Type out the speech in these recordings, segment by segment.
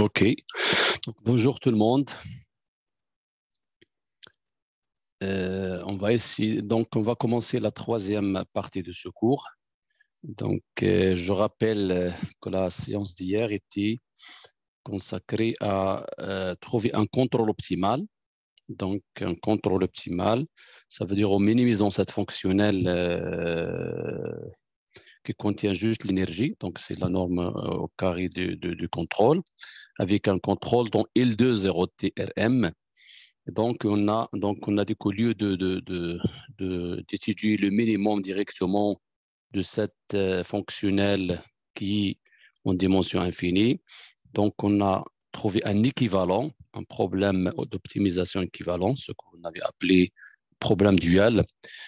Ok. bonjour tout le monde. Euh, on va donc on va commencer la troisième partie de ce cours. Donc, euh, je rappelle euh, que la séance d'hier était consacrée à trouver un contrôle optimal. Donc, un contrôle optimal, ça veut dire en minimisant cette fonctionnelle qui contient juste l'énergie, donc c'est la norme euh, au carré du, contrôle, avec un contrôle dans L20TRM. Donc on, a, donc, on a dit qu'au lieu de, de, de, le minimum directement de cette euh, fonctionnelle qui en dimension infinie, donc on a trouvé un équivalent, un problème d'optimisation équivalent, ce qu'on avait appelé problème dual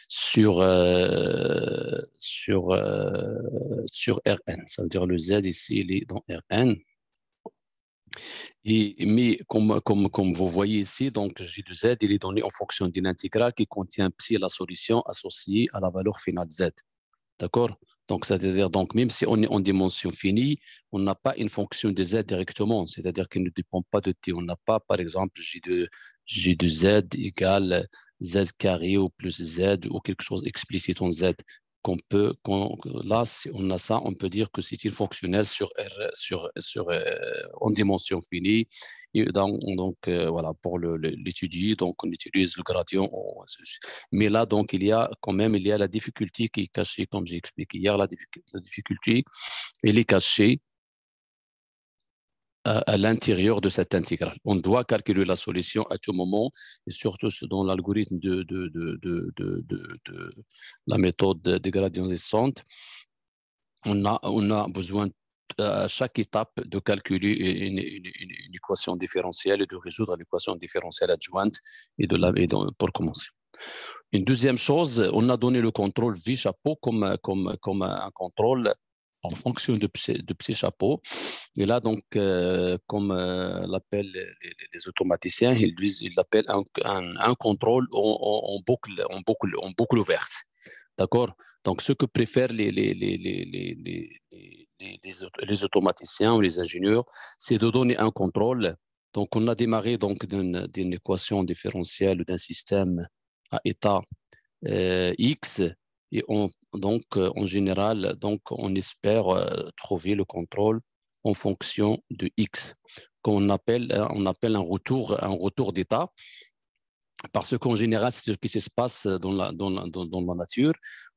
sur, euh, sur, euh, sur Rn. Ça veut dire le Z ici, il est dans Rn. Et, mais comme, comme, comme vous voyez ici, donc G de Z, il est donné en fonction d'une intégrale qui contient psi, la solution associée à la valeur finale Z. D'accord donc, c'est-à-dire, donc, même si on est en dimension finie, on n'a pas une fonction de z directement, c'est-à-dire qu'elle ne dépend pas de t. On n'a pas, par exemple, g de, g de z égale z carré ou plus z ou quelque chose explicite en z. Qu'on peut, là, si on a ça, on peut dire que c'est une fonctionnelle sur R, sur, sur, euh, en dimension finie. Et donc, euh, voilà, pour l'étudier, donc on utilise le gradient. mais là, donc, il y a quand même, il y a la difficulté qui est cachée, comme j'ai expliqué hier, la, difficulté, la difficulté, elle est cachée à, l'intérieur de cette intégrale. On doit calculer la solution à tout moment, et surtout dans l'algorithme de, la méthode des gradients descendants, On a, besoin euh, à chaque étape de calculer une, équation différentielle et de résoudre l'équation différentielle adjointe et de pour commencer. Une deuxième chose, on a donné le contrôle V chapeau comme, comme, comme un contrôle en fonction de, de ces chapeaux. Et là, donc, euh, comme euh, l'appellent les, automaticiens, ils l'appellent ils un, un, contrôle en, boucle, en, boucle, en boucle ouverte. D'accord Donc, ce que préfèrent les, les, les, les automaticiens ou les ingénieurs, c'est de donner un contrôle. Donc, on a démarré d'une équation différentielle ou d'un système à état euh, X et on donc, euh, en général, donc, on espère euh, trouver le contrôle en fonction de X, qu'on appelle, hein, on appelle un retour, un retour d'état. Parce qu'en général, c'est ce qui se passe dans la, nature.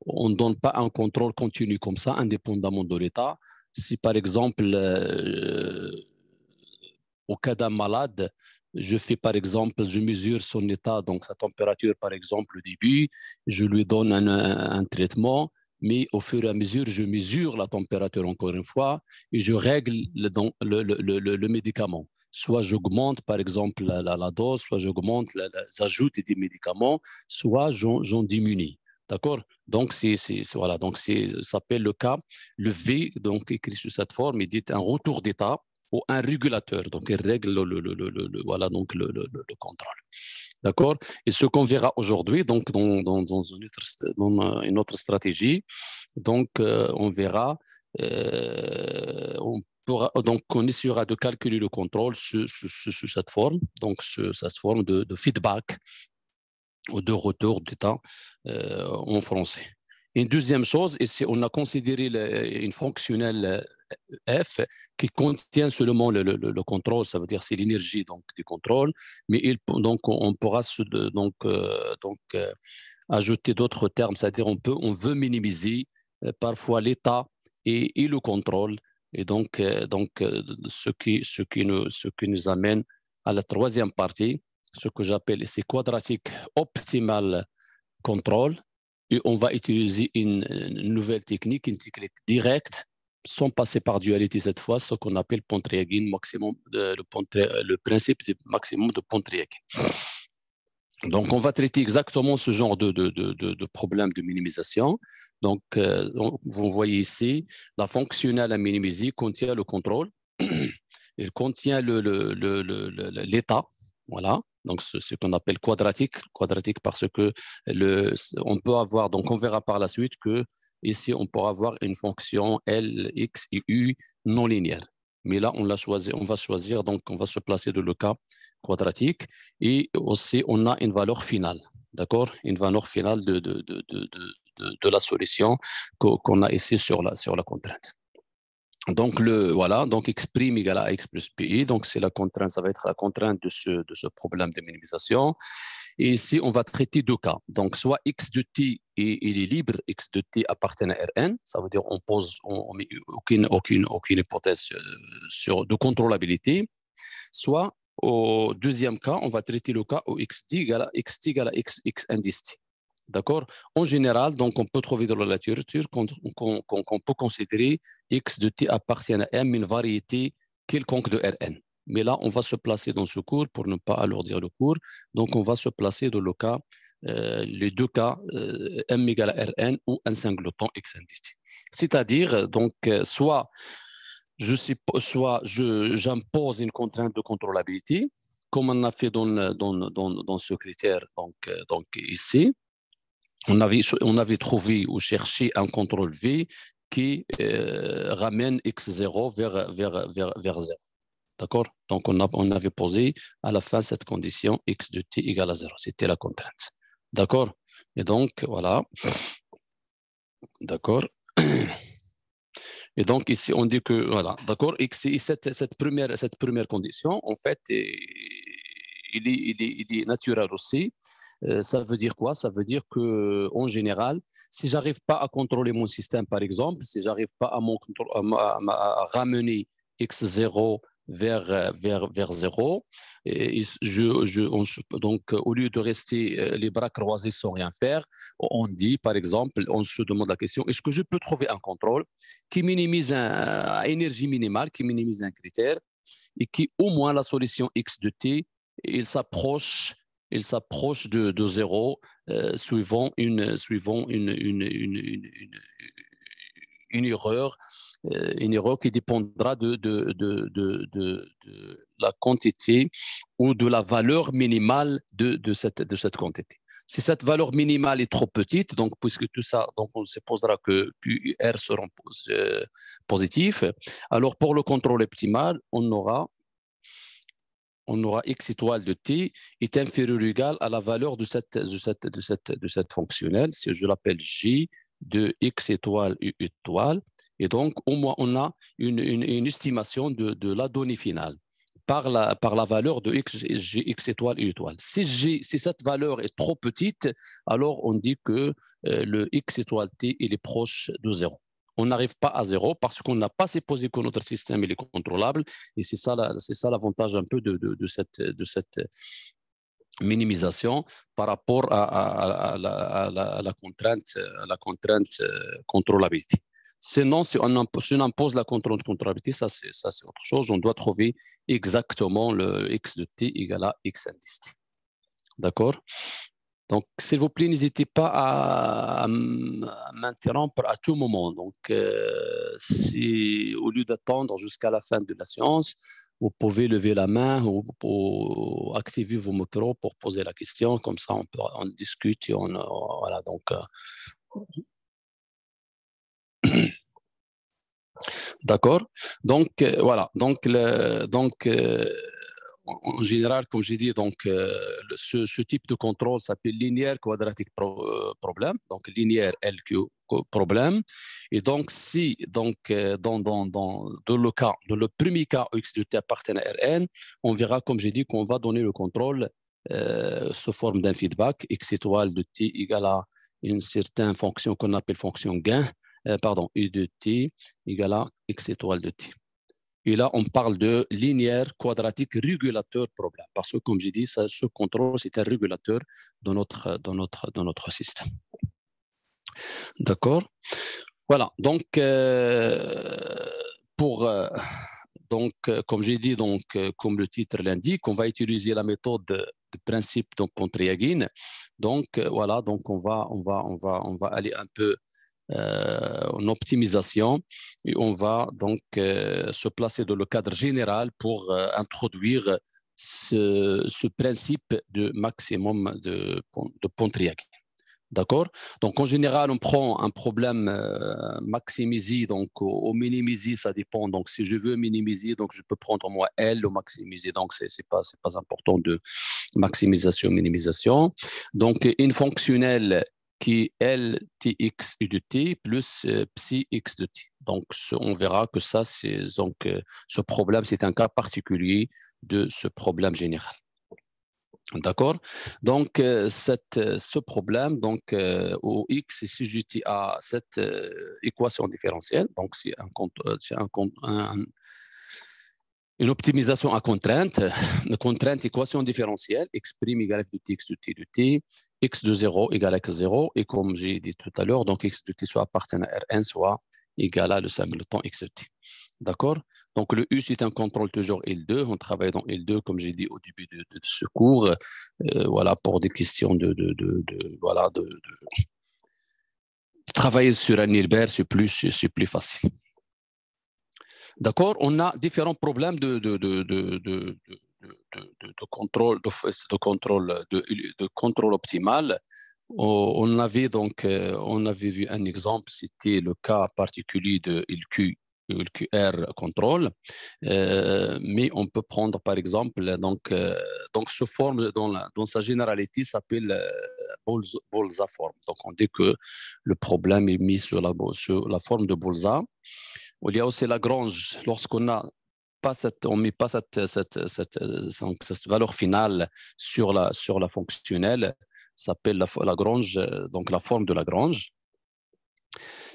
On ne donne pas un contrôle continu comme ça, indépendamment de l'état. Si par exemple, euh, au cas d'un malade, je fais par exemple, je mesure son état, donc sa température par exemple au début, je lui donne un, traitement, mais au fur et à mesure, je mesure la température encore une fois et je règle le, le, médicament. Soit j'augmente par exemple la, la, dose, soit j'augmente, j'ajoute des médicaments, soit j'en diminue. D'accord Donc, c'est, voilà, donc c'est, ça s'appelle le cas, le V, donc écrit sous cette forme, il dit un retour d'état ou un régulateur, donc il règle le, le, le voilà, donc le, contrôle. D'accord Et ce qu'on verra aujourd'hui, donc dans, dans, une autre, stratégie, donc euh, on verra, euh, on pourra, donc on essaiera de calculer le contrôle sous, cette forme, donc sous cette forme de, feedback ou de retour d'état euh, en français. Une deuxième chose, et si on a considéré une fonctionnelle F qui contient seulement le, contrôle, ça veut dire c'est l'énergie donc du contrôle, mais il, donc on pourra donc euh, donc euh, ajouter d'autres termes, c'est-à-dire on peut on veut minimiser euh, parfois l'état et, le contrôle et donc donc ce qui ce qui nous ce qui nous amène à la troisième partie, ce que j'appelle ici quadratique optimal contrôle et on va utiliser une, une nouvelle technique, une technique directe sans passer par dualité cette fois, ce qu'on appelle Pontryagin, maximum le, euh, le, principe du maximum de Pontryagin. Donc, on va traiter exactement ce genre de, de, de, de problème de minimisation. Donc, euh, vous voyez ici, la fonctionnelle à minimiser contient le contrôle, elle contient l'état, le, le, voilà, donc ce, qu'on appelle quadratique, quadratique parce que on peut avoir, donc on verra par la suite que Ici, on pourra avoir une fonction L, X et U non linéaire. Mais là, on choisi, on va choisir, donc on va se placer dans le cas quadratique. Et aussi, on a une valeur finale, d'accord Une valeur finale de, de, de, de, de la solution qu'on a ici sur la, sur la contrainte. Donc, le, voilà, donc x' égale à x plus pi, donc c'est la contrainte, ça va être la contrainte de ce, de ce problème de minimisation. Et ici, on va traiter deux cas. Donc, soit x de t il est libre, x de t appartient à Rn, ça veut dire on pose, met aucune, aucune, aucune hypothèse euh, sur, de contrôlabilité, soit au deuxième cas, on va traiter le cas où X égale à à x, x indice t. D'accord En général, donc, on peut trouver dans la littérature qu'on peut considérer x de t appartient à m une variété quelconque de Rn. Mais là, on va se placer dans ce cours pour ne pas alourdir le cours. Donc, on va se placer dans le cas, euh, les deux cas, euh, M égale Rn ou un singleton X indice. C'est-à-dire, euh, donc, soit je soit j'impose une contrainte de contrôlabilité, comme on a fait dans, ce critère donc, donc ici. On avait, on avait trouvé ou cherché un contrôle V qui ramène x0 vers, vers, vers, vers 0. D'accord Donc, on, avait posé à la fin cette condition x de t égale à 0. C'était la contrainte. D'accord Et donc, voilà. D'accord Et donc, ici, on dit que, voilà, d'accord cette, première, condition, en fait, il, est, naturel aussi. Euh, ça veut dire quoi Ça veut dire qu'en général, si j'arrive pas à contrôler mon système, par exemple, si j'arrive pas à, mon, à ramener x0 vers, euh, vers, vers zéro. Et je, je, donc, euh, au lieu de rester euh, les bras croisés sans rien faire, on dit, par exemple, on se demande la question, est-ce que je peux trouver un contrôle qui minimise un, énergie minimale, qui minimise un critère et qui, au moins, la solution X de T, il s'approche il s'approche de, de, zéro suivant, une, suivant une, une, une, une, erreur euh, une erreur qui dépendra de, de, de, de, la quantité ou de la valeur minimale de, cette, de cette quantité. Si cette valeur minimale est trop petite, donc puisque tout ça, donc on supposera que QR seront euh, positifs, alors pour le contrôle optimal, on aura on aura x étoile de t est inférieur ou égal à la valeur de cette, de cette, de cette, de cette fonctionnelle, si je l'appelle j de x étoile u étoile, et donc, au moins, on a une, estimation de, la donnée finale par la, par la valeur de x, x étoile et étoile. Si, cette valeur est trop petite, alors on dit que euh, le x étoile t il est proche de zéro. on n'arrive pas à zéro parce qu'on n'a pas supposé que notre système est contrôlable. Et c'est ça, c'est ça l'avantage un peu de, cette, de cette minimisation par rapport à, la, contrainte, à la contrainte euh, contrôlabilité. Sinon, si on, impose, la contrainte de ça c'est, ça c'est autre chose. On doit trouver exactement le x de t égal à x indice t. D'accord Donc, s'il vous plaît, n'hésitez pas à, à m'interrompre à tout moment. Donc, euh, si, au lieu d'attendre jusqu'à la fin de la séance, vous pouvez lever la main ou, activer vos micros pour poser la question. Comme ça, on, peut, on discute. Et on, voilà, donc, euh, D'accord Donc, euh, voilà. Donc, donc euh, en général, comme j'ai dit, donc, euh, ce, type de contrôle s'appelle linéaire quadratique problème, donc linéaire LQ problème. Et donc, si donc, dans, le cas, dans le premier cas x de t appartient à Rn, on verra, comme j'ai dit, qu'on va donner le contrôle sous forme d'un feedback, x étoile de t égale à une certaine fonction qu'on appelle fonction gain euh, pardon, U de t égale à x étoile de t. Et là, on parle de linéaire quadratique régulateur problème, parce que comme j'ai dit, ce contrôle, c'est un régulateur dans notre, dans notre, dans notre système. D'accord Voilà, donc, euh, pour... Euh, donc, comme j'ai dit, donc, comme le titre l'indique, on va utiliser la méthode de principe de Pontryagin. Donc, voilà, donc on va, on va, on va, on va aller un peu euh, en optimisation et on va donc euh, se placer dans le cadre général pour euh, introduire ce, principe de maximum de, de Pontriac. D'accord Donc, en général, on prend un problème maximisé, donc au, minimisé ça dépend. Donc, si je veux minimiser, donc je peux prendre moi L au maximiser. Donc, ce n'est pas, pas important de maximisation, minimisation. Donc, une fonctionnelle qui est LTX U de T plus euh, psi X de T. Donc, on verra que ça, c'est donc euh, ce problème, c'est un cas particulier de ce problème général. D'accord Donc, euh, cette, ce problème, donc, au x est sujet à cette équation différentielle. Donc, c'est un, un, un, une optimisation à contrainte, une contrainte équation différentielle, x' égale f de t, x de t de t, x de 0 égale x 0, et comme j'ai dit tout à l'heure, donc x de t soit appartenant à Rn, soit égal à le temps x de t. D'accord Donc le U, c'est un contrôle toujours L2. On travaille dans L2, comme j'ai dit au début de, ce cours, euh, voilà, pour des questions de, de voilà, de, travailler sur un Hilbert, c'est plus, c'est plus facile. D'accord On a différents problèmes de, de, de, de contrôle, de, contrôle, de, contrôle optimal. Mm. Oh, on avait donc, euh, on avait vu un exemple, c'était le cas particulier de LQ contrôle, euh, mais on peut prendre par exemple, donc, euh, donc ce forme dans, dans sa généralité s'appelle Bolza forme. Donc on dit que le problème est mis sur la, sur la forme de Bolza ». Il y a aussi la grange. Lorsqu'on n'a pas cette, on met pas cette, cette, cette, valeur finale sur la, sur la fonctionnelle, s'appelle la, grange, donc la forme de la grange.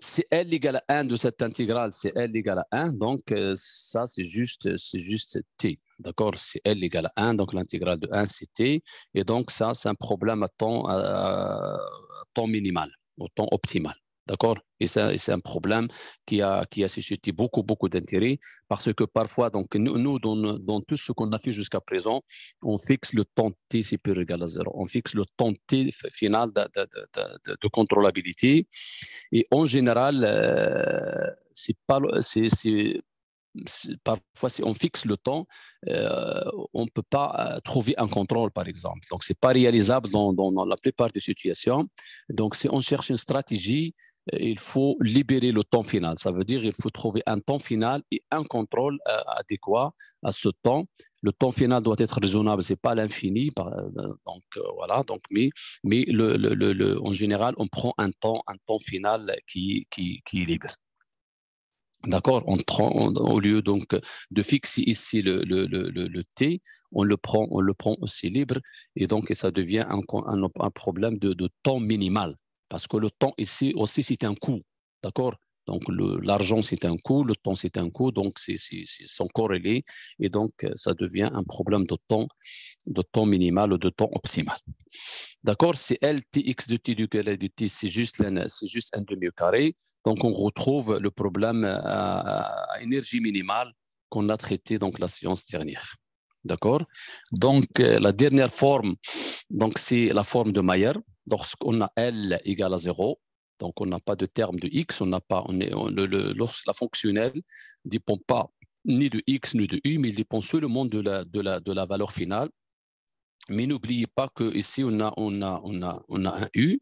Si L égale à 1 de cette intégrale, c'est L égale à 1, donc euh, ça c'est juste, c'est juste T. D'accord Si L égale à 1, donc l'intégrale de 1 c'est T. Et donc ça c'est un problème à temps, à temps minimal, au temps optimal. D'accord Et c'est un problème qui a, qui a suscité beaucoup, beaucoup d'intérêt parce que parfois, donc, nous, dans, tout ce qu'on a fait jusqu'à présent, on fixe le temps T, c'est plus égal à zéro. On fixe le temps T final de, de, de, contrôlabilité. Et en général, euh, c'est pas, parfois si on fixe le temps, euh, on ne peut pas euh, trouver un contrôle, par exemple. Donc, ce n'est pas réalisable dans, dans, la plupart des situations. Donc, si on cherche une stratégie il faut libérer le temps final. Ça veut dire qu'il faut trouver un temps final et un contrôle euh, adéquat à ce temps. Le temps final doit être raisonnable, ce n'est pas l'infini. Euh, donc, euh, voilà, donc, mais, le, en général, on prend un temps, un temps final qui, est libre. D'accord on, Au lieu donc de fixer ici le, le, T, on le, prend, on le prend aussi libre et donc ça devient un, un, problème de, temps minimal. Parce que le temps ici aussi, c'est un coût. D'accord donc, l'argent, c'est un coût, le temps, c'est un coût, donc, c'est sont corrélés et donc, euh, ça devient un problème de temps, de temps minimal ou de temps optimal. D'accord C'est LTX de T du T de T, c'est juste, juste un demi carré. Donc, on retrouve le problème à, énergie minimale qu'on a traité donc la séance dernière. D'accord Donc, euh, la dernière forme, donc c'est la forme de Mayer lorsqu'on a L égale à 0, donc on n'a pas de terme de x, on pas, est, la fonctionnelle ne dépend pas ni de x ni de u, mais il dépend seulement de la, de la, valeur finale. Mais n'oubliez pas que ici on a, un u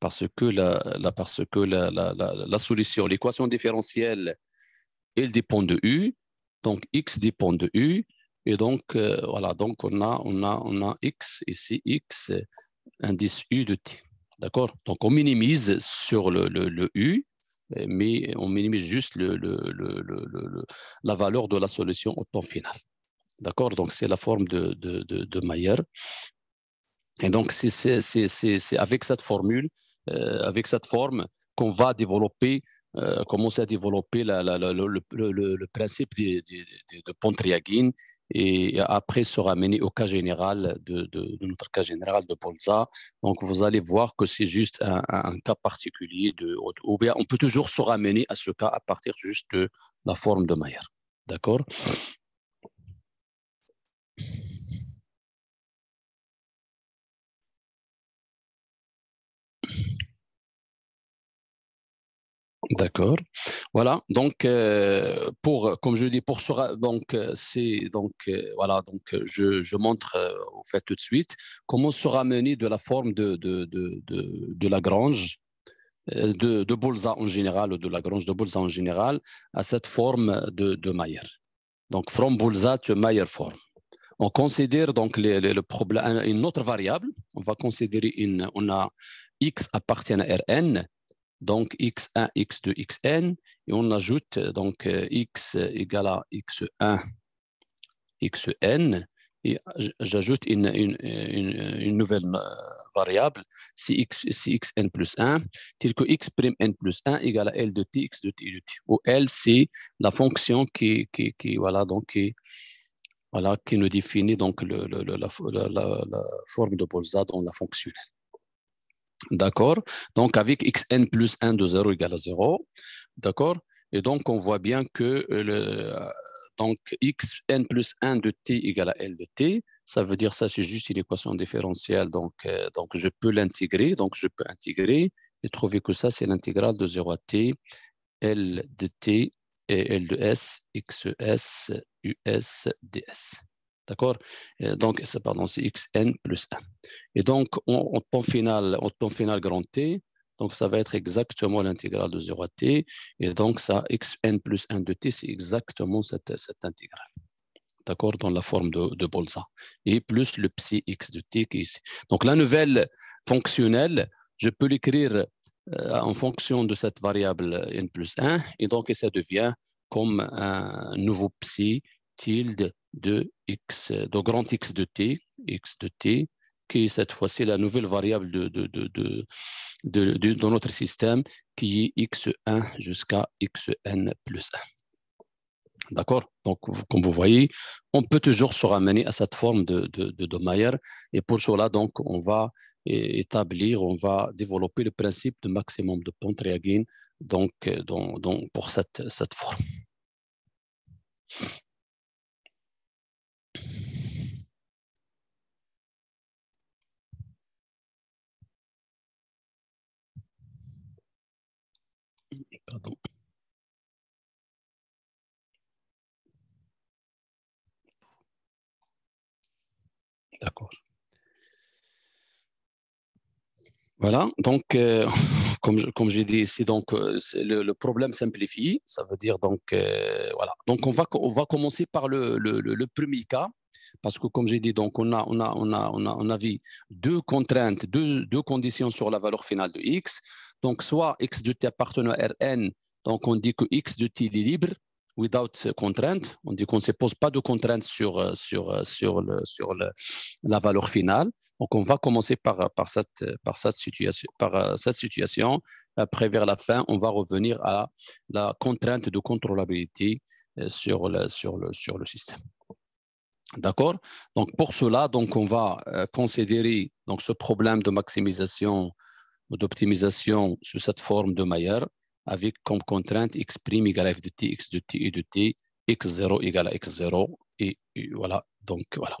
parce que la, parce que la, solution, l'équation différentielle, elle dépend de u, donc x dépend de u, et donc euh, voilà, donc on a, on a, on a x ici, x indice U de T. D'accord Donc, on minimise sur le, U, euh, mais on minimise juste le, la valeur de la solution au temps final. D'accord Donc, c'est la forme de, de, Mayer. Et donc, c'est avec cette formule, euh, avec cette forme, qu'on va développer, euh, commencer à développer le, principe de, Pontryagin, et après se ramener au cas général de, notre cas général de Polza. Donc vous allez voir que c'est juste un, cas particulier de, on peut toujours se ramener à ce cas à partir juste de la forme de Maillard. D'accord D'accord. Voilà. Donc, euh, pour, comme je dis, pour donc euh, c'est donc euh, voilà donc je, je montre fait tout de suite comment sera mené de la forme de de, de, de, de Lagrange de, de en général ou de Lagrange de Bolza en général à cette forme de, de Mayer. Donc, from Bolza to Mayer form. On considère donc le problème une autre variable. On va considérer une on a x appartient à Rn donc x1, x2, xn, et on ajoute euh, donc euh, x euh, égale à x1, xn, et j'ajoute une, nouvelle variable, si, x, xn plus 1, tel que n plus 1 égale à l de t, x de t où l, c'est la fonction qui, qui, voilà, donc, voilà, qui nous définit donc le, la, forme de Bolzad dans la fonctionnelle. D'accord Donc, avec xn plus 1 de 0 égale à 0. D'accord Et donc, on voit bien que euh, le, euh, donc, xn plus 1 de t égale à l de t, ça veut dire ça, c'est juste une équation différentielle. Donc, euh, donc je peux l'intégrer. Donc, je peux intégrer et trouver que ça, c'est l'intégrale de 0 à t, l de t et l de s, xs, us, ds. D'accord Donc, c'est, pardon, c'est xn plus 1. Et donc, en, temps final, temps final grand T, donc ça va être exactement l'intégrale de 0 à t. Et donc, ça, xn plus 1 de t, c'est exactement cette, cette intégrale. D'accord Dans la forme de, de Bolsa. Et plus le psi x de t qui est ici. Donc, la nouvelle fonctionnelle, je peux l'écrire euh, en fonction de cette variable n plus 1. Et donc, ça devient comme un nouveau psi tilde de x, de grand x de t, x de t, qui est cette fois-ci la nouvelle variable de, de, de, notre système, qui est x1 jusqu'à xn plus 1. D'accord Donc, comme vous voyez, on peut toujours se ramener à cette forme de, de, de, Mayer. Et pour cela, donc, on va établir, on va développer le principe de maximum de Pontryagin donc, donc, euh, donc, pour cette, cette forme. D'accord. Voilà, donc euh, comme, j'ai dit euh, c'est donc le, problème simplifie. ça veut dire donc euh, voilà. Donc on va on va commencer par le, premier cas parce que comme j'ai dit donc on a vu deux contraintes, deux, deux conditions sur la valeur finale de x. Donc, soit x de t appartenant à Rn, donc on dit que x de t est libre, without contrainte. On dit qu'on ne se pose pas de contrainte sur, euh, sur, euh, sur, le, sur le, la valeur finale. Donc, on va commencer par, par, cette, par, cette, situation, par euh, cette situation. Après, vers la fin, on va revenir à la contrainte de contrôlabilité sur le, sur le, sur le système. D'accord Donc, pour cela, donc, on va considérer donc, ce problème de maximisation d'optimisation sous cette forme de Maillard avec comme contrainte x' égale f de t, x de t et de t, x0 égale à x0 et, voilà. Donc voilà.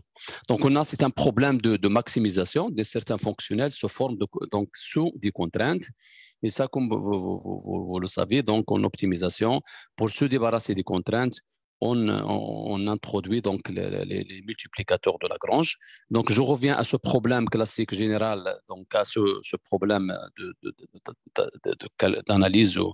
Donc on a c'est un problème de, de, maximisation de certains fonctionnels sous forme de, donc sous des contraintes. Et ça, comme vous, vous, vous, vous le savez, donc en optimisation, pour se débarrasser des contraintes, euh, on, introduit donc les, multiplicateurs de Lagrange. Donc, je reviens à ce problème classique général, donc à ce, problème d'analyse où,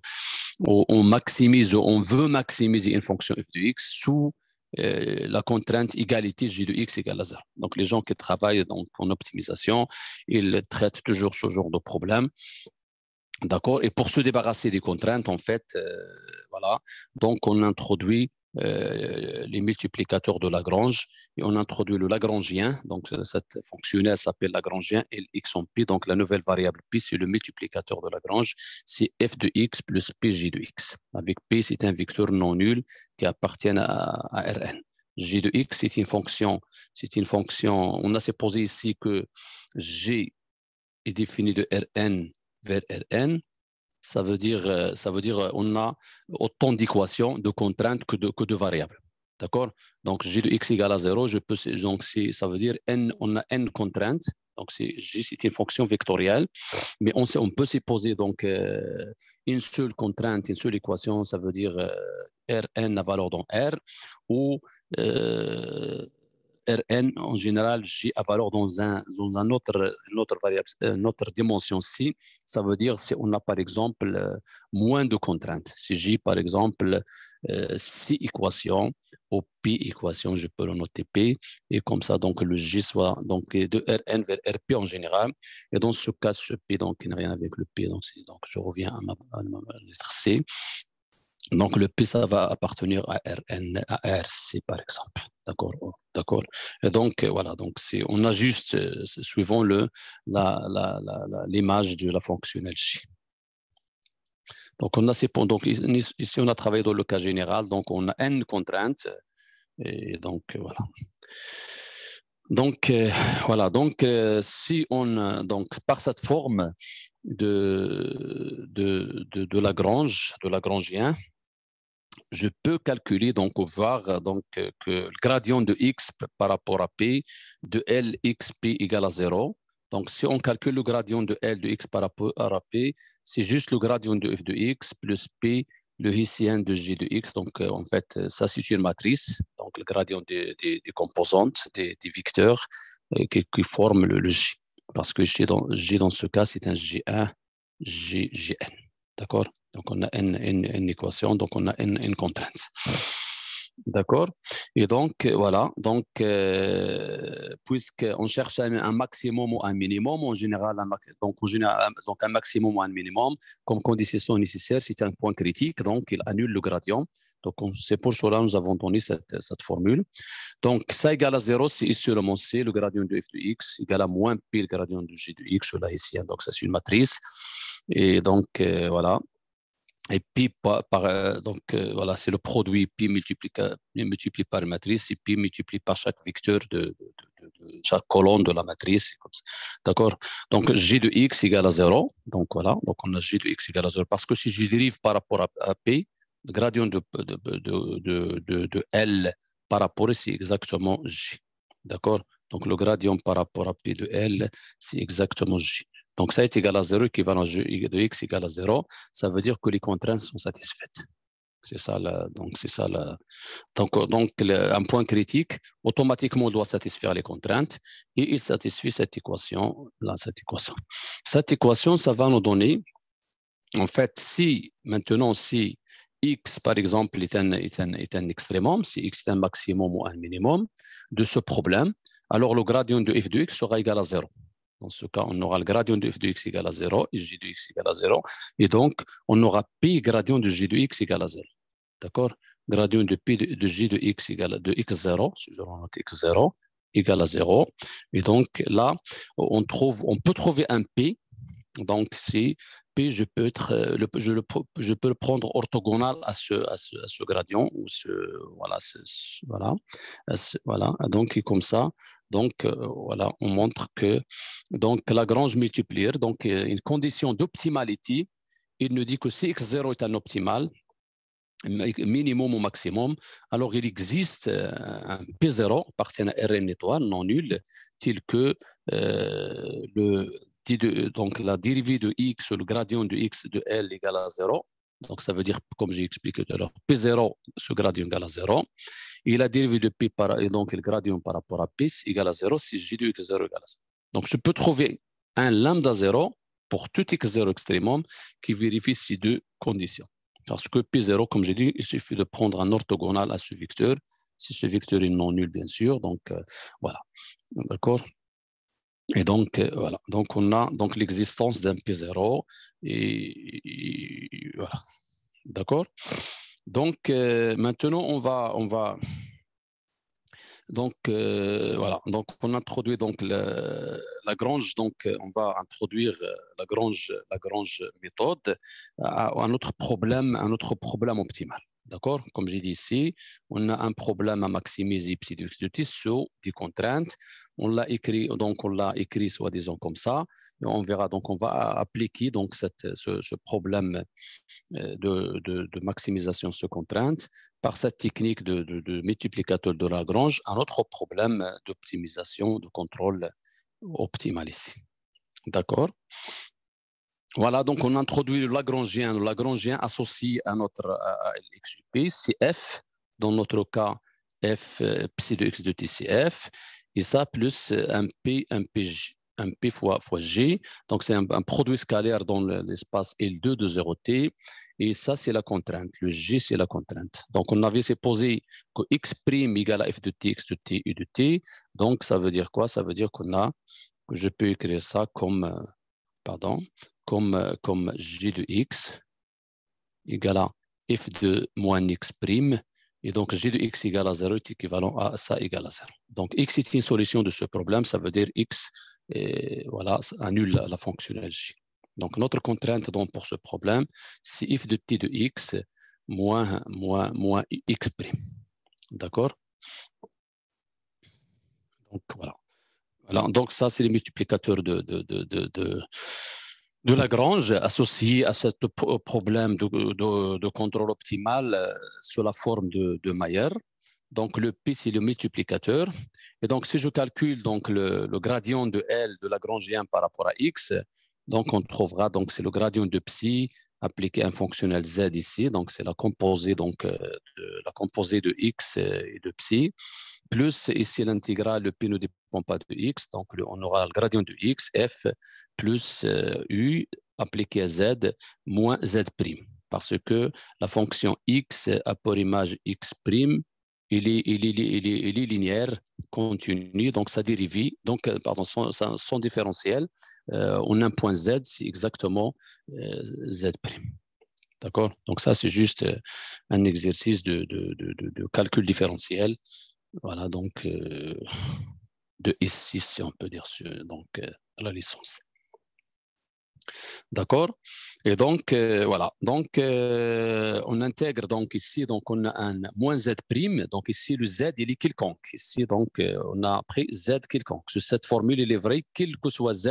on maximise, on veut maximiser une fonction f de x sous euh, la contrainte égalité g de x égale à 0. Donc, les gens qui travaillent donc, en optimisation, ils traitent toujours ce genre de problème. D'accord Et pour se débarrasser des contraintes, en fait, euh, voilà, donc on introduit euh, les multiplicateurs de Lagrange et on introduit le Lagrangien. Donc, euh, cette fonctionnelle s'appelle Lagrangien x en pi. Donc, la nouvelle variable P, c'est le multiplicateur de Lagrange. C'est F de X plus PJ de X. Avec P, c'est un vecteur non nul qui appartient à, Rn. G de X, c'est une fonction. C'est une fonction. On a supposé ici que G est défini de Rn vers Rn ça veut dire, euh, ça veut dire euh, on a autant d'équations, de contraintes que de, variables. D'accord Donc, j'ai de x égale à 0, je donc ça veut dire n, on a n contraintes. Donc, c'est une fonction vectorielle, mais on, on peut s'y poser donc, euh, une seule contrainte, une seule équation, ça veut dire Rn la valeur dans R, ou Rn, en général, J a valeur dans, un, un autre, une, autre variable, euh, dimension si. Ça veut dire si on a, par exemple, euh, moins de contraintes. Si J, par exemple, euh, six équations ou P équation, je peux le noter P, et comme ça, donc, le J soit donc, de Rn vers Rp en général. Et dans ce cas, ce P, donc, n'a rien avec le P, donc, donc je reviens à à ma lettre C. Donc, le P, ça va appartenir à Rn, à RC, par exemple. D'accord D'accord Et donc, euh, voilà, donc on ajuste euh, suivant l'image de la, fonction de la fonctionnelle Donc, on a ces donc, ici, on a travaillé dans le cas général, donc on a N contraintes. Et donc, euh, voilà. Donc, voilà, donc, si on, donc, par cette forme de, de, de, de Lagrange, de Lagrangien, je peux calculer, donc voir donc, euh, que le gradient de x par rapport à p de LXP égale à 0. Donc, si on calcule le gradient de L de x par rapport à p, c'est juste le gradient de f de x plus p, le hessien de g de x. Donc, euh, en fait, euh, ça, c'est une matrice, donc le gradient des, composantes, des, vecteurs qui, forment le, g. Parce que g dans, g dans ce cas, c'est un g1, g, gn. D'accord donc on a une équation, donc on a une contrainte. D'accord Et donc, euh, voilà, donc, euh, puisqu'on cherche un, maximum ou un minimum, en général, un, donc, en général, donc un maximum ou un minimum, comme condition nécessaire, c'est un point critique, donc il annule le gradient. Donc, c'est pour cela que nous avons donné cette, cette formule. Donc, ça égale à 0 le mot C, le gradient de f de x, égale à moins pire le gradient de g de x, là ici. donc, ça, c'est une matrice. Et donc, euh, voilà, et pi, par, euh, donc, euh, voilà, c'est le produit pi multiplié, euh, par une matrice et pi multiplié par chaque vecteur de, chaque colonne de la matrice. D'accord Donc, j de x égale à 0. Donc, voilà, donc on a j de x égale à 0. Parce que si je dérive par rapport à, p, le gradient de, de, L par rapport, c'est exactement J. D'accord Donc, le gradient par rapport à P de L, c'est exactement J. Donc, ça est égal à 0, équivalent de x égal à 0. Ça veut dire que les contraintes sont satisfaites. C'est ça, donc, c'est ça. donc, euh, un point critique, automatiquement, doit satisfaire les contraintes et il satisfait cette équation, là, cette équation. Cette équation, ça va nous donner, en fait, si, maintenant, si x, par exemple, est un, est un extrémum, si x est un maximum ou un minimum de ce problème, alors le gradient de f de x sera égal à 0. Dans ce cas, on aura le gradient de f de x égale à 0 et g de x égale à 0. Et donc, on aura pi gradient de g de x égale à 0. D'accord Gradient de pi de, j g de x égale de x0, si je renote x0 égale à 0. Et donc là, on, trouve, on peut trouver un pi. Donc, si P, je peux, être, euh, je, le, peux le prendre orthogonal à ce, gradient. Ou ce, voilà, voilà. Donc, comme ça, donc, euh, voilà, on montre que donc, Lagrange multiplier, donc euh, une condition d'optimalité, il nous dit que si x0 est un optimal, minimum ou maximum, alors il existe euh, un P0 appartient à Rn étoile non nul, tel que le, donc la dérivée de x, le gradient de x de L égale à 0. Donc ça veut dire, comme j'ai expliqué tout à l'heure, P0, ce gradient égal à 0. Et la dérivée de pi, par, et donc le gradient par rapport à P, égal à 0 si j 2 X0 égal à 0. Donc je peux trouver un lambda 0 pour tout X0 extrémum qui vérifie ces deux conditions. Parce que P0, comme j'ai dit, il suffit de prendre un orthogonal à ce vecteur, si ce vecteur est non nul, bien sûr. Donc, euh, voilà. D'accord et donc, euh, voilà. Donc, on a donc l'existence d'un P0. et, voilà. D'accord donc euh, maintenant, on va, on va. Donc euh, voilà. Donc on introduit donc la grange. Donc euh, on va introduire la grange, la grange méthode à, un autre problème, un autre problème optimal. D'accord Comme j'ai dit ici, on a un problème à maximiser pseudocytotis sous des contraintes. On l'a écrit, donc on l'a écrit soi-disant comme ça. on verra, donc on va appliquer donc ce, problème euh, de, de, de maximisation sous contrainte par cette technique de, multiplicateur de Lagrange, un autre problème d'optimisation, de contrôle optimal ici. D'accord voilà, donc on introduit le Lagrangien. Le Lagrangien associé à notre P, c'est F. dans notre cas, F euh, psi de X de t, F. et ça plus euh, un P, un un P fois, fois G. Donc c'est un, produit scalaire dans l'espace L2 de 0T, et ça c'est la contrainte. Le G c'est la contrainte. Donc on avait supposé que X' égale à F de T, X de T, U de T. Donc ça veut dire quoi Ça veut dire qu'on a, que je peux écrire ça comme, euh, pardon, comme, euh, comme g de x égale à f de moins x prime. Et donc, g de x égale à 0 est équivalent à ça égale à 0. Donc, x est une solution de ce problème. Ça veut dire x voilà, annule la, fonctionnalité Donc, notre contrainte donc, pour ce problème, c'est f de t de x moins, moins, x prime. D'accord Donc, voilà. Donc, ça, c'est les multiplicateur de de Lagrange associé à ce euh, problème de, contrôle optimal euh, sur la forme de, de Mayer. Donc le pi, c'est le multiplicateur. Et donc si je calcule donc, le, gradient de L de Lagrangien par rapport à X, donc on trouvera, donc c'est le gradient de psi appliqué à un fonctionnel Z ici, donc c'est la composée donc, euh, la composée de X et de psi plus ici l'intégrale, le P ne dépend pas de x, donc on aura le gradient de x, f plus euh, u appliqué à z moins z prime, parce que la fonction x a pour image x prime, il est, linéaire, continue, donc sa dérivée, donc euh, pardon, son, différentiel on euh, a un point z, c'est exactement z prime. D'accord Donc ça, c'est juste un exercice de, de calcul différentiel voilà, donc euh, de ici, si on peut dire, donc, euh, la licence. D'accord Et donc, euh, voilà. Donc, on intègre donc ici, donc on a un moins Z prime. Donc ici, le Z, il est quelconque. Ici, donc, on a pris Z quelconque. Cette formule, il est vrai, quel que soit Z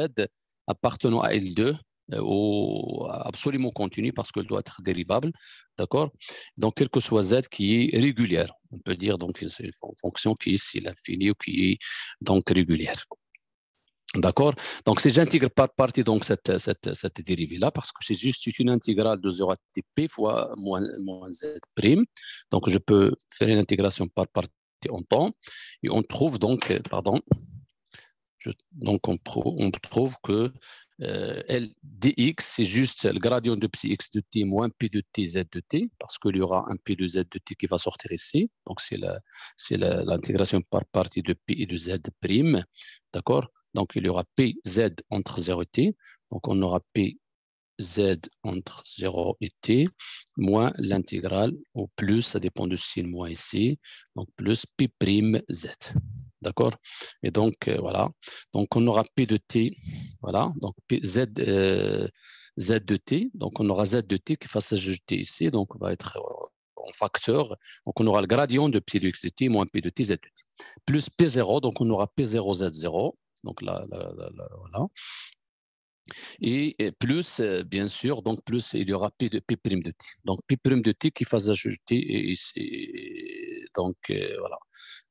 appartenant à L2 ou euh, absolument continue parce qu'elle doit être dérivable, d'accord Donc, quelle que soit z qui est régulière, on peut dire donc c'est une fonction qui est ici l'infini ou qui est donc régulière. D'accord Donc, si j'intègre par partie donc cette, cette, cette dérivée-là, parce que c'est juste une intégrale de 0 à tp fois moins, z prime, donc je peux faire une intégration par partie en temps, et on trouve donc, euh, pardon, donc on, on trouve que euh, L dx, c'est juste le gradient de psi x de t moins p de t z de t, parce qu'il y aura un p de z de t qui va sortir ici. Donc, c'est l'intégration par partie de p et de z prime. D'accord Donc, il y aura p z entre 0 et t. Donc, on aura p z entre 0 et t, moins l'intégrale, ou plus, ça dépend de signe moins ici, donc plus p prime z. D'accord Et donc, euh, voilà. Donc, on aura P de T. Voilà. Donc, P, Z, euh, Z de T. Donc, on aura Z de T qui fasse ajouter ici. Donc, on va être euh, en facteur. Donc, on aura le gradient de P de X de T moins P de T Z de T. Plus P0. Donc, on aura P0 Z0. Donc, là, là, là, voilà. Et, plus, bien sûr, donc plus il y aura P de P' de T. Donc P' de T qui fasse ajouter ici. Donc, voilà.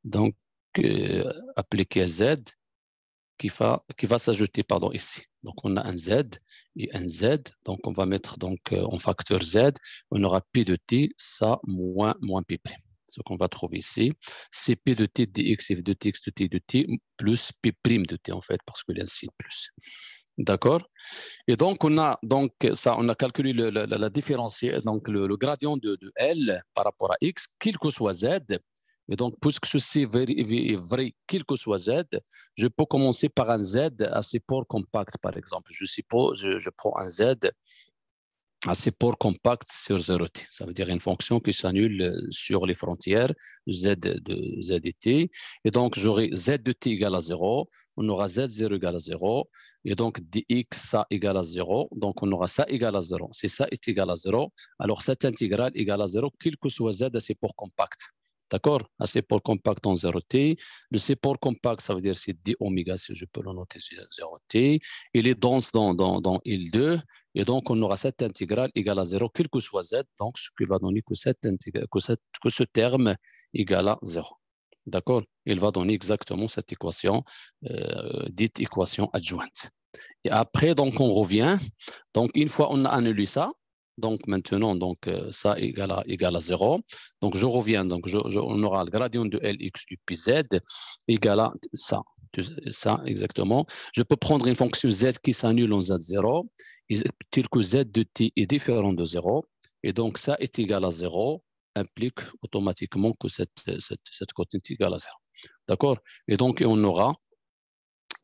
Donc, appliqué à Z qui va, qui va s'ajouter pardon, ici. Donc, on a un Z et un Z. Donc, on va mettre donc, euh, en facteur Z. On aura P de T, ça, moins, moins P'. Ce qu'on va trouver ici, c'est P de T dx, F de X de T de T, plus P' de T, en fait, parce qu'il y a un signe plus. D'accord Et donc, on a, donc, ça, on a calculé le, la, la, donc le, gradient de, de, L par rapport à X, quel que soit Z, et donc, puisque ceci est vrai, quel que soit Z, je peux commencer par un Z assez pour compact, par exemple. Je suppose, je, prends un Z assez pour compact sur 0t. Ça veut dire une fonction qui s'annule sur les frontières z de z et t. Et donc, j'aurai z de t égale à 0. On aura z0 égale à 0. Et donc, dx, ça égale à 0. Donc, on aura ça égale à 0. Si ça est égal à 0, alors cette intégrale égale à 0, quel que soit z assez pour compact. D'accord Assez pour compact dans 0T. Le support pour compact, ça veut dire c'est 10 oméga, si je peux le noter 0T. Il est dense dans, dans, dans L2. Et donc, on aura cette intégrale égale à 0, quel que soit Z. Donc, ce qui va donner que, cette que, cette, que ce terme égale à 0. D'accord Il va donner exactement cette équation, euh, dite équation adjointe. Et après, donc, on revient. Donc, une fois on a annulé ça, donc maintenant, donc, euh, ça égale à, égale à 0. Donc je reviens, donc on aura le gradient de Lx, UPZ Z égale à ça. Ça exactement. Je peux prendre une fonction z qui s'annule en z0, tel que z de t est différent de 0. Et donc ça est égal à 0 implique automatiquement que cette, cette, est égale à 0. D'accord Et donc, on aura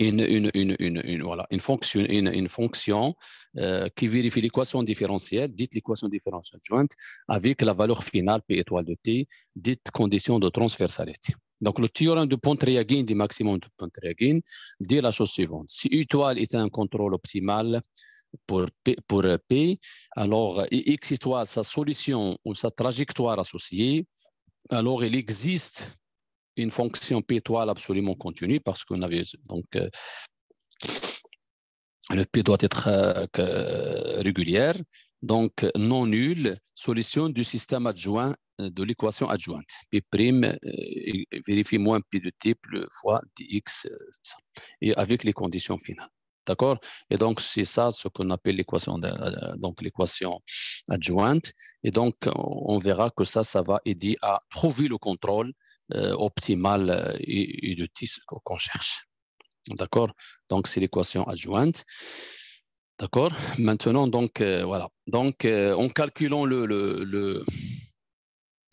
une, une, une, une, voilà, une fonction, une, fonction euh, qui vérifie l'équation différentielle, dite l'équation différentielle jointe, avec la valeur finale P étoile de T, dite condition de transversalité. Donc, le théorème de Pontryagin, du maximum de Pontryagin, dit la chose suivante. Si U étoile est un contrôle optimal pour pour P alors X étoile, sa solution ou sa trajectoire associée, alors il existe une fonction p étoile absolument continue parce qu'on avait donc euh, le p doit être régulier, euh, régulière, donc non nulle, solution du système adjoint euh, de l'équation adjointe. P' prime, vérifie moins P de type, le fois dx, et avec les conditions finales. D'accord Et donc, c'est ça ce qu'on appelle l'équation donc l'équation adjointe. Et donc, on verra que ça, ça va aider à trouver le contrôle euh, optimale euh, et, de T, ce qu'on cherche. D'accord Donc, c'est l'équation adjointe. D'accord Maintenant, donc, euh, voilà. Donc, en calculant le, le,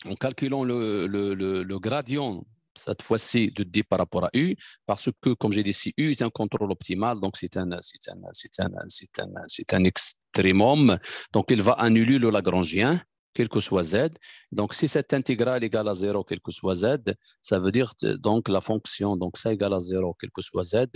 le gradient, cette fois-ci, de D par rapport à U, parce que, comme j'ai dit ici, U est un contrôle optimal, donc c'est un, un, un, un, Donc, il va annuler le Lagrangien quel que soit z. Donc, si cette intégrale égale à 0, quel que soit z, ça veut dire euh, donc la fonction, donc ça égale à 0, quel que soit z,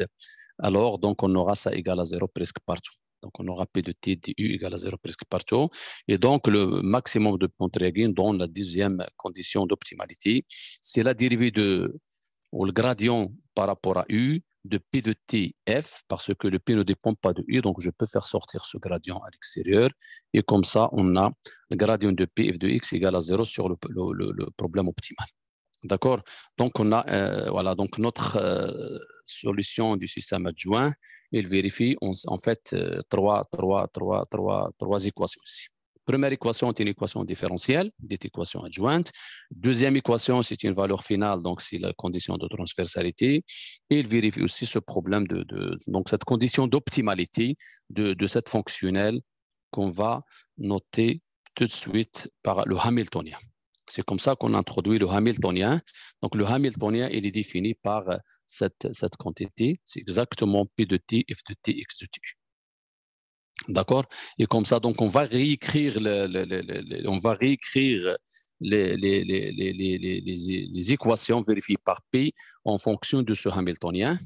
alors donc on aura ça égale à 0 presque partout. Donc, on aura P de T du égale à 0 presque partout. Et donc, le maximum de Pontryagin dans la deuxième condition d'optimalité, c'est la dérivée de, ou le gradient par rapport à U de P de t f, parce que le P ne dépend pas de U, donc je peux faire sortir ce gradient à l'extérieur. Et comme ça, on a le gradient de P F de X égal à 0 sur le, problème optimal. D'accord Donc, on a euh, voilà, donc notre euh, solution du système adjoint. Il vérifie en fait 3, euh, trois, trois, trois, trois, trois équations ici. Première équation est une équation différentielle, dite équation adjointe. Deuxième équation, c'est une valeur finale, donc c'est la condition de transversalité. Et il vérifie aussi ce problème de, donc cette condition d'optimalité de, cette fonctionnelle qu'on va noter tout de suite par le Hamiltonien. C'est comme ça qu'on introduit le Hamiltonien. Donc le Hamiltonien, il est défini par cette, cette quantité. C'est exactement P de t, F de t, X de t. D'accord Et comme ça, donc, on va réécrire, on va réécrire les, les, équations vérifiées par P en fonction de ce Hamiltonien.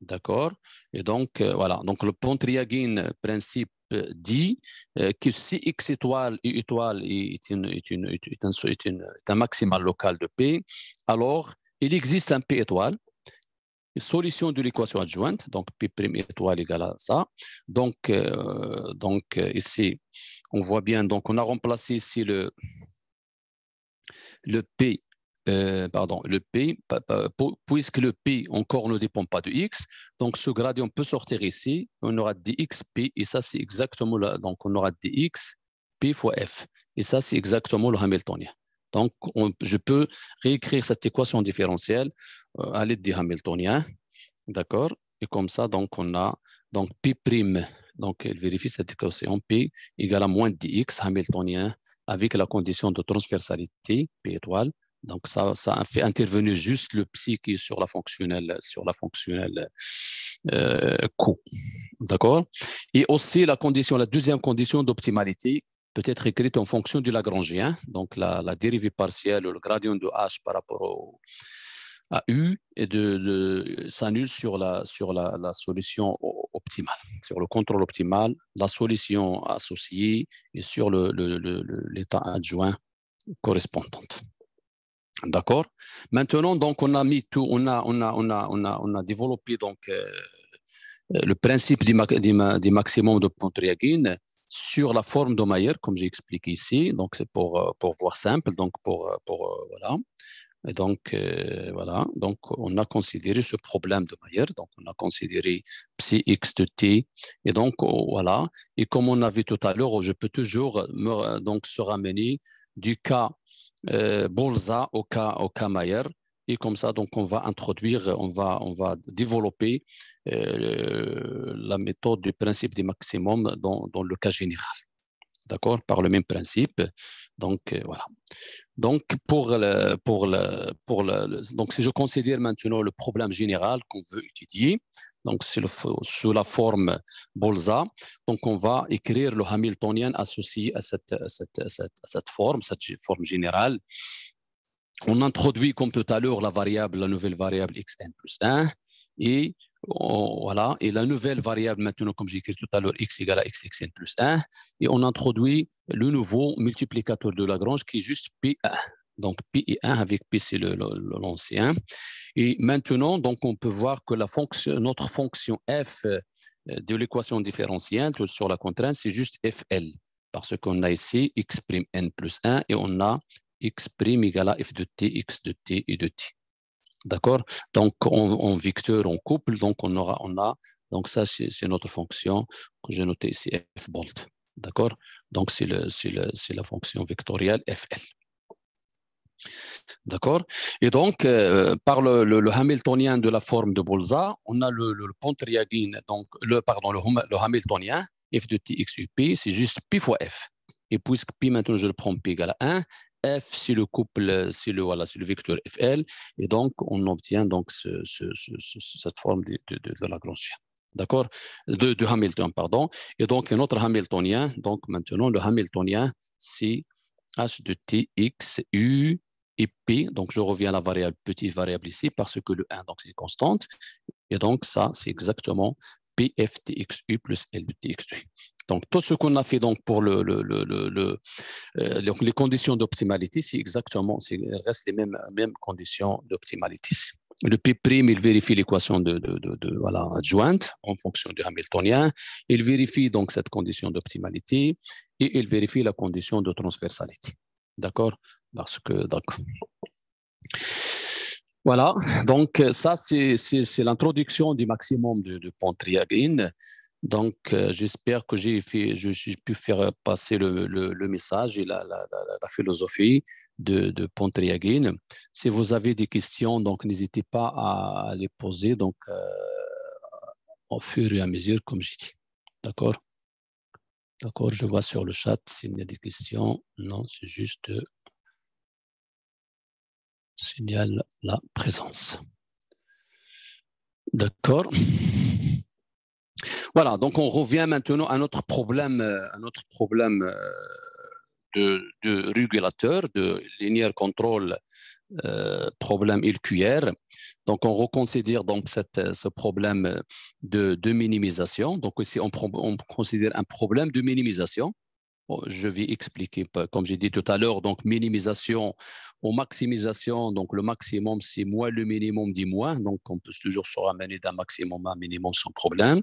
D'accord Et donc, euh, voilà. Donc, le Pontryagin principe dit euh, que si x étoile, et étoile est, est, un maximal local de P, alors il existe un P étoile solution de l'équation adjointe, donc P' étoile égale à ça. Donc, euh, donc euh, ici, on voit bien, donc on a remplacé ici le, le P, euh, pardon, le P, puisque le P encore ne dépend pas de X, donc ce gradient peut sortir ici, on aura dxP, et ça c'est exactement là, donc on aura x fois F, et ça c'est exactement le Hamiltonien. Donc, je peux réécrire cette équation différentielle euh, à l'aide des Hamiltoniens. D'accord Et comme ça, donc, on a donc pi prime. Donc, elle vérifie cette équation pi égale à moins dx Hamiltonien avec la condition de transversalité p étoile. Donc, ça, fait intervenir juste le psi qui est sur la fonctionnelle, sur la fonctionnelle euh, D'accord Et aussi la condition, la deuxième condition d'optimalité peut être écrite en fonction du Lagrangien, hein. donc la, dérivée partielle, le gradient de h par rapport à u, et de, s'annule sur, la, sur la, solution optimale, sur le contrôle optimal, la solution associée et sur l'état le, le, adjoint correspondante. D'accord Maintenant, donc, on a mis tout, on a, on a, on a, on a, développé donc, euh, euh, le principe du, du, maximum de Pontryagin sur la forme de Mayer, comme j'explique ici. Donc, c'est pour, euh, pour voir simple, donc pour, euh, pour euh, voilà. Et donc, voilà, donc on a considéré ce problème de Mayer, donc on a considéré psi x de t, et donc oh, voilà, et comme on a vu tout à l'heure, oh, je peux toujours donc, se ramener du cas euh, Bolza au cas, au cas Mayer, et comme ça, donc, on va introduire, on va, on va développer euh, la méthode du principe des maximum dans, dans le cas général. D'accord Par le même principe. Donc, euh, voilà. Donc, pour pour le, pour le, donc, si je considère maintenant le problème général qu'on veut étudier, donc sous la forme bolza. Donc on va écrire le hamiltonien associé à cette, cette, cette, à cette forme, cette forme générale on introduit comme tout à l'heure la variable, la nouvelle variable xn plus 1 et voilà, et la nouvelle variable maintenant, comme j'ai écrit tout à l'heure, x égale à xxn plus 1, et on introduit le nouveau multiplicateur de Lagrange qui est juste pi 1 Donc pi 1 avec pi c'est l'ancien. Et maintenant, donc, on peut voir que notre fonction f euh, de l'équation différentielle sur la contrainte, c'est juste fl, parce qu'on a ici x' prime n plus 1 et on a x' égale à f de t, x de t et de t. D'accord Donc, en, vecteur, on couple, donc on aura, on a, donc ça, c'est notre fonction que j'ai notée ici, f bolt. D'accord Donc, c'est la fonction vectorielle fl. D'accord Et donc, euh, par le, le, hamiltonien de la forme de Bolza, on a le, le Pontryagin, donc le, pardon, hum-, le, hamiltonien, f de t p, c'est juste pi fois f. Et puisque pi maintenant je le prends pi égale à 1, F, c'est le couple, c'est le, voilà, le vecteur FL, et donc on obtient donc cette forme de, de, D'accord de, Hamilton, pardon. Et donc un autre Hamiltonien, donc maintenant le Hamiltonien, c'est H de T, X, U et P. Donc je reviens à la variable, petite variable ici, parce que le 1, donc c'est constante. Et donc ça, c'est exactement u plus L de u donc, tout ce qu'on a fait donc, pour euh, les conditions d'optimalité, c'est exactement, c'est reste les mêmes, mêmes conditions d'optimalité. Le P' il vérifie l'équation de, voilà, adjointe en fonction du Hamiltonien. Il vérifie donc cette condition d'optimalité et il vérifie la condition de transversalité. D'accord voilà, donc ça, c'est l'introduction du maximum de, de Pontryagin. Donc, euh, j'espère que j'ai pu faire passer le, message et la, philosophie de, de Si vous avez des questions, donc n'hésitez pas à les poser euh, au fur et à mesure, comme j'ai dit. D'accord D'accord, je vois sur le chat s'il y a des questions. Non, c'est juste euh, signale la présence. D'accord voilà, donc on revient maintenant à notre problème, euh, notre problème euh, de, régulateur, de linear control euh, problème LQR. Donc, on reconsidère donc ce problème de, minimisation. Donc, ici, on, considère un problème de minimisation. Oh, je vais expliquer, comme j'ai dit tout à l'heure, donc minimisation ou maximisation. Donc le maximum, c'est moins le minimum, dit moins. Donc on peut toujours se ramener d'un maximum à un minimum sans problème.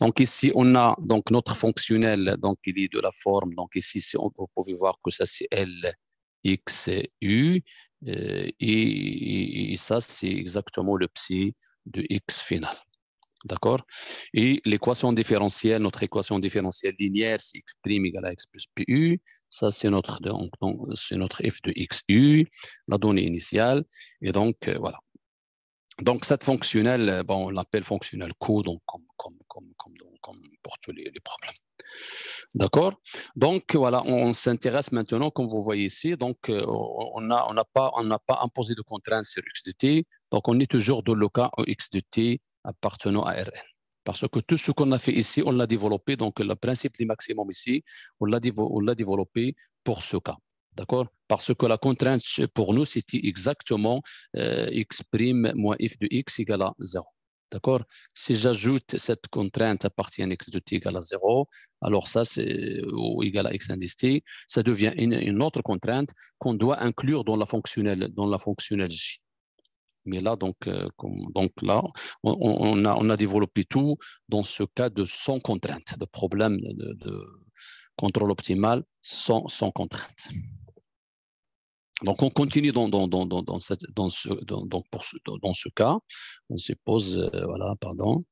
Donc ici, on a donc notre fonctionnel, donc il est de la forme. Donc ici, on, vous pouvez voir que ça c'est LXU. x euh, et, et ça, c'est exactement le psi de X final. D'accord Et l'équation différentielle, notre équation différentielle linéaire, c'est x' égale à x plus pu. Ça, c'est notre, c'est notre f de xu, la donnée initiale. Et donc, euh, voilà. Donc, cette fonctionnelle, euh, bon, on l'appelle fonctionnelle co, donc comme, comme, comme, comme, comme pour tous les, problèmes. D'accord Donc, voilà, on, s'intéresse maintenant, comme vous voyez ici, donc euh, on n'a pas, pas imposé de contraintes sur x de t, donc on est toujours dans le cas où x de t appartenant à Rn. Parce que tout ce qu'on a fait ici, on l'a développé. Donc, le principe du maximum ici, on l'a développé pour ce cas. D'accord Parce que la contrainte pour nous, c'était exactement euh, x x' moins f de x égale à 0. D'accord Si j'ajoute cette contrainte à x de t égale à 0, alors ça, c'est euh, égal à x indice t, ça devient une, autre contrainte qu'on doit inclure dans la fonctionnelle, dans la fonctionnelle j. Mais là, donc, euh, donc là on, on, a, on, a, développé tout dans ce cas de sans contrainte, de problème de, de contrôle optimal sans, sans, contrainte. Donc, on continue dans, dans, dans, dans, cette, dans ce, dans, pour dans ce cas. On se pose, euh, voilà, pardon.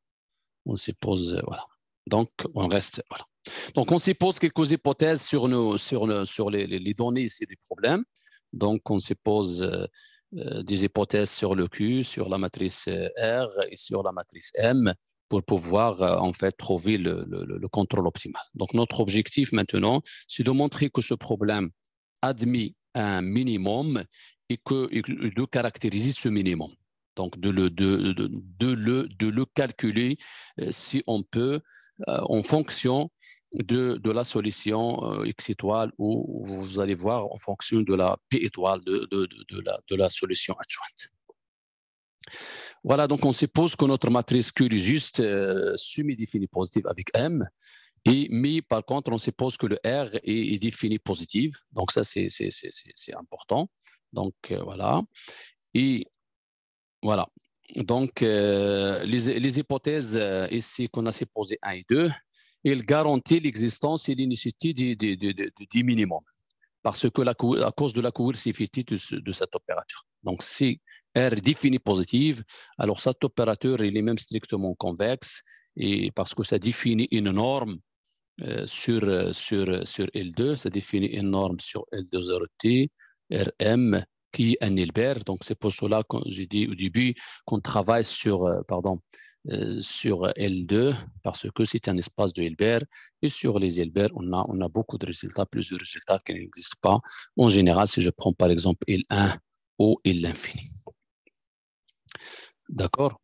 On se pose, euh, voilà. Donc, on reste, voilà. Donc, on s'y pose quelques hypothèses sur, nos, sur, sur les, les, données ici des problèmes. Donc, on se pose euh, des hypothèses sur le Q, sur la matrice euh, R et sur la matrice M pour pouvoir euh, en fait trouver le, contrôle optimal. Donc notre objectif maintenant, c'est de montrer que ce problème admet un minimum et, que, de caractériser ce minimum. Donc de le, de, de le, de le calculer si on peut en fonction de, la solution euh, X étoile ou vous allez voir en fonction de la P étoile de, la, solution adjointe. Voilà, donc on suppose que notre matrice Q est juste euh, semi-définie positive avec M. Et mais par contre, on suppose que le R est, défini positive. Donc ça, c'est important. Donc euh, voilà. Et voilà. Donc les, les, hypothèses ici qu'on a supposées 1 et 2, il garantit l'existence et l'unicité du, minimum, parce que la, à cause de la coercivité de, cette de cet opérateur. Donc, si R est positive, alors cet opérateur il est même strictement convexe, et parce que ça définit une norme euh, sur, sur, L2, ça définit une norme sur L2RT, RM, qui est un Hilbert. Donc, c'est pour cela que j'ai dit au début qu'on travaille sur, euh, pardon, euh, sur L2 parce que c'est un espace de Hilbert et sur les Hilbert, on a, on a beaucoup de résultats, plus de résultats qui n'existent pas en général si je prends par exemple L1 ou l'infini. D'accord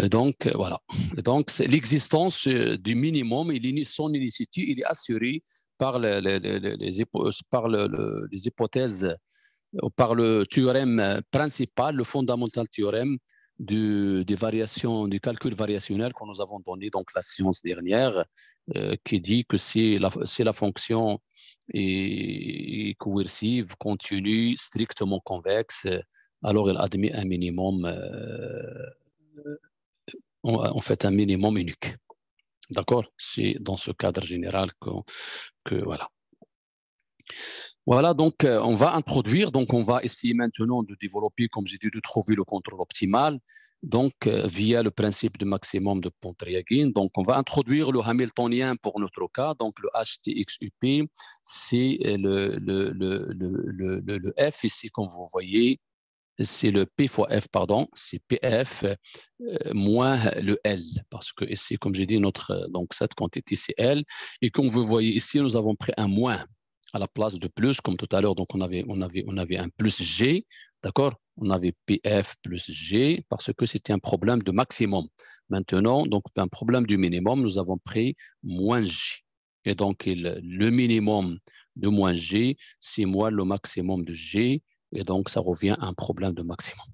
euh, donc, euh, voilà. Donc, l'existence du minimum et son unicité, il est assuré par les, par les hypothèses, par le théorème principal, le fondamental théorème du, des variations, du calcul variationnel que nous avons donné donc la science dernière, euh, qui dit que si la, la fonction est, coercive, continue, strictement convexe, alors elle admet un minimum, euh, en, fait un minimum unique. D'accord C'est dans ce cadre général que, que voilà. Voilà, donc euh, on va introduire, donc on va essayer maintenant de développer, comme j'ai dit, de trouver le contrôle optimal, donc euh, via le principe de maximum de Pontryagin. Donc on va introduire le Hamiltonien pour notre cas, donc le HTXUP, c'est euh, le, le, F ici, comme vous voyez, c'est le P fois F, pardon, c'est PF moins le L, parce que ici, comme j'ai dit, notre donc cette quantité c'est L, et comme vous voyez ici, nous avons pris un moins à la place de plus, comme tout à l'heure, donc on avait, on, avait, on avait un plus G, d'accord On avait PF plus G parce que c'était un problème de maximum. Maintenant, donc un problème du minimum, nous avons pris moins G. Et donc, le minimum de moins G, c'est moins le maximum de G, et donc ça revient à un problème de maximum.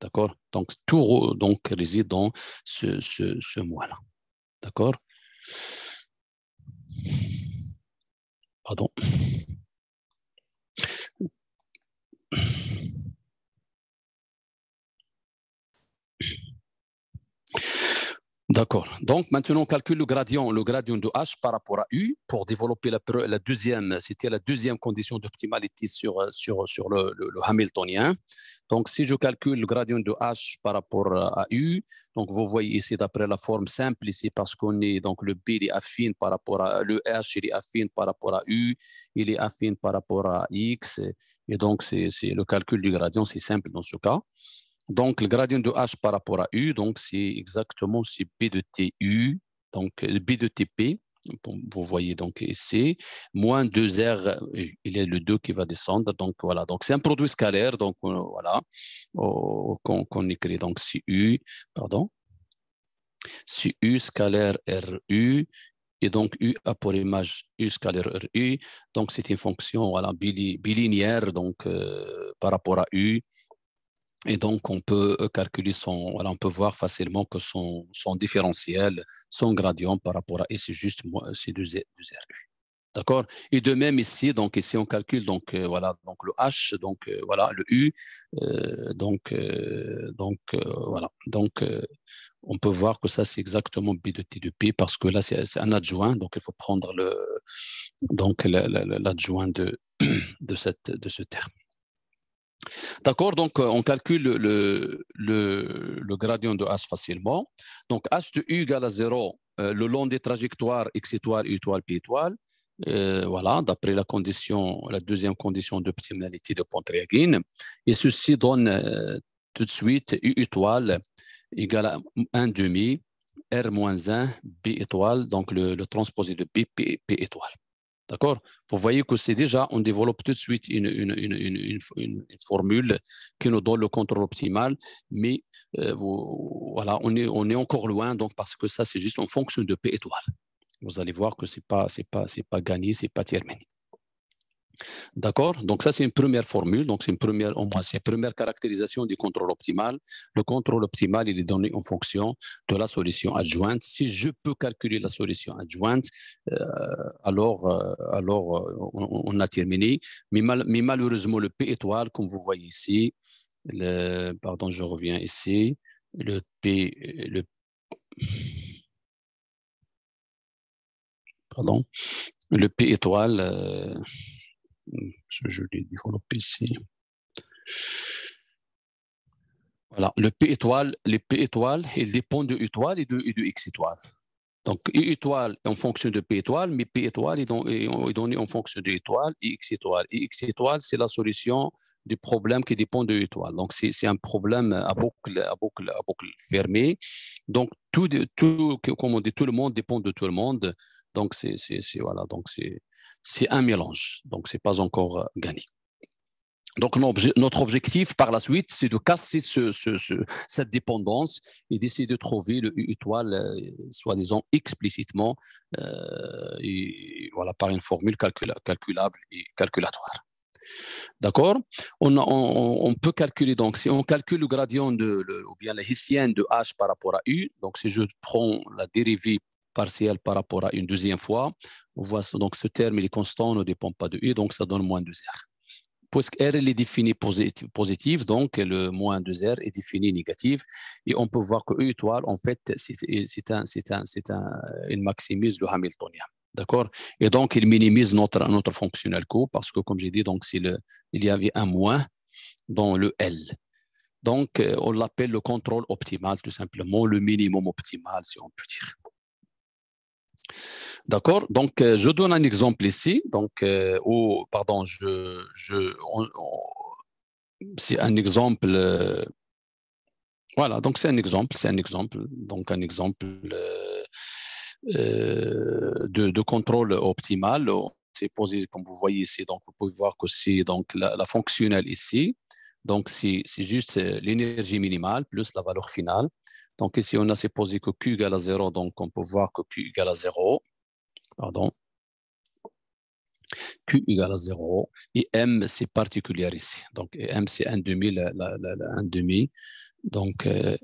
D'accord Donc, tout donc, réside dans ce, ce, ce là D'accord pardon D'accord. Donc maintenant, on calcule le gradient, le gradient de H par rapport à U pour développer la, deuxième, c'était la deuxième condition d'optimalité sur, sur, sur le, le, Hamiltonien. Donc si je calcule le gradient de H par rapport à U, donc vous voyez ici d'après la forme simple, ici parce qu'on est, donc le B est affine par rapport à, le H est affine par rapport à U, il est affine par rapport à X, et, donc c'est le calcul du gradient, c'est simple dans ce cas. Donc, le gradient de H par rapport à U, donc c'est exactement c'est B de u, donc B de TP, vous voyez donc ici, moins 2R, il est le 2 qui va descendre. Donc voilà, donc c'est un produit scalaire, donc euh, voilà, oh, oh, qu'on écrit donc u pardon, u scalaire u et donc U a pour image U scalaire u. donc c'est une fonction voilà, bilinéaire donc, euh, par rapport à U, et donc, on peut euh, calculer son, voilà, on peut voir facilement que son, différentiel, son gradient par rapport à ici juste c'est 2 D'accord Et de même ici, donc ici on calcule donc euh, voilà donc le H, donc euh, voilà le U, donc donc voilà donc on peut voir que ça c'est exactement B de T de P parce que là c'est un adjoint donc il faut prendre le donc l'adjoint de de de ce terme. D'accord Donc, euh, on calcule le, gradient de H facilement. Donc, H de U égale à 0 euh, le long des trajectoires X étoile, U étoile, P étoile. Euh, voilà, d'après la condition, la deuxième condition d'optimalité de Pontryagin. Et ceci donne tout de suite U étoile égale à 1 demi R-1 B étoile, donc le, transposé de B, P, P étoile. D'accord Vous voyez que c'est déjà, on développe tout de suite une, formule qui nous donne le contrôle optimal, mais euh, voilà, on est, on est encore loin, donc parce que ça, c'est juste en fonction de P étoile. Vous allez voir que ce n'est pas, c'est pas gagné, ce n'est pas terminé. D'accord Donc ça, c'est une première formule, donc c'est une première, au moins, c'est une première caractérisation du contrôle optimal. Le contrôle optimal, il est donné en fonction de la solution adjointe. Si je peux calculer la solution adjointe, euh, alors, euh, alors euh, on, a terminé. Mais, mal, malheureusement, le P étoile, comme vous voyez ici, pardon, je reviens ici, le P, le, pardon, le P étoile je l'ai développé ici. Voilà, le P étoile, les P étoiles, ils dépendent de étoile et de, et X étoile. Donc, u étoile en fonction de P étoile, mais P étoile est, donné donnée en fonction de étoile et X étoile. Et X étoile, c'est la solution du problème qui dépend de étoile. Donc, c'est un problème à boucle, à à fermée. Donc, tout, tout, comme on dit, tout le monde dépend de tout le monde. Donc, c'est voilà, donc c'est c'est un mélange, donc ce n'est pas encore euh, gagné. Donc notre objectif par la suite, c'est de casser cette dépendance et d'essayer de trouver le U étoile, euh, soi-disant explicitement, euh, voilà, par une formule calculable et calculatoire. D'accord on, peut calculer, donc, si on calcule le gradient de, ou bien la hessienne de h par rapport à u, donc si je prends la dérivée partielle par rapport à une deuxième fois. donc ce terme est constant, ne dépend pas de U, donc ça donne moins 2R. Puisque R est défini positif, donc le moins 2R est défini négatif. Et on peut voir que U étoile, en fait, c'est un, un, un, maximise le Hamiltonien. D'accord Et donc, il minimise notre, notre fonctionnel coût parce que, comme j'ai dit, donc, le, il y avait un moins dans le L. Donc, euh, on l'appelle le contrôle optimal, tout simplement, le minimum optimal, si on peut dire. D'accord Donc, euh, je donne un exemple ici. Donc, euh, pardon, je, je c'est un exemple. Euh, voilà, donc c'est un exemple, c'est un exemple. Donc, un exemple de, contrôle optimal. C'est posé, comme vous voyez ici, donc vous pouvez voir que c'est donc la, la, fonctionnelle ici. Donc, c'est juste l'énergie minimale plus la valeur finale. Donc ici, on a supposé que Q égale à 0, donc on peut voir que Q égale à 0. Pardon. Q égale à 0. Et M, c'est particulier ici. Donc M, c'est 1 demi, la, la, 1 demi. Donc euh,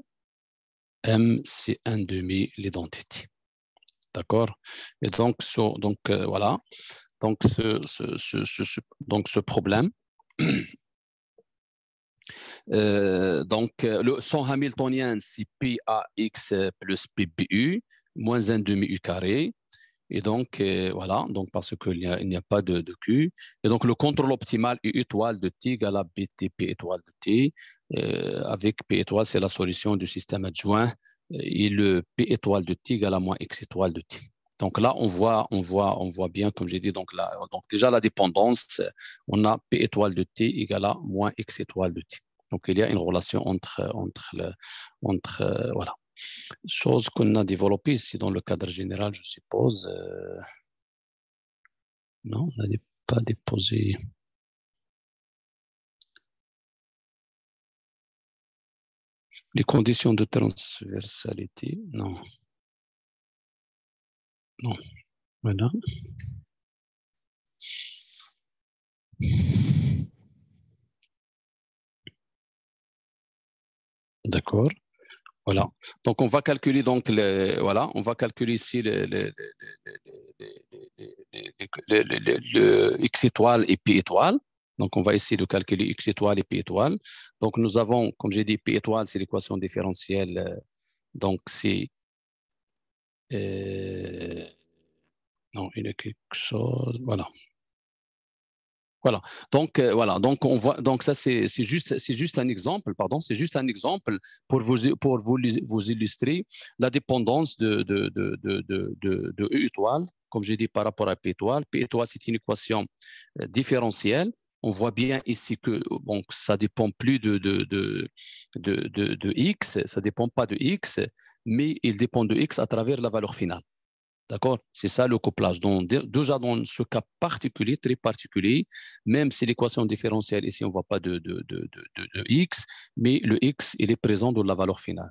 M, c'est 1 demi l'identité. D'accord Et donc, donc euh, voilà. Donc ce, ce, ce, donc ce problème Euh, donc, euh, le son hamiltonien, c'est PAX plus PBU, moins 1 demi U carré. Et donc, euh, voilà, donc parce qu'il n'y a, pas de, Q. Et donc, le contrôle optimal est étoile de T égale à BT P étoile de T. avec P étoile, c'est la solution du système adjoint. Et le P étoile de T égale à moins X étoile de T. Donc là, on voit, on voit, on voit bien, comme j'ai dit, donc, là, donc déjà la dépendance, on a P étoile de T égale à moins X étoile de T. Donc, il y a une relation entre, entre, entre euh, voilà. Chose qu'on a développée ici dans le cadre général, je suppose. Euh, non, on n'a pas déposé. Les conditions de transversalité, non. Non, voilà. D'accord Voilà. Donc, on va calculer, donc, voilà, on va calculer ici le x étoile et P étoile. Donc, on va essayer de calculer x étoile et pi étoile. Donc, nous avons, comme j'ai dit, pi étoile, c'est l'équation différentielle. Donc, c'est... non, il y a quelque chose... Voilà, voilà. Donc euh, voilà. Donc on voit. Donc ça c'est juste c'est juste un exemple. Pardon. C'est juste un exemple pour vous pour vous, vous illustrer la dépendance de de de E étoile comme j'ai dit par rapport à P étoile. P étoile c'est une équation euh, différentielle. On voit bien ici que donc ça dépend plus de de, de de, de, x, ça dépend pas de x, mais il dépend de x à travers la valeur finale. D'accord C'est ça le couplage. Donc, déjà dans ce cas particulier, très particulier, même si l'équation différentielle, ici, on ne voit pas de, de, x, mais le x, il est présent dans la valeur finale.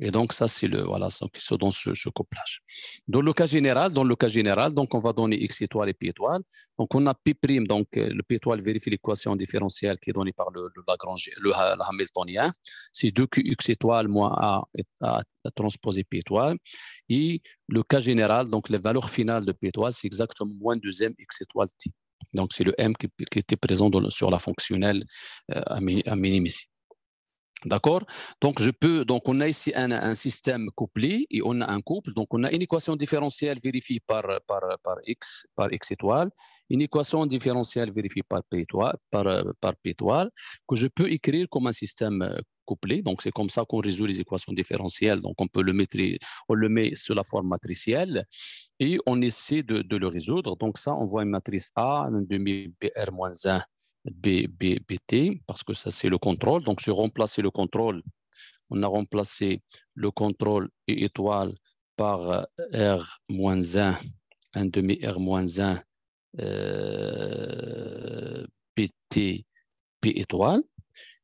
Et donc, ça, c'est le, voilà, ce dont ce, ce couplage. Dans le cas général, dans le cas général, donc, on va donner x étoile et pi étoile. Donc, on a pi prime, donc, euh, le p étoile vérifie l'équation différentielle qui est donnée par le, Lagrange, le, Hamiltonien. C'est 2 x étoile moins a, transposé pi étoile. Et le cas général, donc, les valeurs finales de p étoile, c'est exactement moins m x étoile t. Donc, c'est le m qui, était présent sur la fonctionnelle euh, à minimiser. ici. D'accord Donc, je peux, donc on a ici un, système couplé et on a un couple. Donc, on a une équation différentielle vérifiée par, par, x, par x étoile, une équation différentielle vérifiée par p, étoile, par, par étoile, que je peux écrire comme un système euh, couplé. Donc, c'est comme ça qu'on résout les équations différentielles. Donc, on peut le mettre, on le met sous la forme matricielle et on essaie de, le résoudre. Donc, ça, on voit une matrice A, un demi PR 1 BT, parce que ça, c'est le contrôle. Donc, j'ai remplacé le contrôle. On a remplacé le contrôle et étoile par euh, R-1, 1 demi R-1 euh, PT P étoile.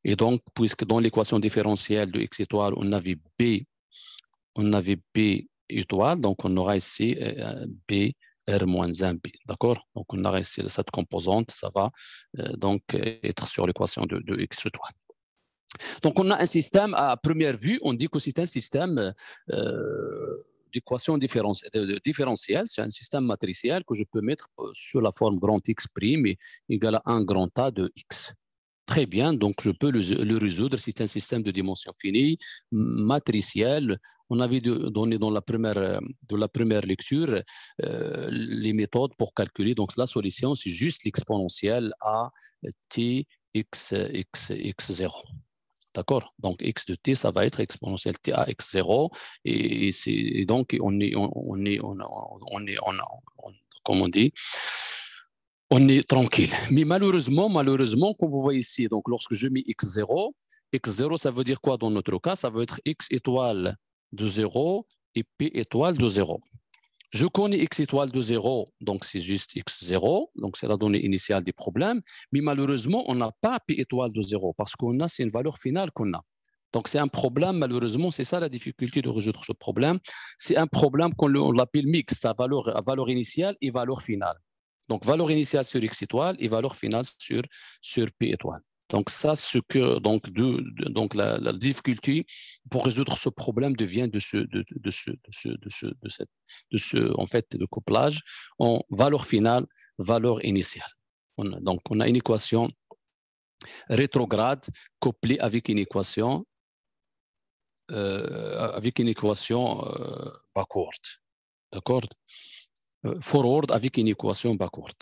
Et donc, puisque dans l'équation différentielle de X étoile, on avait B, on avait B étoile, donc on aura ici euh, euh, B R-1 B. D'accord Donc, on a réussi cette composante, ça va euh, donc euh, être sur l'équation de, de X 3. Donc, on a un système, à première vue, on dit que c'est un système euh, d'équation différentielle, c'est un système matriciel que je peux mettre sur la forme grand X' égale à 1 grand A de X. Très bien, donc je peux le, résoudre. C'est un système de dimension finie, matriciel. On avait donné dans la première, euh, de la première lecture euh, les méthodes pour calculer. Donc la solution, c'est juste l'exponentielle à t x, x, x0. D'accord Donc, x de t, ça va être exponentielle t à x0. Et, c'est donc, on est, on, on est, on, on est, on, on dit on est tranquille. Mais malheureusement, malheureusement, comme vous voyez ici, donc lorsque je mets x0, x0, ça veut dire quoi dans notre cas Ça veut être x étoile de 0 et p étoile de 0. Je connais x étoile de 0, donc c'est juste x0, donc c'est la donnée initiale des problèmes, mais malheureusement, on n'a pas p étoile de 0 parce qu'on a, c'est une valeur finale qu'on a. Donc c'est un problème, malheureusement, c'est ça la difficulté de résoudre ce problème. C'est un problème qu'on l'appelle mixte, sa valeur, valeur initiale et valeur finale. Donc, valeur initiale sur X étoile et valeur finale sur, sur P étoile. Donc, ça, ce que, donc, donc la, difficulté pour résoudre ce problème devient de ce, de, ce, de ce, de ce, de ce, en fait, de couplage en valeur finale, valeur initiale. donc, on a une équation rétrograde couplée avec une équation, euh, avec une équation euh, courte. D'accord euh, forward avec une équation backward.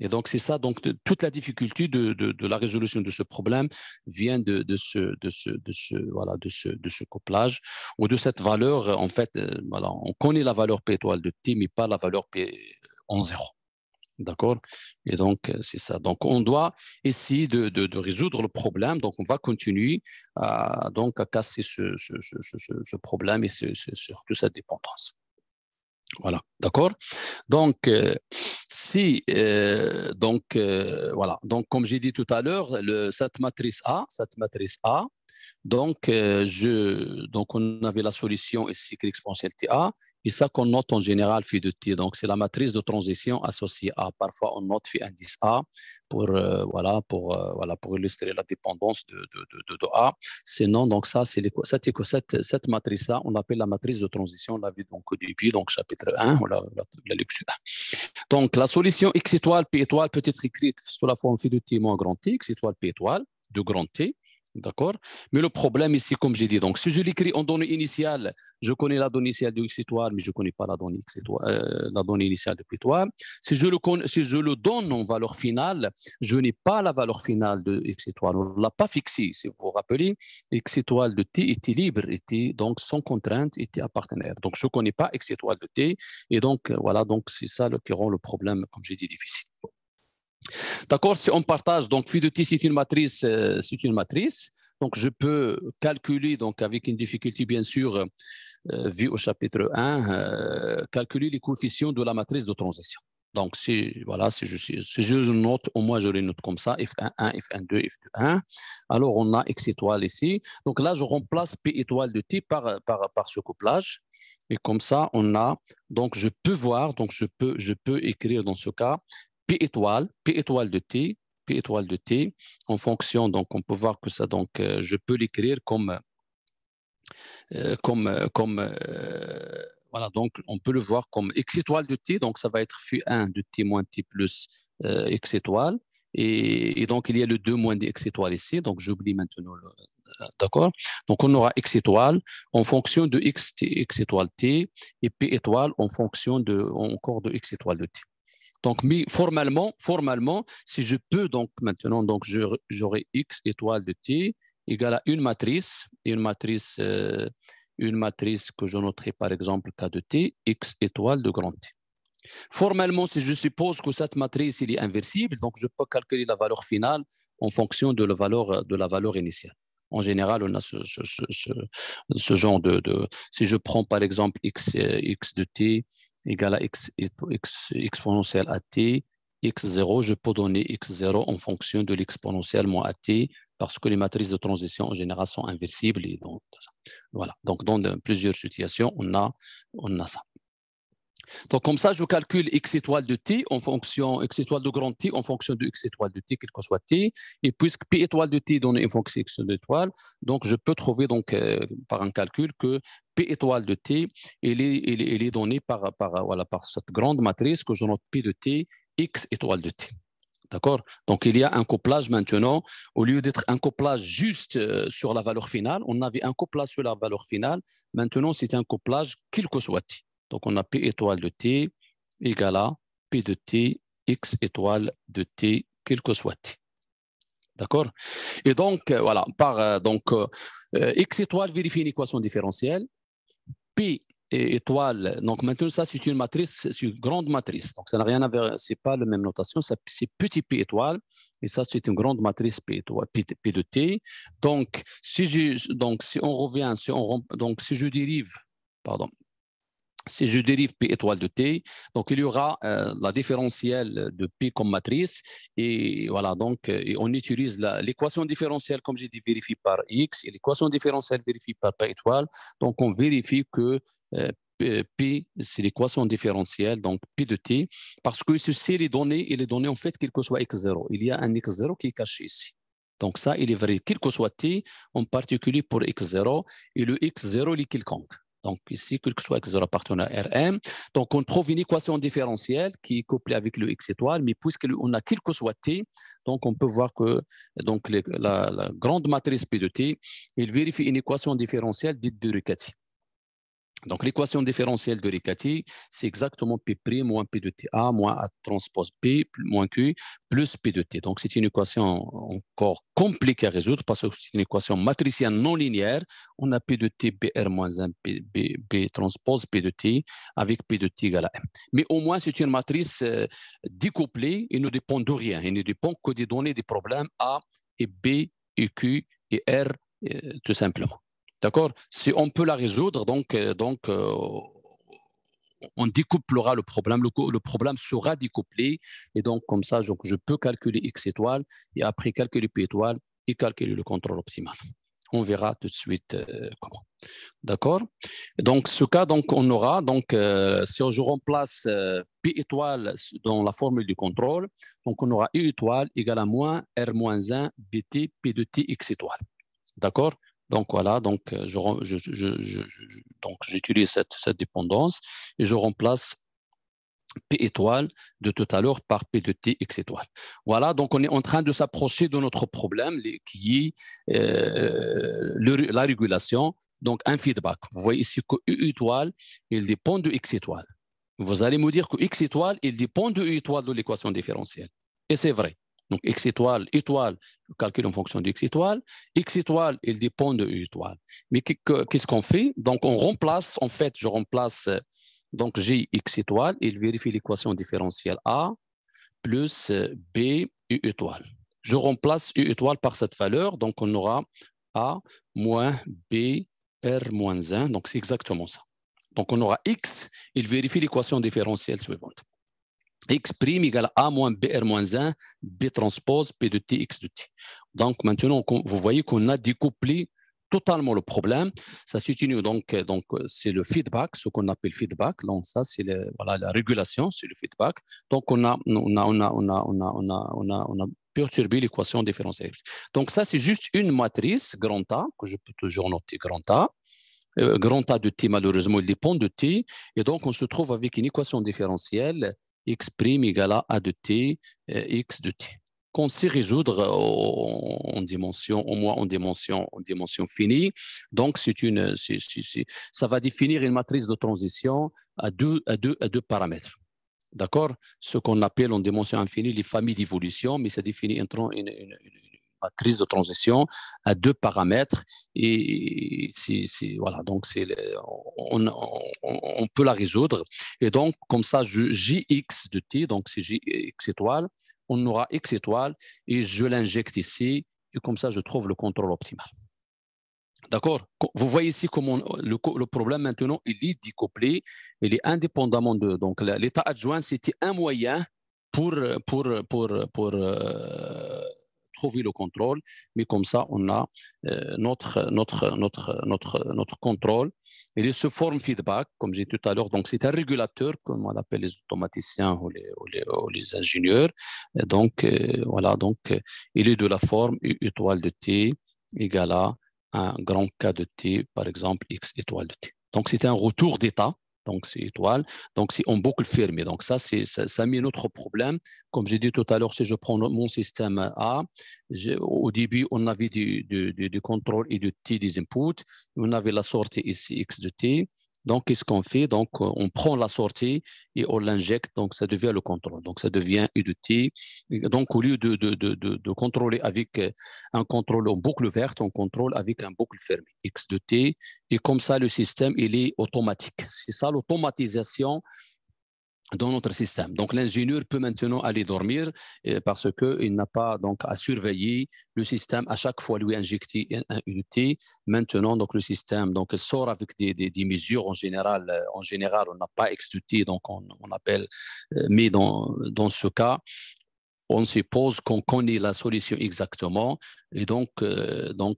Et donc, c'est ça, donc, toute la difficulté de, la résolution de ce problème vient de, ce, ce, ce, voilà, ce, de ce, couplage ou de cette valeur. En fait, euh, voilà, on connaît la valeur P étoile de T, mais pas la valeur P en zéro. D'accord Et donc, euh, c'est ça. Donc, on doit essayer de, résoudre le problème. Donc, on va continuer à, donc, à casser ce, ce problème et surtout cette dépendance. Voilà, d'accord. Donc, euh, si, euh, donc, euh, voilà. Donc, comme j'ai dit tout à l'heure, cette matrice A, cette matrice A, donc, euh, je, donc, on avait la solution ici, qui exponentielle TA, et ça qu'on note en général, phi de T. Donc, c'est la matrice de transition associée à. Parfois, on note phi indice A pour, euh, voilà, pour, euh, voilà, pour illustrer la dépendance de, de, de, A. Sinon, donc, ça, c'est cette, matrice-là, on l'appelle la matrice de transition, on l'a vu donc au début, donc chapitre 1, la, la lecture Donc, la solution X étoile, P étoile peut être écrite sous la forme phi de T moins grand T, X étoile, P étoile, de grand T D'accord Mais le problème ici, comme j'ai dit, donc si je l'écris en donnée initiale, je connais la donnée initiale de x étoile, mais je ne connais pas euh, la donnée, initiale de p Si je, le donne en valeur finale, je n'ai pas la valeur finale de x étoile. On ne l'a pas fixée. Si vous vous rappelez, x étoile de t était libre, était donc sans contrainte, était à partenaire. Donc je ne connais pas x étoile de t. Et donc, euh, voilà, donc c'est ça qui rend le problème, comme j'ai dit, difficile. D'accord, si on partage, donc phi de t, c'est une matrice, euh, c'est une matrice. Donc je peux calculer, donc avec une difficulté bien sûr, euh, vu au chapitre 1, euh, calculer les coefficients de la matrice de transition. Donc si, voilà, si je, note, au moins je les note comme ça, F1, F1, 2 F2, Alors on a X étoile ici. Donc là, je remplace P étoile de T par, par, par ce couplage. Et comme ça, on a, donc je peux voir, donc je peux, je peux écrire dans ce cas pi étoile, pi étoile de t, pi étoile de t, en fonction, donc on peut voir que ça, donc euh, je peux l'écrire comme, euh, comme, euh, comme voilà, donc on peut le voir comme x étoile de t, donc ça va être phi 1 de t moins t plus x étoile, et, donc il y a le 2 moins X étoile ici, donc j'oublie maintenant D'accord Donc, on aura x étoile en fonction de x, t, x étoile t et p étoile en fonction de, encore de x étoile de t. Donc, formellement, formellement, si je peux, donc maintenant, donc j'aurai x étoile de t égale à une matrice, une matrice, euh, une matrice que je noterai par exemple k de t, x étoile de grand t. Formellement, si je suppose que cette matrice est inversible, donc je peux calculer la valeur finale en fonction de la valeur, de la valeur initiale. En général, on a ce, genre de, Si je prends par exemple x, euh, x de t égale à x, exponentielle à t, x0, je peux donner x0 en fonction de l'exponentielle moins à parce que les matrices de transition en général sont inversibles. Et donc, voilà. Donc, dans plusieurs situations, on a, on a ça. Donc, comme ça, je calcule x étoile de t en fonction, x étoile de grand t en fonction de x étoile de t, quel que soit t. Et puisque p étoile de t donne en fonction x étoile, donc je peux trouver donc, euh, par un calcul que p étoile de t, est, donnée par, par cette grande matrice que je note p de t, x étoile de t. D'accord Donc, il y a un couplage maintenant. Au lieu d'être un couplage juste euh, sur la valeur finale, on avait un couplage sur la valeur finale. Maintenant, c'est un couplage quel que soit t. Donc, on a P étoile de T égale à P de T, X étoile de T, quel que soit T. D'accord Et donc, euh, voilà, par euh, donc, euh, X étoile vérifie une équation différentielle. P étoile, donc maintenant, ça, c'est une matrice, c'est une grande matrice. Donc, ça n'a rien à voir, c'est pas la même notation, c'est petit P étoile. Et ça, c'est une grande matrice P, étoile, P, de T. Donc, si, je, donc, si on revient, si on, donc, si je dérive, pardon, si je dérive P étoile de T, donc il y aura euh, la différentielle de P comme matrice. Et voilà, donc euh, on utilise l'équation différentielle, comme j'ai dit, vérifiée par X, et l'équation différentielle vérifiée par P étoile. Donc on vérifie que euh, P, c'est l'équation différentielle, donc P de T, parce que ceci, les données, et les données, en fait, quel que soit X0, il y a un X0 qui est caché ici. Donc ça, il est vrai, quel que soit T, en particulier pour X0, et le X0, il est quelconque. Donc ici, quel que soit x de la partenaire Rm, donc on trouve une équation différentielle qui est couplée avec le x étoile, mais puisqu'on a quel que soit t, donc on peut voir que donc, la, grande matrice P de t, il vérifie une équation différentielle dite de Riccati. Donc, l'équation différentielle de Riccati, c'est exactement P' moins P de TA moins A transpose P moins Q plus P de T. Donc, c'est une équation encore compliquée à résoudre parce que c'est une équation matricienne non linéaire. On a P de T BR moins 1 B, transpose P de T avec P de T égale à M. Mais au moins, c'est une matrice euh, découplée Il ne dépend de rien. Il ne dépend que des données des problèmes A et B et Q et R euh, tout simplement. D'accord Si on peut la résoudre, donc, euh, donc euh, on découplera le problème, le, problème sera découplé, et donc comme ça, je peux calculer x étoile, et après calculer p étoile, et calculer le contrôle optimal. On verra tout de suite euh, comment. D'accord Donc, ce cas, donc, on aura, donc, si je remplace P étoile dans la formule du contrôle, donc on aura U étoile égale à moins R moins 1 BT P de T X étoile. D'accord donc voilà, donc euh, j'utilise je, donc cette, cette, dépendance et je remplace P étoile de tout à l'heure par P de T X étoile. Voilà, donc on est en train de s'approcher de notre problème qui est euh, la régulation, donc un feedback. Vous voyez ici que U étoile, il dépend de X étoile. Vous allez me dire que X étoile, il dépend de U étoile de l'équation différentielle. Et c'est vrai. Donc, x étoile, étoile, je calcule en fonction de x étoile. x étoile, il dépend de u étoile. Mais qu'est-ce qu'on fait Donc, on remplace, en fait, je remplace euh, donc j x étoile, il vérifie l'équation différentielle a plus euh, b u étoile. Je remplace u étoile par cette valeur, donc on aura a moins b r moins 1, donc c'est exactement ça. Donc on aura x, il vérifie l'équation différentielle suivante x' égale a moins br moins 1, b transpose p de t x de t. Donc maintenant, vous voyez qu'on a découplé totalement le problème. Ça continue donc, euh, donc euh, c'est le feedback, ce qu'on appelle feedback. Donc ça, c'est la régulation, c'est le feedback. Donc on a, on a, on l'équation différentielle. Donc ça, c'est juste une matrice, grand A, que je peux toujours noter grand A. Euh, grand A de T, malheureusement, il dépend de T. Et donc, on se trouve avec une équation différentielle x' égale à a de t, euh, x de t. Qu'on sait résoudre euh, en dimension, au moins en dimension, en dimension finie. Donc, c'est une, ça va définir une matrice de transition à deux, à deux, à deux paramètres. D'accord Ce qu'on appelle en dimension infinie les familles d'évolution, mais ça définit une, une matrice de transition à deux paramètres. Et c'est, voilà, donc c'est, on, on, peut la résoudre. Et donc, comme ça, je, Jx de t, donc c'est Jx étoile, on aura x étoile et je l'injecte ici. Et comme ça, je trouve le contrôle optimal. D'accord Vous voyez ici comment le, problème maintenant, il est découplé, il est indépendamment de. Donc, l'état adjoint, c'était un moyen pour, pour, pour, pour, euh, le contrôle, mais comme ça, on a notre, notre, notre, notre, notre contrôle. Et il se forme feedback, comme j'ai tout à l'heure. Donc, c'est un régulateur, comme on l'appelle les automaticiens ou les, ingénieurs. donc, voilà, donc, il est de la forme U étoile de T égale à un grand K de T, par exemple, X étoile de T. Donc, c'est un retour d'état donc c'est étoile, donc c'est en boucle fermée. Donc ça, c'est, ça, met notre problème. Comme j'ai dit tout à l'heure, si je prends mon système A, au début, on avait du, du, du contrôle et du T des inputs, on avait la sortie ici, X de T, donc, qu'est-ce qu'on fait Donc, euh, on prend la sortie et on l'injecte. Donc, ça devient le contrôle. Donc, ça devient de T. Donc, au lieu de, contrôler avec euh, un contrôle en boucle verte, on contrôle avec un boucle fermé, X de T. Et comme ça, le système, il est automatique. C'est ça l'automatisation dans notre système. Donc l'ingénieur peut maintenant aller dormir euh, parce qu'il n'a pas donc à surveiller le système à chaque fois lui injecter un T. Maintenant donc le système donc sort avec des, des, mesures en général euh, en général on n'a pas exécuté donc on, on, appelle euh, mais dans, ce cas on suppose qu'on connaît la solution exactement. Et donc, donc,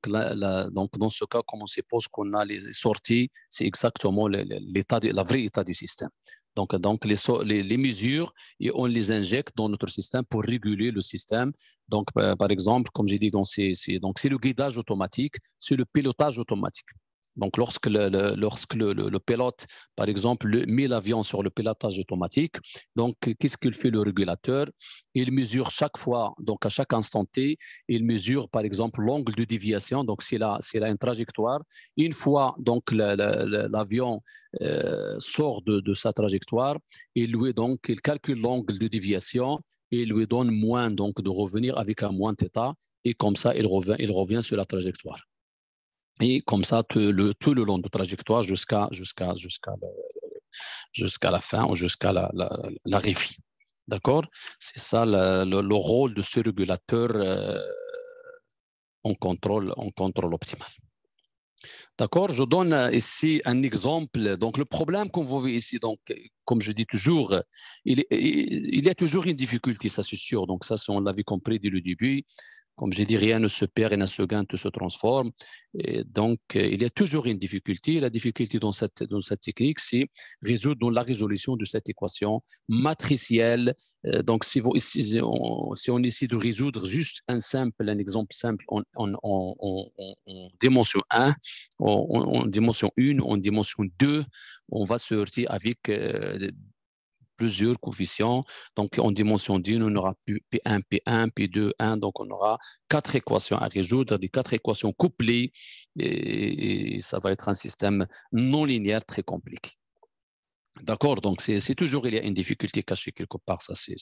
donc, dans ce cas, comme on suppose qu'on a les sorties, c'est exactement l'état, la vraie état du système. Donc, les, les, mesures, et on les injecte dans notre système pour réguler le système. Donc, euh, par exemple, comme j'ai dit, c'est le guidage automatique, c'est le pilotage automatique. Donc, lorsque le, lorsque le, pilote, par exemple, met l'avion sur le pilotage automatique, donc qu'est-ce qu'il fait le régulateur Il mesure chaque fois, donc à chaque instant T, il mesure par exemple l'angle de déviation, donc s'il a, une trajectoire. Une fois donc l'avion euh, sort de, de, sa trajectoire, il donc il calcule l'angle de déviation et lui donne moins donc de revenir avec un moins θ et comme ça il revient, il revient sur la trajectoire et comme ça tout le, tout le long de trajectoire jusqu'à jusqu'à jusqu'à jusqu'à la fin ou jusqu'à la, la, D'accord C'est ça le, rôle de ce régulateur euh, en, contrôle, en contrôle optimal. D'accord Je donne ici un exemple. Donc, le problème qu'on vous ici, donc, comme je dis toujours, il, il, il y a toujours une difficulté, ça c'est sûr. Donc, ça, on l'avait compris dès le début. Comme j'ai dit, rien ne se perd, et ne se gagne, tout se transforme. donc, euh, il y a toujours une difficulté. La difficulté dans cette, dans cette technique, c'est résoudre dans la résolution de cette équation matricielle. Euh, donc, si, on, si on essaie de résoudre juste un simple, un exemple simple en, dimension 1, en, dimension 1, en dimension 2, on va sortir avec euh, plusieurs coefficients. Donc, en dimension d'une, on plus P1, P1, P2, 1. Donc, on aura quatre équations à résoudre, des quatre équations couplées. Et, ça va être un système non linéaire très compliqué. D'accord Donc, c'est toujours, il y a une difficulté cachée quelque part. Ça, c'est,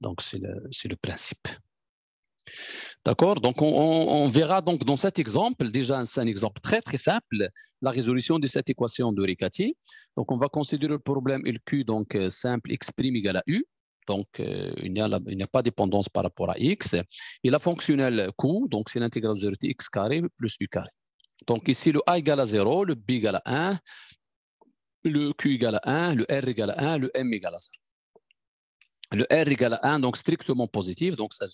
donc, c'est le principe. D'accord Donc, on, verra donc dans cet exemple, déjà c'est un exemple très très simple, la résolution de cette équation de Riccati. Donc, on va considérer le problème LQ, donc euh, simple, exprime égale à U. Donc, euh, il n'y a, pas de dépendance par rapport à X. Et la fonctionnelle Q, donc c'est l'intégrale de 0 X carré plus U carré. Donc, ici, le A égale à 0, le B égale à 1, le Q égale à 1, le R égale à 1, le M égale à 0. Le R égale à 1, donc strictement positif, donc ça,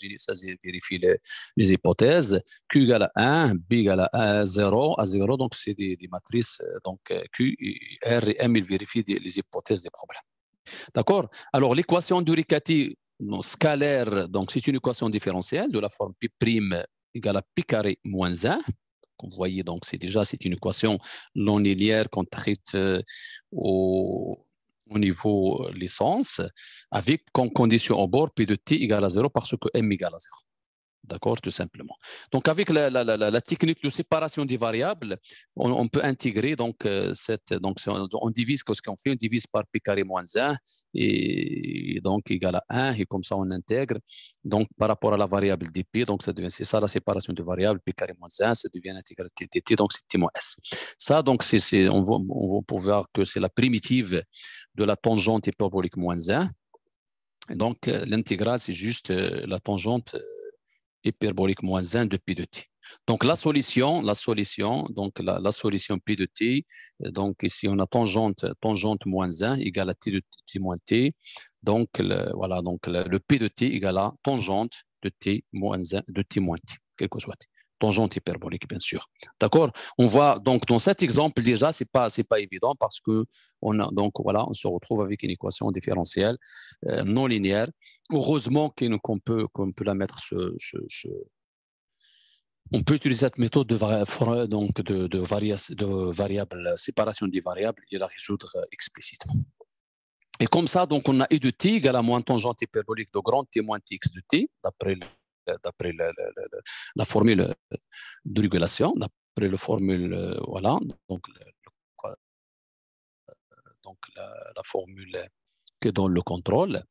vérifie les, hypothèses. Q égale à 1, B égale à 1, 0, à 0, donc c'est des, matrices, euh, donc euh, Q, R et M, ils vérifient les hypothèses des problèmes. D'accord Alors l'équation de Riccati scalaire, donc c'est une équation différentielle de la forme P' égale à P carré moins 1. Comme vous voyez, donc c'est déjà c'est une équation non linéaire qu'on traite euh, au au niveau euh, licence, avec comme condition au bord P de t égale à 0 parce que m égale à 0. D'accord, tout simplement. Donc, avec la, technique de séparation des variables, on, peut intégrer, donc, euh, cette, donc on, divise, ce qu'on fait On divise par pi carré moins 1, et, donc égal à 1, et comme ça, on intègre. Donc, par rapport à la variable dp, donc ça devient, c'est ça la séparation des variables, pi carré moins 1, ça devient l'intégrale dt, donc c'est t moins s. Ça, donc, c'est, on, va, on voir que c'est la primitive de la tangente hyperbolique moins 1. donc, euh, l'intégrale, c'est juste euh, la tangente hyperbolique moins 1 de pi de t. Donc la solution, la solution, donc la, solution pi de t, euh, donc ici on a tangente, tangente moins 1 égale à t de t moins t. Donc voilà, donc le, le pi de t égale à tangente de t moins 1 de t moins t, quel que soit t tangente hyperbolique, bien sûr. D'accord On voit donc dans cet exemple déjà, c'est pas pas évident parce que on a donc voilà, on se retrouve avec une équation différentielle euh, non linéaire. Heureusement qu'on peut peut la mettre ce, on peut utiliser cette méthode de, donc de, de, de variable, séparation des variables et la résoudre euh, explicitement. Et comme ça, donc, on a E de t égale à moins tangente hyperbolique de grand t moins tx de t, d'après euh, d'après la, formule euh, de régulation, d'après la formule, voilà, donc, donc la, formule dans le contrôle.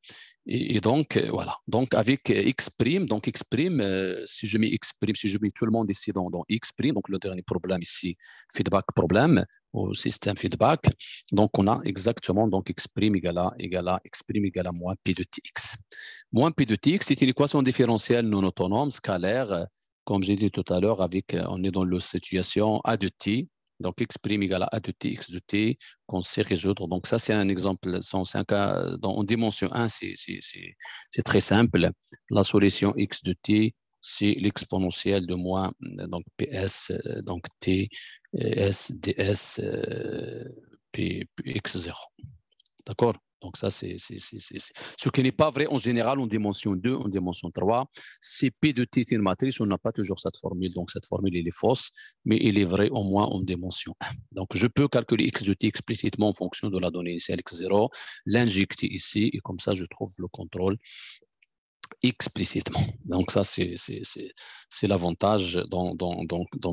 Et, donc, euh, voilà. Donc, avec exprime euh, donc exprime euh, si je mets X si je mets tout le monde ici dans, exprime X donc le dernier problème ici, feedback problème, au système feedback, donc on a exactement donc exprime égale à, égale à X à moins P de Tx. Moins P de Tx, c'est une équation différentielle non autonome, scalaire, comme j'ai dit tout à l'heure, avec, on est dans la situation A de T, donc, x' égale à a de t, x de t, qu'on sait résoudre. Donc, ça, c'est un exemple, c'est un cas en dimension 1, c'est très simple. La solution x de t, c'est l'exponentielle de moins, donc ps, donc t, euh, s, ds, euh, p x0. D'accord donc ça, c'est ce qui n'est pas vrai. En général, en dimension 2, en dimension 3, p de est une matrice, on n'a pas toujours cette formule. Donc cette formule, elle est fausse, mais elle est vraie au moins en dimension 1. Donc je peux calculer x de t explicitement en fonction de la donnée initiale x0, l'injecter ici, et comme ça, je trouve le contrôle explicitement. Donc ça, c'est l'avantage dans,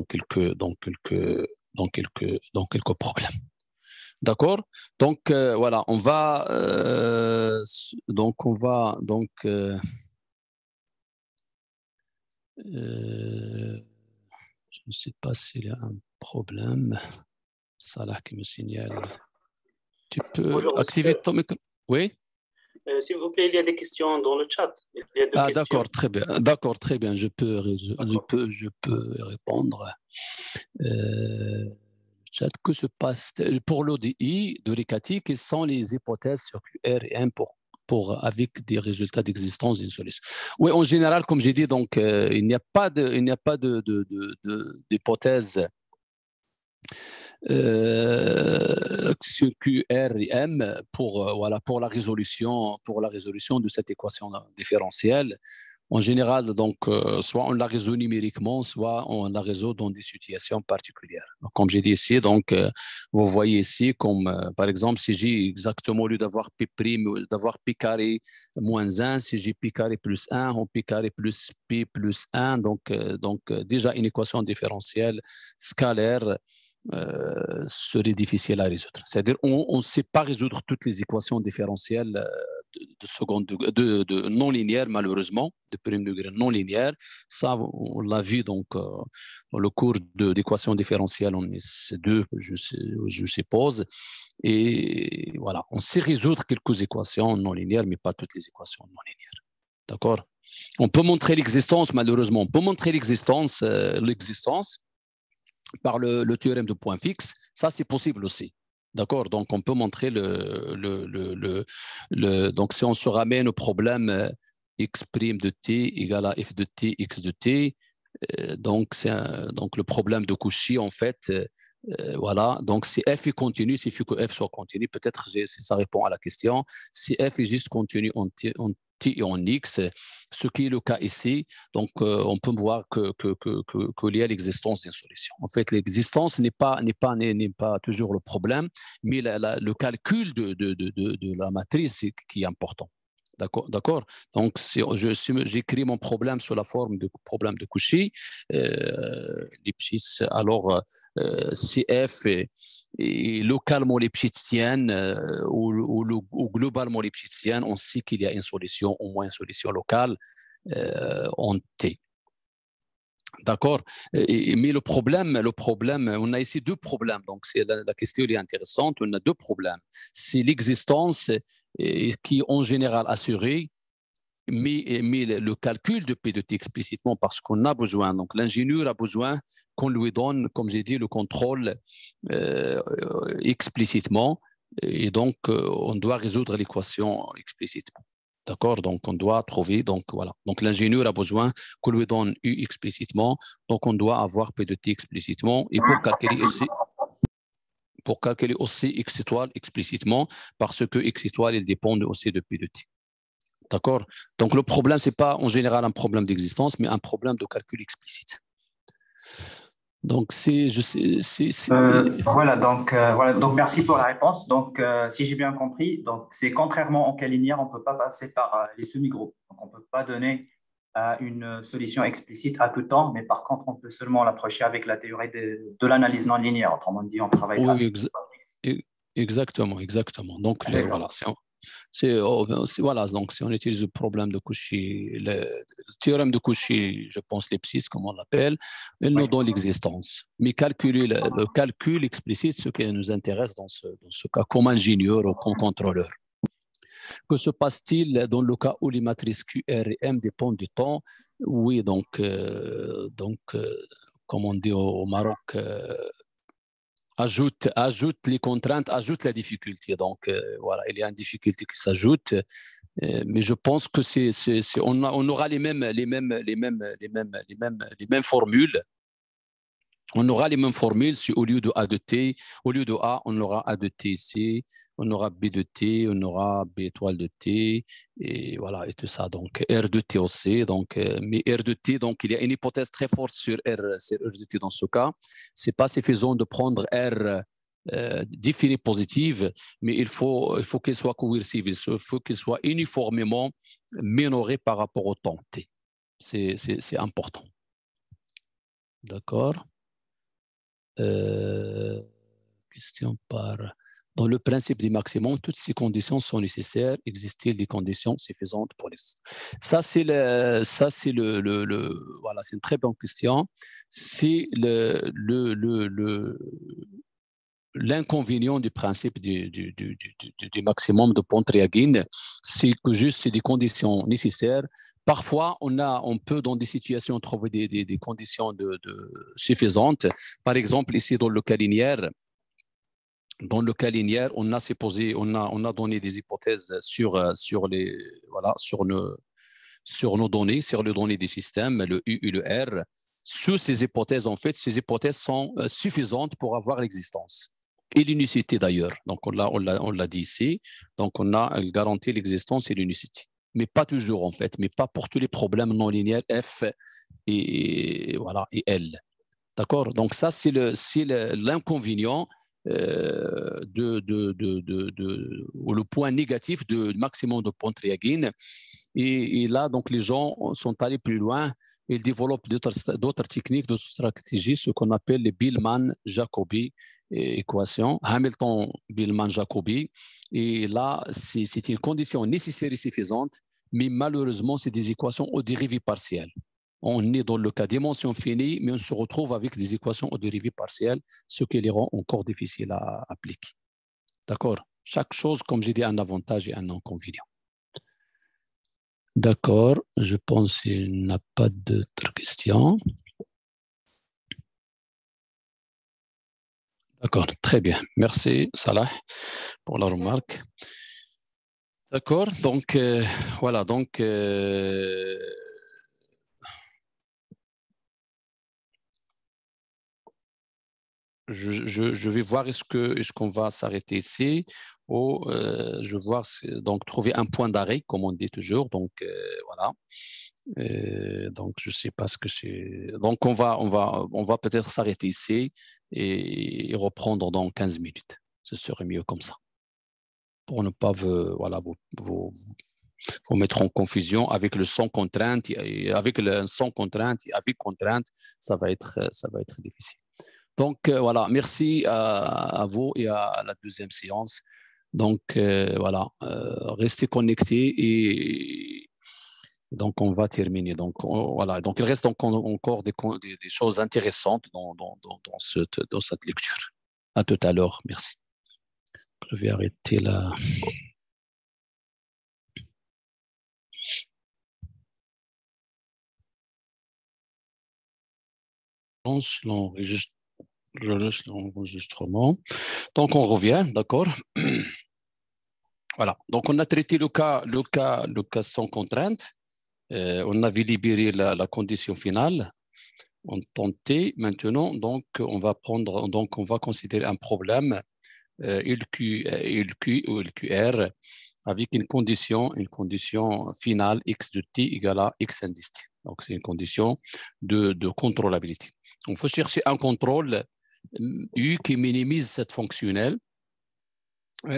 quelques, dans quelques problèmes. D'accord Donc euh, voilà, on va euh, donc on va donc euh, je ne sais pas s'il y a un problème. Salah qui me signale. Tu peux activer ton micro. Oui. S'il vous plaît, il y a des questions dans le chat. ah, d'accord, très bien. D'accord, très bien. Je peux, je peux, je peux répondre que se passe pour l'ODI de Ricati, quelles sont les hypothèses sur QR et M pour, avec des résultats d'existence d'une solution Oui, en général, comme j'ai dit, donc, euh, il n'y a pas d'hypothèse de, euh, sur QR et M pour, euh, voilà, la résolution, pour la résolution de cette équation différentielle. En général, donc, euh, soit on la résout numériquement, soit on la résout dans des situations particulières. Donc, comme j'ai dit ici, donc, euh, vous voyez ici, comme euh, par exemple, si j'ai exactement, lieu d'avoir P', d'avoir P carré moins 1, si j'ai P carré plus 1, on P carré plus P plus 1, donc, donc déjà une équation différentielle scalaire serait difficile à résoudre. C'est-à-dire, on ne sait pas résoudre toutes les équations différentielles de, seconde de, non linéaire, malheureusement, de premier degré non linéaire. Ça, on l'a vu donc euh, dans le cours d'équation différentielle on S2, je, je suppose. Et voilà, on sait résoudre quelques équations non linéaires, mais pas toutes les équations non linéaires. D'accord On peut montrer l'existence, malheureusement, on peut montrer l'existence, euh, l'existence par le, le théorème de point fixe. Ça, c'est possible aussi. D'accord Donc, on peut montrer le, le, le, Donc, si on se ramène au problème euh, x' de t égale à f de t, x de t, euh, donc, c'est donc le problème de Cauchy, en fait, euh, voilà. Donc, si f est continu, s'il suffit que f soit continu, peut-être ça répond à la question. Si f est juste continu en, t, et en X, ce qui est le cas ici. Donc, euh, on peut voir que, que, y a l'existence d'une solution. En fait, l'existence n'est pas, n'est pas, n'est, pas toujours le problème, mais le calcul de, de, de, de, la matrice qui est important. D'accord Donc, si j'écris mon problème sous la forme de problème de Cauchy, euh, alors CF euh, si est, localement lipschitzienne euh, ou, globalement lipschitzienne, on sait qu'il y a une solution, au moins une solution locale en T. D'accord Mais le problème, le problème, on a ici deux problèmes. Donc, c'est la, question est intéressante. On a deux problèmes. C'est l'existence qui en général assurée, mais, mais le calcul de P de T explicitement parce qu'on a besoin. Donc, l'ingénieur a besoin qu'on lui donne, comme j'ai dit, le contrôle euh, explicitement. Et donc, euh, on doit résoudre l'équation explicitement. D'accord Donc, on doit trouver. Donc, voilà. Donc, l'ingénieur a besoin qu'on lui donne U explicitement. Donc, on doit avoir P de T explicitement. Et pour calculer pour calculer aussi x étoile explicitement, parce que x étoile, il dépend aussi de P de T. D'accord Donc, le problème, ce n'est pas en général un problème d'existence, mais un problème de calcul explicite. Donc, c'est. Je sais, euh, voilà, donc, euh, voilà, donc merci pour la réponse. Donc, euh, si j'ai bien compris, c'est contrairement en cas linéaire, on ne peut pas passer par les semi-groupes. on ne peut pas donner une solution explicite à tout temps, mais par contre, on peut seulement l'approcher avec la théorie de, l'analyse non linéaire. Autrement dit, on travaille. Oui, e-, exactement, exactement. Donc, voilà, c'est, Oh, ben, c'est, voilà, donc si on utilise le problème de Cauchy, le, théorème de Cauchy, je pense l'epsis, comme on l'appelle, il nous donne l'existence. Mais calculer le, calcul explicite, ce qui nous intéresse dans ce, cas, comme ingénieur ou comme contrôleur. Que se passe-t-il dans le cas où les matrices Q, et M dépendent du temps Oui, donc, euh, donc euh, comme on dit au, Maroc, euh, ajoute, ajoute les contraintes, ajoute la difficulté. Donc, euh, voilà, il y a une difficulté qui s'ajoute. Euh, mais je pense que c'est, on, on, aura les mêmes, les mêmes, les mêmes, les mêmes, les mêmes, les mêmes formules on aura les mêmes formules au lieu de A de T, au lieu de A, on aura A de T c, on aura B de T, on aura B étoile de T, et voilà, et tout ça. Donc R de T aussi, donc, euh, mais R de T, donc il y a une hypothèse très forte sur R, sur R de T dans ce cas. Ce n'est pas suffisant de prendre R euh, définie positive, mais il faut, il faut qu'elle soit coercive, il faut qu'elle soit uniformément minorée par rapport au temps T. C'est important. D'accord euh, question par... Dans le principe du maximum, toutes ces conditions sont nécessaires. Existe-t-il des conditions suffisantes pour les... Ça, c'est le, ça, c'est le, voilà, c'est une très bonne question. Si le, le, l'inconvénient du principe du, maximum de Pontryagin, c'est que juste c'est des conditions nécessaires Parfois, on, a, on peut, dans des situations, trouver des, conditions de, suffisantes. Par exemple, ici, dans le cas linéaire, dans le cas on a, on a, on a donné des hypothèses sur, euh, sur, les, voilà, sur, nos, sur nos données, sur les données du système, le U et le R. Sous ces hypothèses, en fait, ces hypothèses sont euh, suffisantes pour avoir l'existence et l'unicité d'ailleurs. Donc, on l'a dit ici. Donc, on a garanti l'existence et l'unicité mais pas toujours en fait, mais pas pour tous les problèmes non linéaires F et, voilà, et L. D'accord Donc ça, c'est l'inconvénient euh, de, de, de, de, ou le point négatif du maximum de Pontryagin. Et, là, donc, les gens sont allés plus loin. Ils développent d'autres techniques, d'autres stratégies, ce qu'on appelle les Billman-Jacobi, équation hamilton bilman jacobi Et là, c'est une condition nécessaire et suffisante, mais malheureusement, c'est des équations aux dérivées partielles. On est dans le cas dimension finie, mais on se retrouve avec des équations aux dérivées partielles, ce qui les rend encore difficiles à appliquer. D'accord Chaque chose, comme j'ai dit, a un avantage et un inconvénient. D'accord, je pense qu'il n'y a pas d'autres questions. D'accord, très bien. Merci Salah pour la remarque. D'accord, donc euh, voilà, donc euh, je, vais voir est-ce que est-ce qu'on va s'arrêter ici ou euh, je vais donc trouver un point d'arrêt comme on dit toujours. Donc voilà donc, je ne sais pas ce que c'est. Donc, on va, on va, on va peut-être s'arrêter ici et, reprendre dans 15 minutes. Ce serait mieux comme ça. Pour ne pas vous, voilà, vous, vous, vous mettre en confusion avec le son contrainte, avec le son contrainte et avec contrainte, ça va être, ça va être difficile. Donc, euh, voilà, merci à, vous et à la deuxième séance. Donc, euh, voilà, euh, restez connectés et donc, on va terminer. Donc, voilà. Donc, il reste donc encore des, choses intéressantes dans, dans cette lecture. À tout à l'heure. Merci. Je vais arrêter là. je laisse l'enregistrement. Donc, on revient, d'accord Voilà. Donc, on a traité le cas, le cas, le cas sans contrainte. Euh, on avait libéré la, condition finale. On tentait maintenant, donc on va prendre, donc on va considérer un problème euh, LQ, euh, LQ ou LQR avec une condition, une condition finale x de t égale à x indice t. Donc, c'est une condition de, contrôlabilité. On faut chercher un contrôle U qui minimise cette fonctionnelle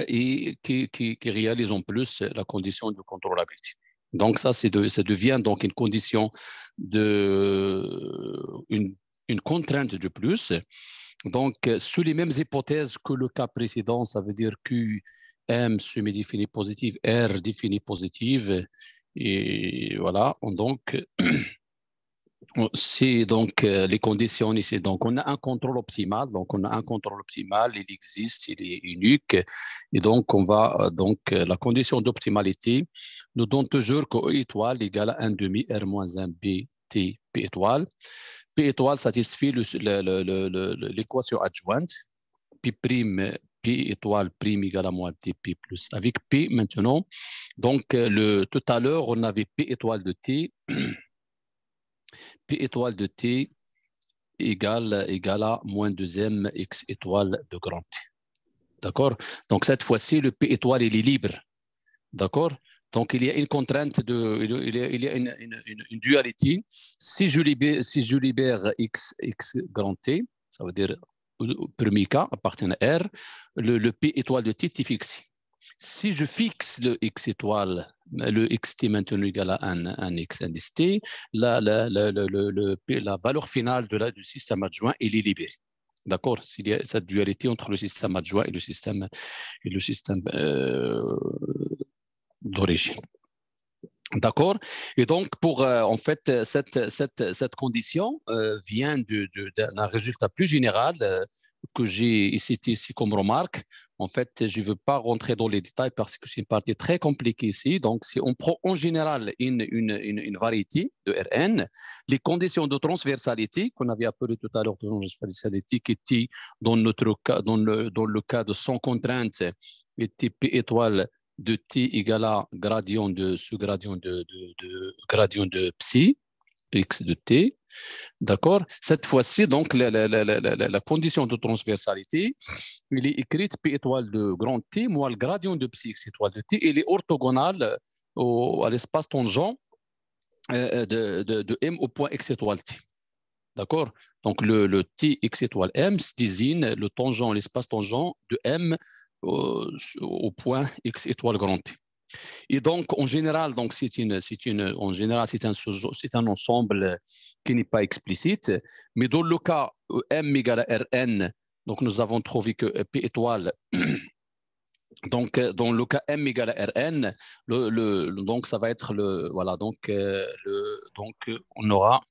et qui, qui réalise en plus la condition de contrôlabilité. Donc ça, de, ça devient donc une condition de une, contrainte de plus. Donc, sous les mêmes hypothèses que le cas précédent, ça veut dire m semi-défini positive, R définie positive, et voilà. Donc, C'est donc euh, les conditions ici. Donc, on a un contrôle optimal. Donc, on a un contrôle optimal. Il existe, il est unique. Et donc, on va, euh, donc, euh, la condition d'optimalité nous donne toujours que E étoile égale à 1 demi R moins 1 B T P étoile. P étoile satisfait l'équation adjointe. P prime P étoile prime égale à moins P plus. Avec P maintenant, donc, le, tout à l'heure, on avait P étoile de T. P étoile de T égale, à moins deuxième X étoile de grand T. D'accord Donc cette fois-ci, le P étoile, il est libre. D'accord donc, il y a une contrainte, de, il y a, une, dualité. Si je libère, si je libère x, x grand T, ça veut dire le euh, premier cas appartient à R, le P étoile de T est fixé si je fixe le x étoile, le xt maintenu égal à un, un x t, la, la, la, valeur finale de la, du système adjoint est libérée. D'accord S'il y a cette dualité entre le système adjoint et le système, et le système euh, d'origine. D'accord Et donc, pour, euh, en fait, cette, cette, cette condition euh, vient d'un résultat plus général que j'ai cité ici comme remarque. En fait, je ne veux pas rentrer dans les détails parce que c'est une partie très compliquée ici. Donc, si on prend en général une, variété de Rn, les conditions de transversalité qu'on avait appelées tout à l'heure, de transversalité qui était dans, notre cas, dans, le, dans le cas de sans contrainte, était étoile de T égale à gradient de ce gradient de, de gradient de psi x de t. D'accord Cette fois-ci, donc, la, condition de transversalité, il est écrite P étoile de grand T moins le gradient de psi x étoile de T. il est orthogonal à l'espace tangent euh, euh, de, M au point x étoile T. D'accord Donc, le, T x étoile M se désigne le tangent, l'espace tangent de M euh, au point x étoile grand T. Et donc, en général, donc c'est une, c'est une, en général, c'est un, c'est un ensemble qui n'est pas explicite. Mais dans le cas euh, M égale Rn, donc nous avons trouvé que euh, P étoile Donc, euh, dans le cas M égale Rn, le, le, donc ça va être le. Voilà, donc, le, donc on aura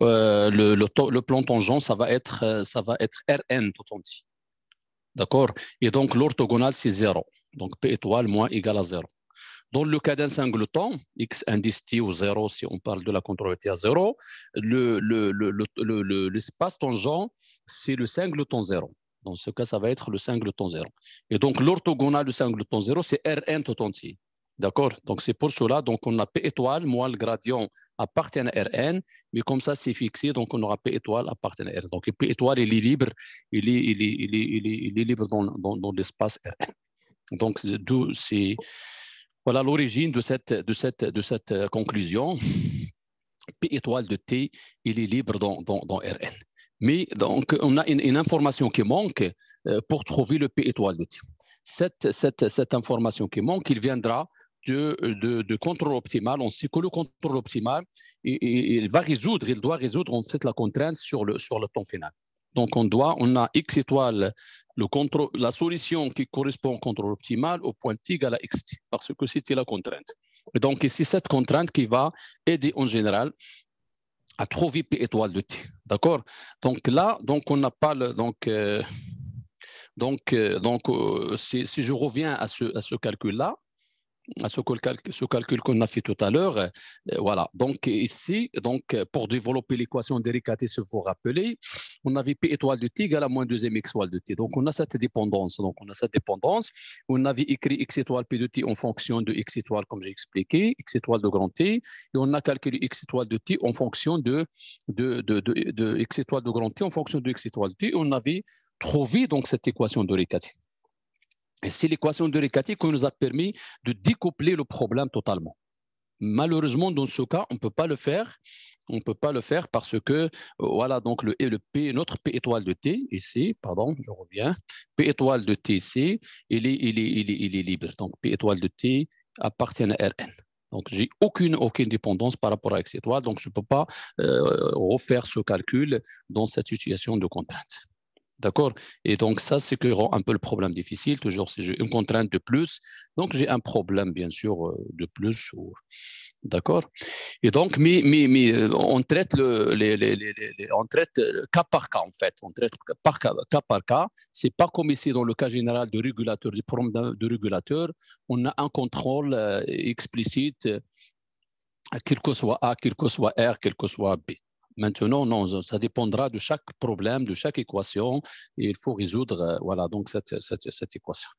le, le, plan tangent, ça va être, ça va être Rn, tout entier. dit. D'accord Et donc l'orthogonal, c'est 0. Donc P étoile moins égal à 0. Dans le cas d'un singleton, X indice T ou 0, si on parle de la controvertie à 0, l'espace le, le, tangent, c'est le singleton 0. Dans ce cas, ça va être le singleton 0. Et donc, l'orthogonal du singleton 0, c'est Rn tout entier. D'accord Donc, c'est pour cela, donc on a P étoile moins le gradient appartient à Rn, mais comme ça, c'est fixé, donc on aura P étoile appartient à R. Donc, P étoile, il est libre, il est, il est, libre dans l'espace Rn. Donc, c'est voilà l'origine de cette, de, cette, de cette euh, conclusion. P étoile de T, il est libre dans, dans, dans Rn. Mais donc, on a une, information qui manque euh, pour trouver le P étoile de T. Cette, cette, cette information qui manque, il viendra de, de, de, contrôle optimal. On sait que le contrôle optimal, il, il, va résoudre, il doit résoudre en fait la contrainte sur le, sur le temps final. Donc, on doit, on a x étoile le contrôle, la solution qui correspond au contrôle optimal au point égal à XT, parce que c'était la contrainte. Et donc ici, cette contrainte qui va aider en général à trouver P étoile de T. D'accord Donc là, donc on n'a pas le... Donc, euh, donc, euh, donc euh, si, si, je reviens à ce, à ce calcul-là, ce, ce calcul qu'on a fait tout à l'heure. Euh, voilà. Donc, ici, donc, pour développer l'équation Riccati, si vous vous rappelez, on avait P étoile de t égale à moins 2 x étoile de t. Donc, on a cette dépendance. Donc, on a cette dépendance. On avait écrit x étoile P de t en fonction de x étoile, comme j'ai expliqué, x étoile de grand T. Et on a calculé x étoile de t en fonction de, de, de, de, x étoile de grand T, en fonction de x étoile de t. on avait trouvé donc cette équation Riccati. C'est l'équation de Riccati qui nous a permis de découpler le problème totalement. Malheureusement, dans ce cas, on ne peut pas le faire. On ne peut pas le faire parce que, euh, voilà, donc le, P, notre P étoile de T, ici, pardon, je reviens, P étoile de T ici, il est, libre. Donc, P étoile de T appartient à Rn. Donc, j'ai aucune, aucune dépendance par rapport à X étoile, donc je ne peux pas euh, refaire ce calcul dans cette situation de contrainte. D'accord Et donc, ça, c'est que rend un peu le problème difficile. Toujours, si j'ai une contrainte de plus, donc j'ai un problème, bien sûr, euh, de plus. D'accord Et donc, mais, mais, euh, on, traite le, on traite euh, cas par cas, en fait. On traite par cas, cas par cas. Ce n'est pas comme ici, dans le cas général de régulateur, du problème de régulateur, on a un contrôle explicite, quel que soit A, quel que soit R, quel que soit B. Maintenant, non, ça dépendra de chaque problème, de chaque équation, il faut résoudre euh, voilà, donc cette, équation.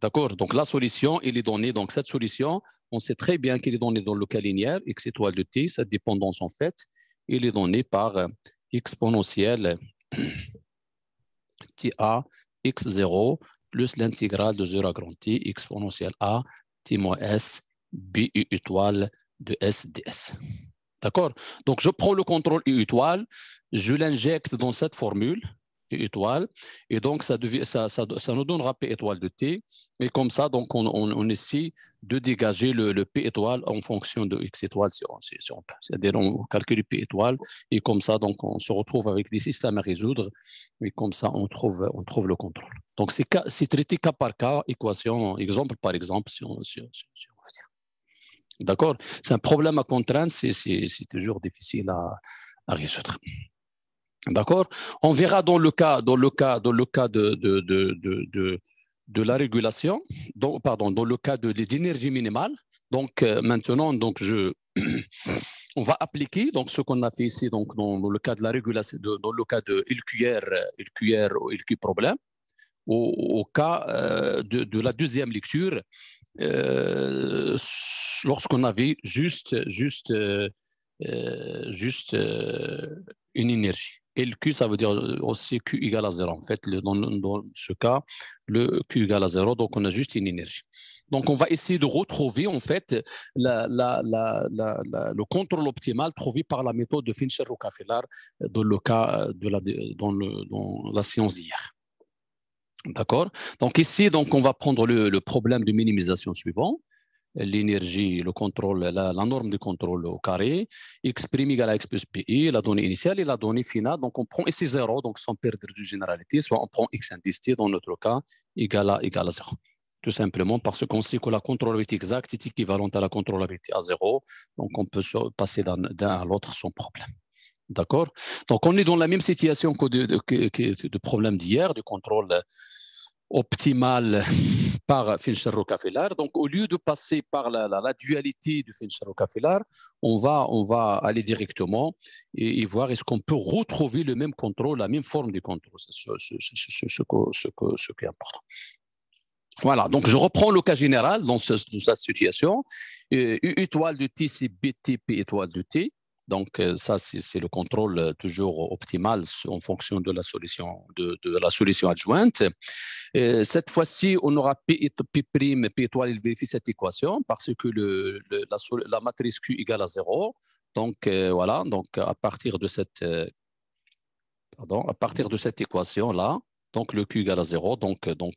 D'accord Donc la solution, elle est donnée. Donc cette solution, on sait très bien qu'il est donnée dans le cas linéaire, x étoile de t, cette dépendance en fait, il est donnée par euh, exponentielle a x0 plus l'intégrale de 0 à grand t exponentielle a t moins s b étoile de s ds. D'accord Donc, je prends le contrôle U étoile, je l'injecte dans cette formule U étoile, et donc ça, devient, ça, nous donnera P étoile de T. Et comme ça, donc, on, essaie de dégager le, P étoile en fonction de X étoile, si on, C'est-à-dire, on calcule P étoile, et comme ça, donc, on se retrouve avec des systèmes à résoudre, et comme ça, on trouve, on trouve le contrôle. Donc, c'est traité cas par cas, équation, exemple par exemple, si on D'accord C'est un problème à contraindre, c'est toujours difficile à, à résoudre. D'accord On verra dans le cas, dans le cas, dans le cas de, de, la régulation, donc pardon, dans le cas de l'énergie minimale. Donc euh, maintenant, donc je, on va appliquer donc ce qu'on a fait ici donc dans, le cas de la régulation, dans le cas de ou LQ problème au, cas euh, de, la deuxième lecture, euh, lorsqu'on avait juste, juste, euh, juste une énergie. Et le Q, ça veut dire aussi Q égale à zéro. En fait, dans, ce cas, le Q égale à zéro, donc on a juste une énergie. Donc, on va essayer de retrouver en fait le contrôle optimal trouvé par la méthode de fincher rocafellar dans le cas de la, dans, dans la science d'hier. D'accord Donc ici, donc, on va prendre le, problème de minimisation suivant. L'énergie, le contrôle, la, norme du contrôle au carré, prime égale à x plus pi, la donnée initiale et la donnée finale. Donc on prend ici 0, donc sans perdre de généralité, soit on prend x indice dans notre cas, égale à, égal à 0. Tout simplement parce qu'on sait que la contrôlabilité exacte est équivalente à la contrôlabilité à 0, donc on peut passer d'un à l'autre sans problème. D'accord Donc, on est dans la même situation que de, problème d'hier, du contrôle optimal par Fincher Rockefeller. Donc, au lieu de passer par la, dualité de Fincher Rockefeller, on va, on va aller directement et, voir est-ce qu'on peut retrouver le même contrôle, la même forme du contrôle. C'est ce, qui est important. Voilà, donc je reprends le cas général dans, cette situation. étoile de T, c'est BTP étoile de T. Donc, euh, ça, c'est le contrôle euh, toujours optimal en fonction de la solution, de, la solution adjointe. Euh, cette fois-ci, on aura P', P', P étoile, il vérifie cette équation parce que la, matrice Q égale à 0. Donc, voilà, donc à partir de cette, à partir de cette équation-là, donc le Q égale à 0, donc, donc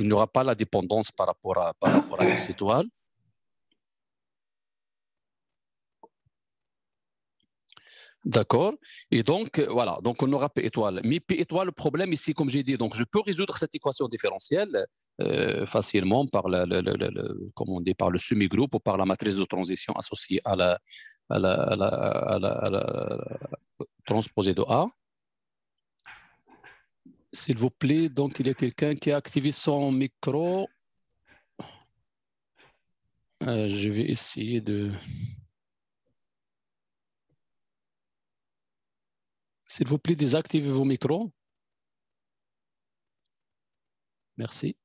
il n'y aura pas la dépendance par rapport à, par rapport à étoile. D'accord Et donc, euh, voilà, donc on aura P étoile. Mais P étoile, le problème ici, comme j'ai dit, donc je peux résoudre cette équation différentielle euh, facilement par le, par le semi-groupe ou par la matrice de transition associée à la, à la, à la, transposée de A. S'il vous plaît, donc il y a quelqu'un qui a activé son micro. Euh, je vais essayer de... S'il vous plaît, désactivez vos micros. Merci.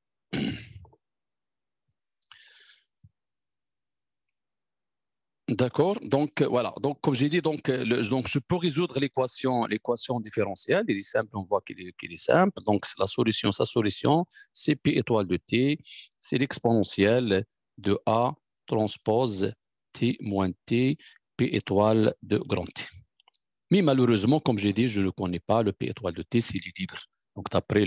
D'accord. Donc euh, voilà. Donc comme j'ai dit, donc, euh, donc je peux résoudre l'équation, l'équation différentielle. Il est simple. On voit qu'il est, simple. Donc la solution, sa solution, c'est P étoile de t, c'est l'exponentielle de a transpose t moins t P étoile de grand t. Mais malheureusement, comme j'ai dit, je ne connais pas le P étoile de T c'est libre. Donc, d'après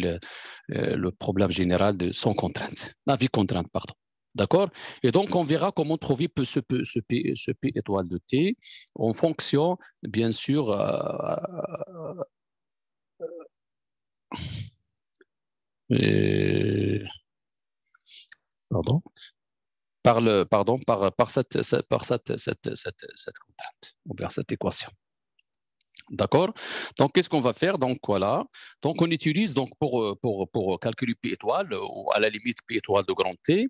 euh, le, problème général de sans contrainte, vie contrainte, pardon. D'accord Et donc, on verra comment trouver ce P, étoile de T en fonction, bien sûr, euh, euh, pardon, par, le, pardon, par, par, cette, par contrainte, par cette équation. D'accord Donc, qu'est-ce qu'on va faire Donc, voilà. Donc, on utilise donc pour, euh, pour, calculer P étoile, ou à la limite P étoile de grand T.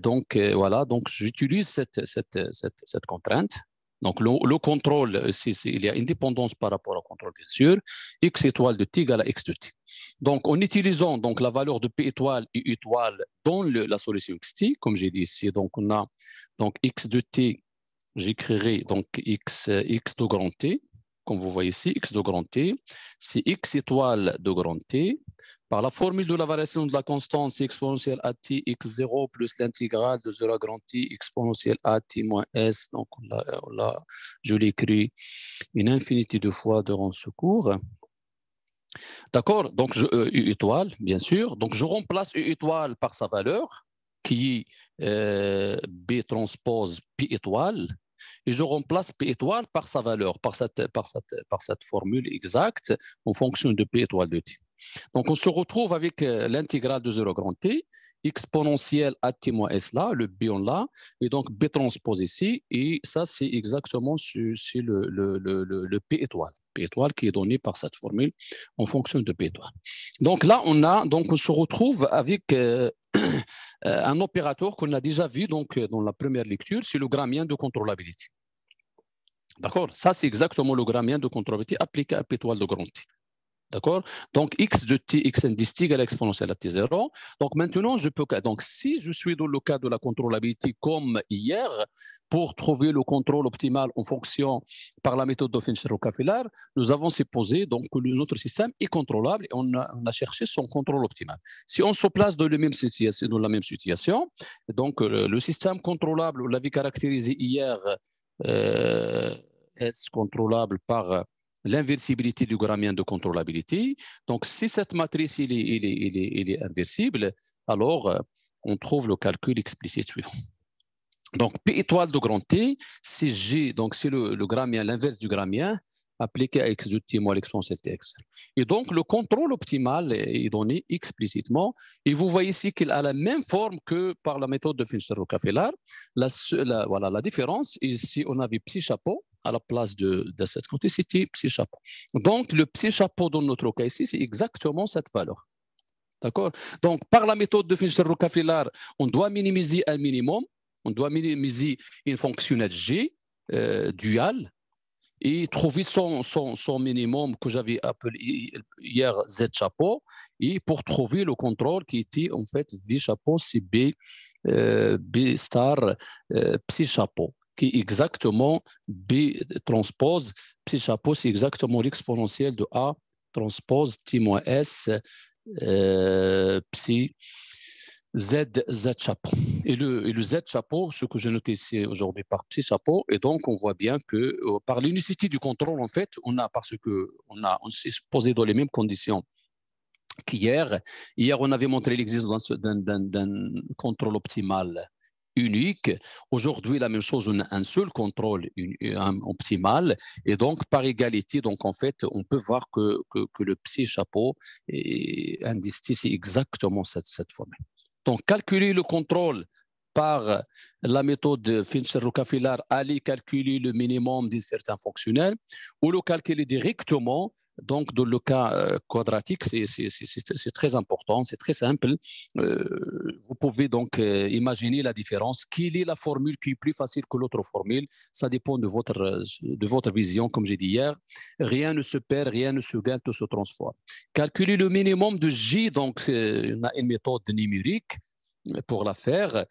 Donc, euh, voilà. Donc, j'utilise cette, contrainte. Donc, le, contrôle, il y a indépendance par rapport au contrôle, bien sûr. X étoile de T égale à X de T. Donc, en utilisant donc, la valeur de P étoile et étoile dans la solution XT, comme j'ai dit ici, donc on a donc, X de T, j'écrirai donc X, X de grand T comme vous voyez ici, x de grand T, c'est x étoile de grand T. Par la formule de la variation de la constante, c'est exponentielle à t x0 plus l'intégrale de 0 à grand t exponentielle à t moins s. Donc là, je l'écris une infinité de fois durant ce cours. D'accord Donc je, euh, étoile, bien sûr. Donc je remplace U étoile par sa valeur, qui est euh, B transpose pi étoile et je remplace P étoile par sa valeur, par cette, formule exacte en fonction de P étoile de t. Donc, on se retrouve avec euh, l'intégrale de 0 grand t, exponentielle à t moins s là, le bion là, et donc b transpose ici, et ça, c'est exactement le, p étoile. P étoile qui est donné par cette formule en fonction de P étoile. Donc là, on, a, donc on se retrouve avec euh, euh, un opérateur qu'on a déjà vu donc, euh, dans la première lecture, c'est le grammien de contrôlabilité. D'accord Ça, c'est exactement le grammien de contrôlabilité appliqué à p de Gronti. D'accord Donc, x de t, x n à à exponentielle à t0. Donc, maintenant, je peux. Donc, si je suis dans le cas de la contrôlabilité comme hier, pour trouver le contrôle optimal en fonction par la méthode de Fincher-Rockefeller, nous avons supposé donc, que notre système est contrôlable et on a, cherché son contrôle optimal. Si on se place dans, le même, dans la même situation, donc euh, le système contrôlable, la l'avait caractérisé hier, est euh, est contrôlable par l'inversibilité du gramien de contrôlabilité. Donc, si cette matrice il est, il est, inversible, alors euh, on trouve le calcul explicite suivant. Donc, P étoile de grand T, c'est G, donc c'est le, le grammien, l'inverse du gramien, appliqué à x de t moins l'exponentielle X. Et donc, le contrôle optimal est donné explicitement. Et vous voyez ici qu'il a la même forme que par la méthode de fincher rocafé La, la, voilà, la différence, ici, on avait psi chapeau, à la place de cette quantité, c'était Psy Chapeau. Donc, le Psy Chapeau dans notre cas ici, c'est exactement cette valeur. D'accord Donc, par la méthode de Fincher rucafilar on doit minimiser un minimum, on doit minimiser une fonctionnalité G dual euh, duale et trouver son, son, minimum que j'avais appelé hier Z chapeau et pour trouver le contrôle qui était en fait V chapeau, c'est B, euh, star, euh, Psi chapeau qui exactement B transpose, psi chapeau, c'est exactement l'exponentielle de A transpose T S euh, psi Z, Z chapeau. Et le, Z chapeau, ce que j'ai noté ici aujourd'hui par psi chapeau, et donc on voit bien que euh, par l'unicité du contrôle, en fait, on a, parce que on, on s'est posé dans les mêmes conditions qu'hier, hier on avait montré l'existence d'un contrôle optimal unique. Aujourd'hui, la même chose, un seul contrôle un optimal. Et donc, par égalité, donc en fait, on peut voir que, que, le psy-chapeau indice exactement cette, cette Donc, calculer le contrôle par la méthode Fincher-Rocafillar, aller calculer le minimum d'un certain fonctionnel ou le calculer directement donc, dans le cas euh, quadratique, c'est très important, c'est très simple. Euh, vous pouvez donc euh, imaginer la différence. Quelle est la formule qui est plus facile que l'autre formule Ça dépend de votre, de votre vision, comme j'ai dit hier. Rien ne se perd, rien ne se gagne, tout se transforme. Calculer le minimum de J, donc on a une méthode numérique pour la faire,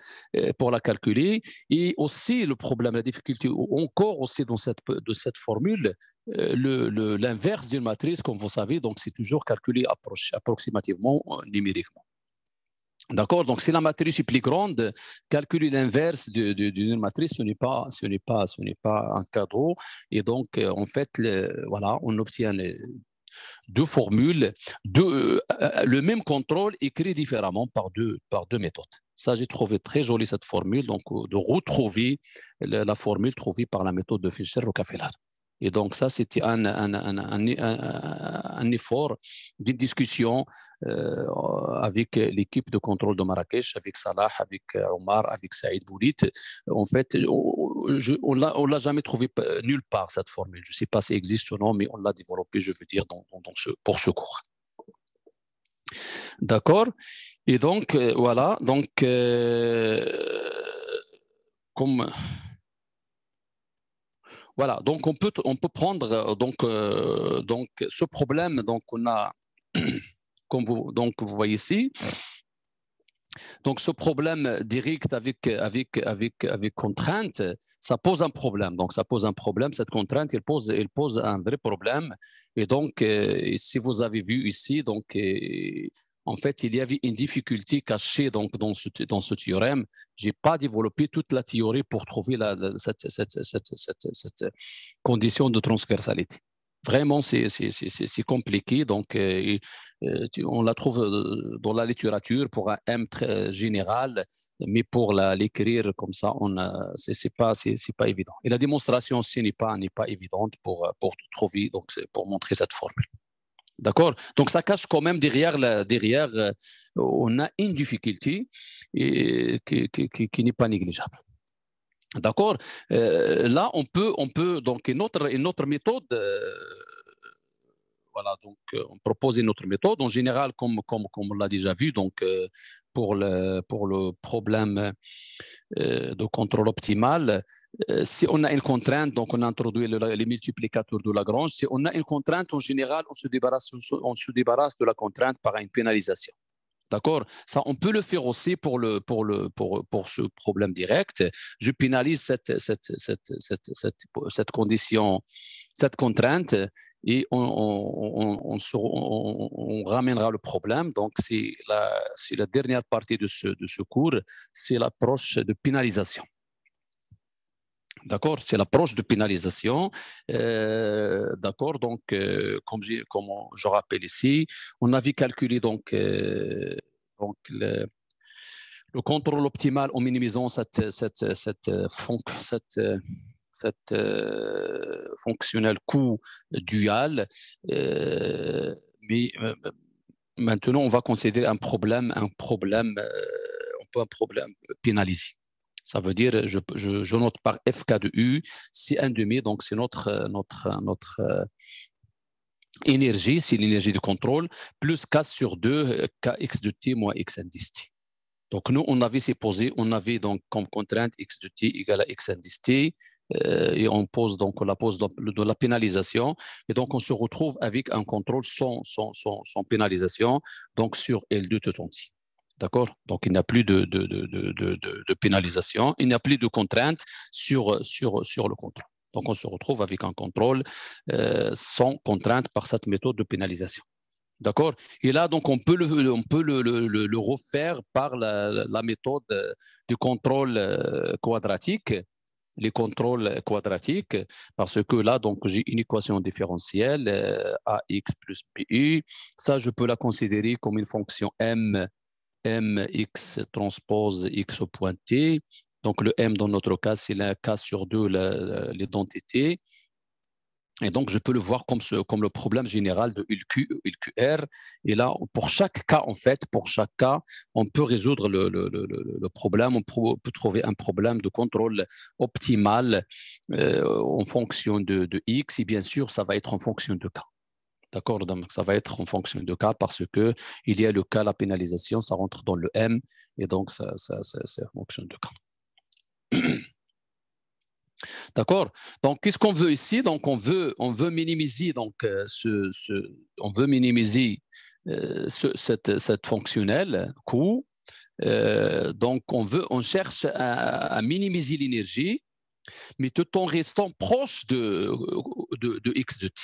pour la calculer. Et aussi, le problème, la difficulté encore aussi dans cette, de cette formule, euh, l'inverse d'une matrice, comme vous savez, donc c'est toujours calculé approximativement euh, numériquement. D'accord Donc, si la matrice est plus grande, calculer l'inverse d'une matrice, ce n'est pas, ce n'est pas, ce n'est pas un cadeau. Et donc, euh, en fait, voilà, on obtient deux formules, deux, le même contrôle écrit différemment par deux, par deux méthodes. Ça, j'ai trouvé très jolie cette formule, donc de retrouver la, formule trouvée par la méthode de Fischer au et donc ça, c'était un, effort d'une discussion euh, avec l'équipe de contrôle de Marrakech, avec Salah, avec Omar, avec Saïd Boulit. En fait, on ne l'a jamais trouvé euh, nulle part, cette formule. Je ne sais pas si elle existe ou non, mais on l'a développée, je veux dire, dans, ce, pour ce cours. D'accord Et donc, euh, voilà, donc, comme voilà, donc on peut, on peut prendre euh, donc, euh, donc ce problème donc on a, comme vous, donc vous voyez ici, donc ce problème direct avec, avec, avec, avec contrainte, ça pose un problème. Donc ça pose un problème, cette contrainte, elle pose, il pose un vrai problème. Et donc, euh, si vous avez vu ici, donc, en fait, il y avait une difficulté cachée donc, dans, ce, dans ce théorème. Je n'ai pas développé toute la théorie pour trouver cette, cette, condition de transversalité. Vraiment, c'est compliqué. Donc, euh, euh, on la trouve euh, dans la littérature pour un M très général, mais pour l'écrire comme ça, ce n'est pas, pas évident. Et la démonstration aussi n'est pas, pas évidente pour, pour, trouver, donc, pour montrer cette formule. D'accord Donc ça cache quand même derrière, la, derrière euh, on a une difficulté qui, n'est pas négligeable. D'accord euh, Là, on peut, on peut, donc une autre, une autre méthode, euh, voilà, donc on propose une autre méthode. En général, comme, comme, comme on l'a déjà vu, donc pour le, pour le problème euh, de contrôle optimal, euh, si on a une contrainte, donc on a introduit les multiplicateurs de Lagrange, si on a une contrainte, en général, on se débarrasse, on se débarrasse de la contrainte par une pénalisation. D'accord Ça, on peut le faire aussi pour, le, pour, le, pour, pour ce problème direct. Je pénalise cette, cette, cette, cette, cette condition, cette contrainte, et on, on, ramènera le problème. Donc, c'est la, la, dernière partie de ce, cours, c'est l'approche de pénalisation. D'accord, c'est l'approche de pénalisation. Euh, d'accord, donc euh, comme, je rappelle ici, on avait calculé donc, euh, donc le, contrôle optimal en minimisant cette, cette, cette cette euh, fonctionnelle coût dual, euh, mais euh, maintenant on va considérer un problème, un problème, on peut un problème pénalisé. Ça veut dire, je, note par FK de U, c'est un demi, donc c'est notre, notre, notre énergie, c'est l'énergie de contrôle, plus K sur 2, KX de T moins X indice T. Donc nous, on avait supposé, on avait donc comme contrainte X de T égale à X indice T, euh, et on pose donc la pose de la pénalisation et donc on se retrouve avec un contrôle sans, sans, sans, pénalisation donc sur L2 Totonti. D'accord Donc, il n'y a plus de, de, de, de pénalisation, il n'y a plus de contrainte sur, sur, sur le contrôle. Donc, on se retrouve avec un contrôle euh, sans contrainte par cette méthode de pénalisation. D'accord Et là, donc, on peut le, on peut le, refaire par la méthode du contrôle euh, quadratique les contrôles quadratiques, parce que là, donc, j'ai une équation différentielle, euh, ax plus pu. Ça, je peux la considérer comme une fonction m, mx transpose x au point t. Donc, le m, dans notre cas, c'est la k sur 2, l'identité. Et donc, je peux le voir comme, comme le problème général de ULQR. Et là, pour chaque cas, en fait, pour chaque cas, on peut résoudre le, problème, on peut trouver un problème de contrôle optimal euh, en fonction de, X. Et bien sûr, ça va être en fonction de cas. D'accord Donc, ça va être en fonction de K parce que il y a le cas, la pénalisation, ça rentre dans le M. Et donc, ça, c'est en fonction de cas. D'accord Donc, qu'est-ce qu'on veut ici Donc, on veut, on veut minimiser, donc, euh, ce, on veut minimiser euh, cette, cette, fonctionnelle coût. Euh, donc, on, veut, on cherche à, minimiser l'énergie, mais tout en restant proche de, de, X de T.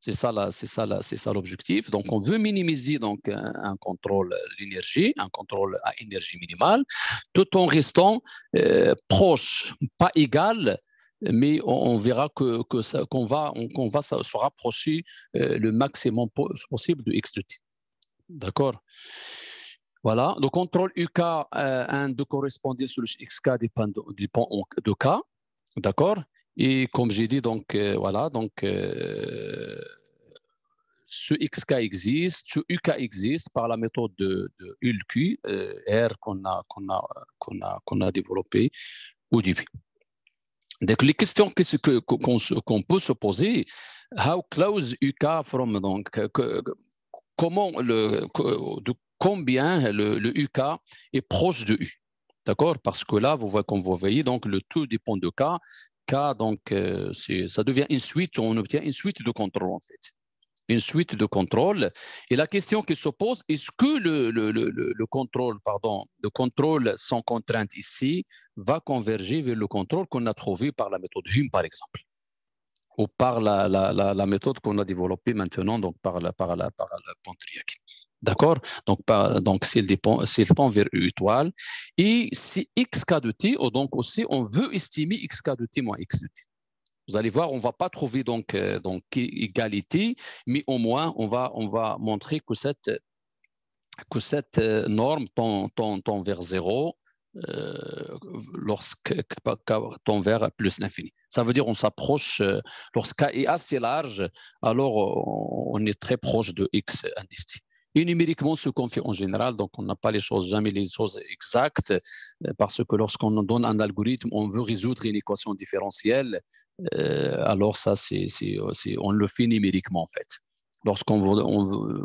C'est ça, c'est ça, c'est ça l'objectif. Donc, on mhm. veut minimiser donc euh, un, contrôle l'énergie, euh, un contrôle à énergie minimale, tout en restant euh, proche, pas égal, mais on, verra que qu'on va va se rapprocher le maximum possible de x de t. D'accord. Voilà, le contrôle UK, 1 de correspondant sur le XK dépend, dépend de K, d'accord et comme j'ai dit, donc euh, voilà, donc euh, ce XK existe, ce UK existe par la méthode de, de ULQ, euh, R qu'on a, qu'on a, a, qu'on a développé au début. Donc les questions qu'on peut se poser, how close UK from, donc que, comment le, de combien le, le UK est proche de U. D'accord Parce que là, vous voyez, comme vous voyez, donc le tout dépend de K cas, donc euh, ça devient une suite, on obtient une suite de contrôle en fait. Une suite de contrôle. Et la question qui se pose, est-ce que le, contrôle, pardon, le contrôle sans contrainte ici va converger vers le contrôle qu'on a trouvé par la méthode Hume, par exemple, ou par la, méthode qu'on a développée maintenant, donc par la, par la, par la D'accord Donc, donc s'il dépend, tend vers U étoile. Et si xk de t, oh, donc aussi, on veut estimer xk de t moins x de t. Vous allez voir, on ne va pas trouver donc, euh, donc égalité, mais au moins, on va, on va montrer que cette, que cette euh, norme tend, vers zéro euh, lorsque lorsque tend vers plus l'infini. Ça veut dire qu'on s'approche, lorsque k est assez large, alors on est très proche de x indistinct et numériquement ce qu'on fait en général. Donc, on n'a pas les choses, jamais les choses exactes, euh, parce que lorsqu'on donne un algorithme, on veut résoudre une équation différentielle. Euh, alors, ça, c'est, on le fait numériquement, en fait. Lorsqu'on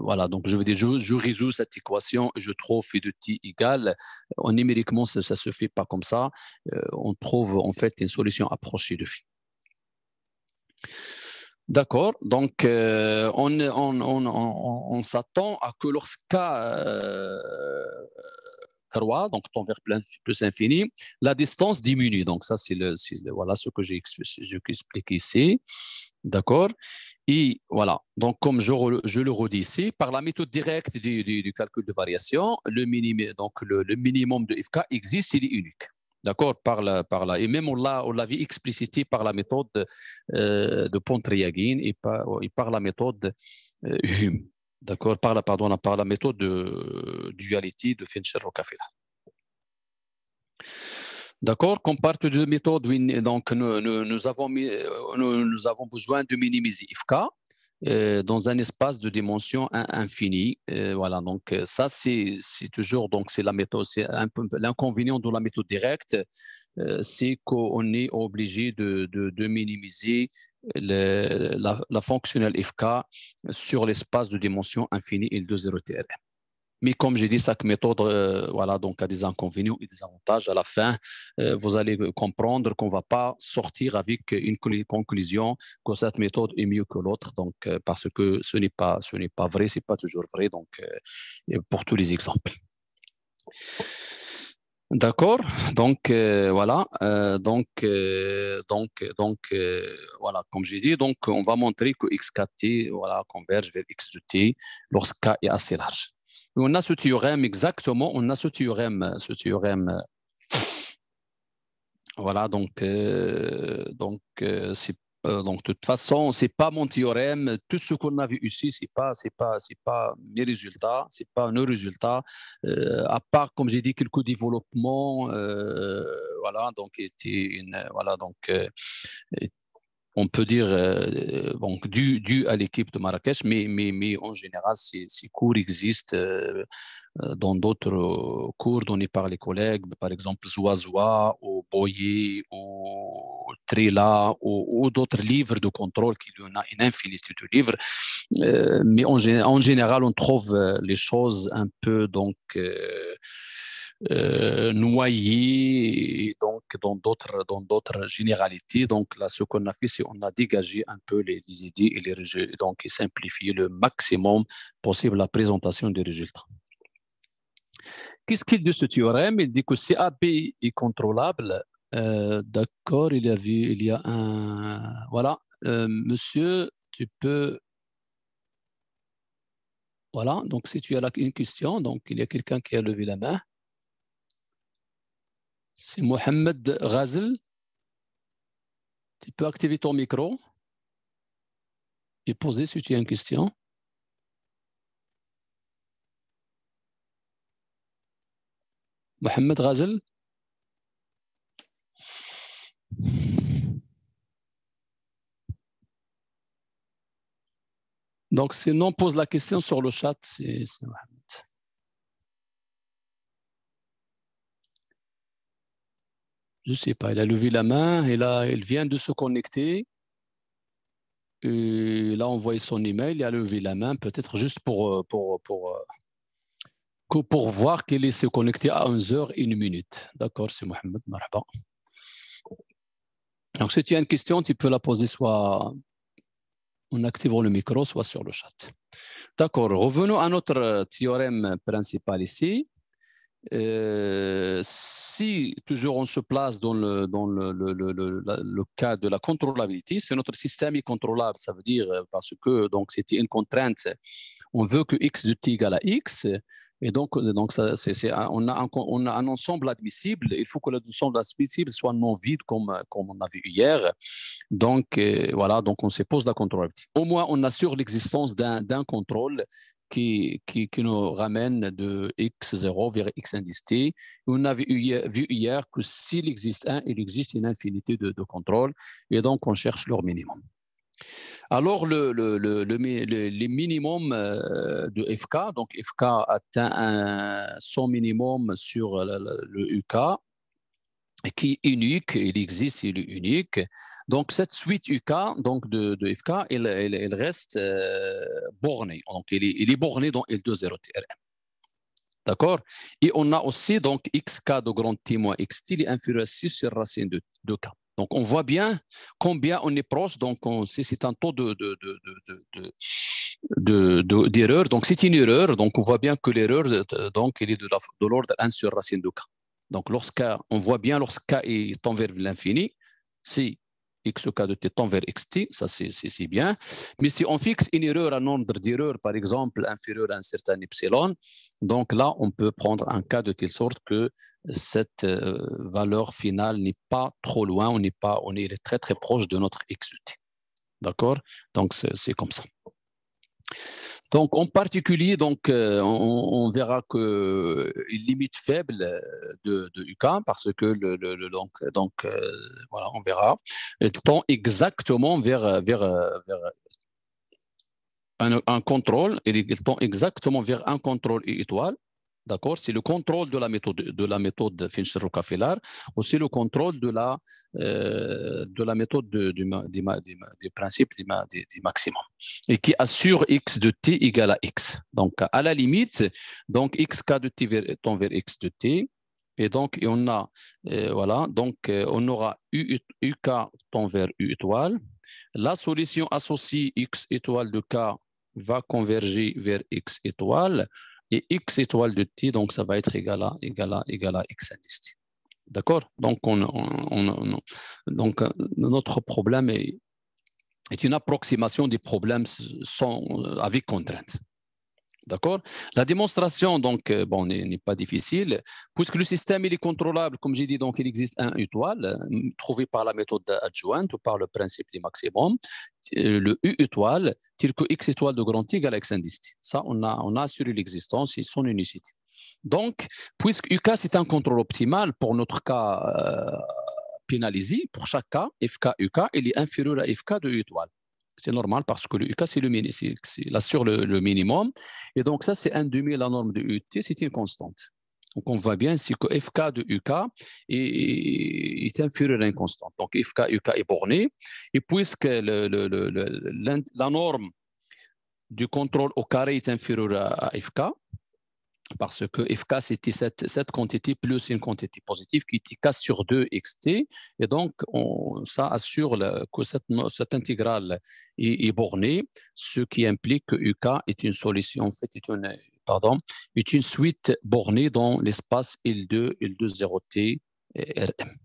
voilà, donc je veux dire, je, résous cette équation, je trouve phi de t égale. Euh, numériquement, ça, ne se fait pas comme ça. on trouve en fait une solution approchée de phi. D'accord. Donc, euh, on, s'attend à que lorsqu'à euh, donc ton vers plus infini, la distance diminue. Donc, ça, c'est le, voilà ce que j'ai expliqué ici. D'accord Et voilà. Donc, comme je, le redis ici, par la méthode directe du, calcul de variation, le, minimum, donc le, le minimum de FK existe, il est unique. D'accord par là, par la, Et même on l'a, vu explicité par la méthode euh, de Pontryagin et par, et par la méthode euh, Hume. D'accord par la, pardon, par la méthode euh, de dualité de Fincher-Rocafella. D'accord Qu'on parte de méthodes, donc nous, avons, avons besoin de minimiser IFK euh, dans un espace de dimension infinie. Euh, voilà, donc euh, ça, c'est toujours donc c'est la méthode, c'est un peu l'inconvénient de la méthode directe, c'est qu'on est obligé de, minimiser la, la fonctionnelle FK sur l'espace de dimension infinie L2 0 TRM. Mais comme j'ai dit, chaque méthode euh, voilà, donc a des inconvénients et des avantages. À la fin, euh, vous allez euh, comprendre qu'on ne va pas sortir avec une conclusion que cette méthode est mieux que l'autre, parce que ce n'est pas, pas vrai, ce n'est pas toujours vrai, donc, pour tous les exemples. D'accord. Donc voilà. donc donc donc voilà. Comme j'ai dit, donc on va montrer que x voilà converge vers x 2 t lorsque k est assez large on a ce théorème exactement, on a ce théorème, ce théorème. Voilà, donc, euh, donc, euh, euh, donc, de toute façon, c'est pas mon théorème. Tout ce qu'on a vu ici, c'est pas, c'est pas, pas mes résultats, c'est pas nos résultats. à part, comme j'ai dit, quelques développements, voilà, donc, était une, voilà, donc, on peut dire, donc, euh, euh, dû, à l'équipe de Marrakech, mais, mais, mais en général, ces, cours existent euh, dans d'autres cours donnés par les collègues, par exemple Zouazoua ou Boyer ou Trela ou, d'autres livres de contrôle, qu'il y en a une infinité de livres. mais en, en, général, on trouve les choses un peu donc euh, noyé donc dans d'autres dans d'autres généralités donc là ce qu'on a fait c'est on a dégagé un peu les, idées et les résultats donc simplifié le maximum possible la présentation des résultats qu'est-ce qu'il dit ce théorème il dit que si AB est contrôlable euh, d'accord il y a il y a un voilà euh, monsieur tu peux voilà, donc si tu as une question, donc il y a quelqu'un qui a levé la main. C'est Mohamed Ghazel. Tu peux activer ton micro et poser si tu as une question. Mohamed Ghazel. Donc, sinon, pose la question sur le chat. C'est, Mohamed. je ne sais pas, elle a levé la main et là, elle vient de se connecter. Et là, on voit son email, il a levé la main, peut-être juste pour, euh, pour, euh, pour, euh, pour, voir qu'elle est connecté à 11h et une minute. D'accord, c'est Mohamed Marhaba. Donc, si tu as une question, tu peux la poser soit en activant le micro, soit sur le chat. D'accord, revenons à notre théorème principal ici. Euh, si toujours on se place dans le, dans le, le, le cas de la contrôlabilité, c'est notre système est contrôlable, ça veut dire euh, parce que donc c'était une contrainte. On veut que x de t égale à x, et donc, euh, donc ça, ah, on, a un, on, a un, ensemble admissible. Il faut que l'ensemble admissible soit non vide comme, comme on a vu hier. Donc, voilà, donc on se pose la contrôlabilité. Au moins, on assure l'existence d'un contrôle qui, nous ramène de x0 vers x indice t. On avait vu hier, que s'il existe un, il existe une infinité de, contrôles, et donc on cherche leur minimum. Alors, le, le, minimum euh, de FK, donc FK atteint son minimum sur le UK, qui est unique, il existe, il est unique. Donc, cette suite UK donc de, FK, elle, reste euh, bornée. Donc, il est, il borné dans l 0, trm D'accord Et on a aussi donc xk de grand T moins xt, il est inférieur à 6 sur racine de, 2 k. Donc, on voit bien combien on est proche. Donc, c'est un taux de, d'erreur. donc, c'est une erreur. Donc, on voit bien que l'erreur, euh, donc, elle est de l'ordre 1 sur racine de k. Donc, on voit bien, k tend vers l'infini, si x k de t tend vers xt, ça c'est bien. Mais si on fixe une erreur, un nombre d'erreurs, par exemple, inférieur à un certain epsilon, donc là, on peut prendre un cas de telle sorte que cette euh, valeur finale n'est pas trop loin, on est, pas, on est très très proche de notre x D'accord Donc, c'est comme ça. Donc, en particulier, donc, euh, on, on, verra il limite faible euh, de, de parce que le, donc, euh, donc voilà, on verra, tend exactement vers, vers, un, un, contrôle, et tend exactement vers un contrôle étoile. D'accord C'est le contrôle de la méthode, de la méthode fincher aussi le contrôle de la, euh, de la méthode du principe du maximum, et qui assure x de t égale à x. Donc, à la limite, donc xk de t vers, tend vers x de t, et donc, on, a, euh, voilà, donc euh, on aura UK tend vers U étoile. La solution associée X étoile de K va converger vers X étoile et x étoile de t, donc ça va être égal à, égal à, égal à x indice t. D'accord Donc, on, donc, euh, notre problème est, est une approximation des problèmes sans, euh, avec contrainte. D'accord La démonstration, donc, euh, bon, n'est pas difficile, puisque le système il est contrôlable, comme j'ai dit, donc il existe un étoile, euh, trouvé par la méthode adjointe ou par le principe du maximum, euh, le U étoile, tel que X étoile de grand égale X Ça, on a, on a assuré l'existence et son unicité. Donc, puisque UK, c'est un contrôle optimal pour notre cas pénalisé, pour chaque cas, FK, UK, il est inférieur à FK de U étoile. C'est normal parce que le UK, c'est le, le, le, minimum. Et donc, ça, c'est 1,5, la norme de UT, c'est une constante. Donc, on voit bien que FK de UK est, inférieur à une constante. Donc, FK, UK est borné. Et puisque la norme du contrôle au carré est inférieure à FK, parce que FK, c'était cette, cette, quantité plus une quantité positive qui était K sur 2XT. Et donc, ça assure que cette, cette intégrale est, bornée, ce qui implique que UK est une solution, pardon, est une suite bornée dans l'espace L2, L2, 0T, RM.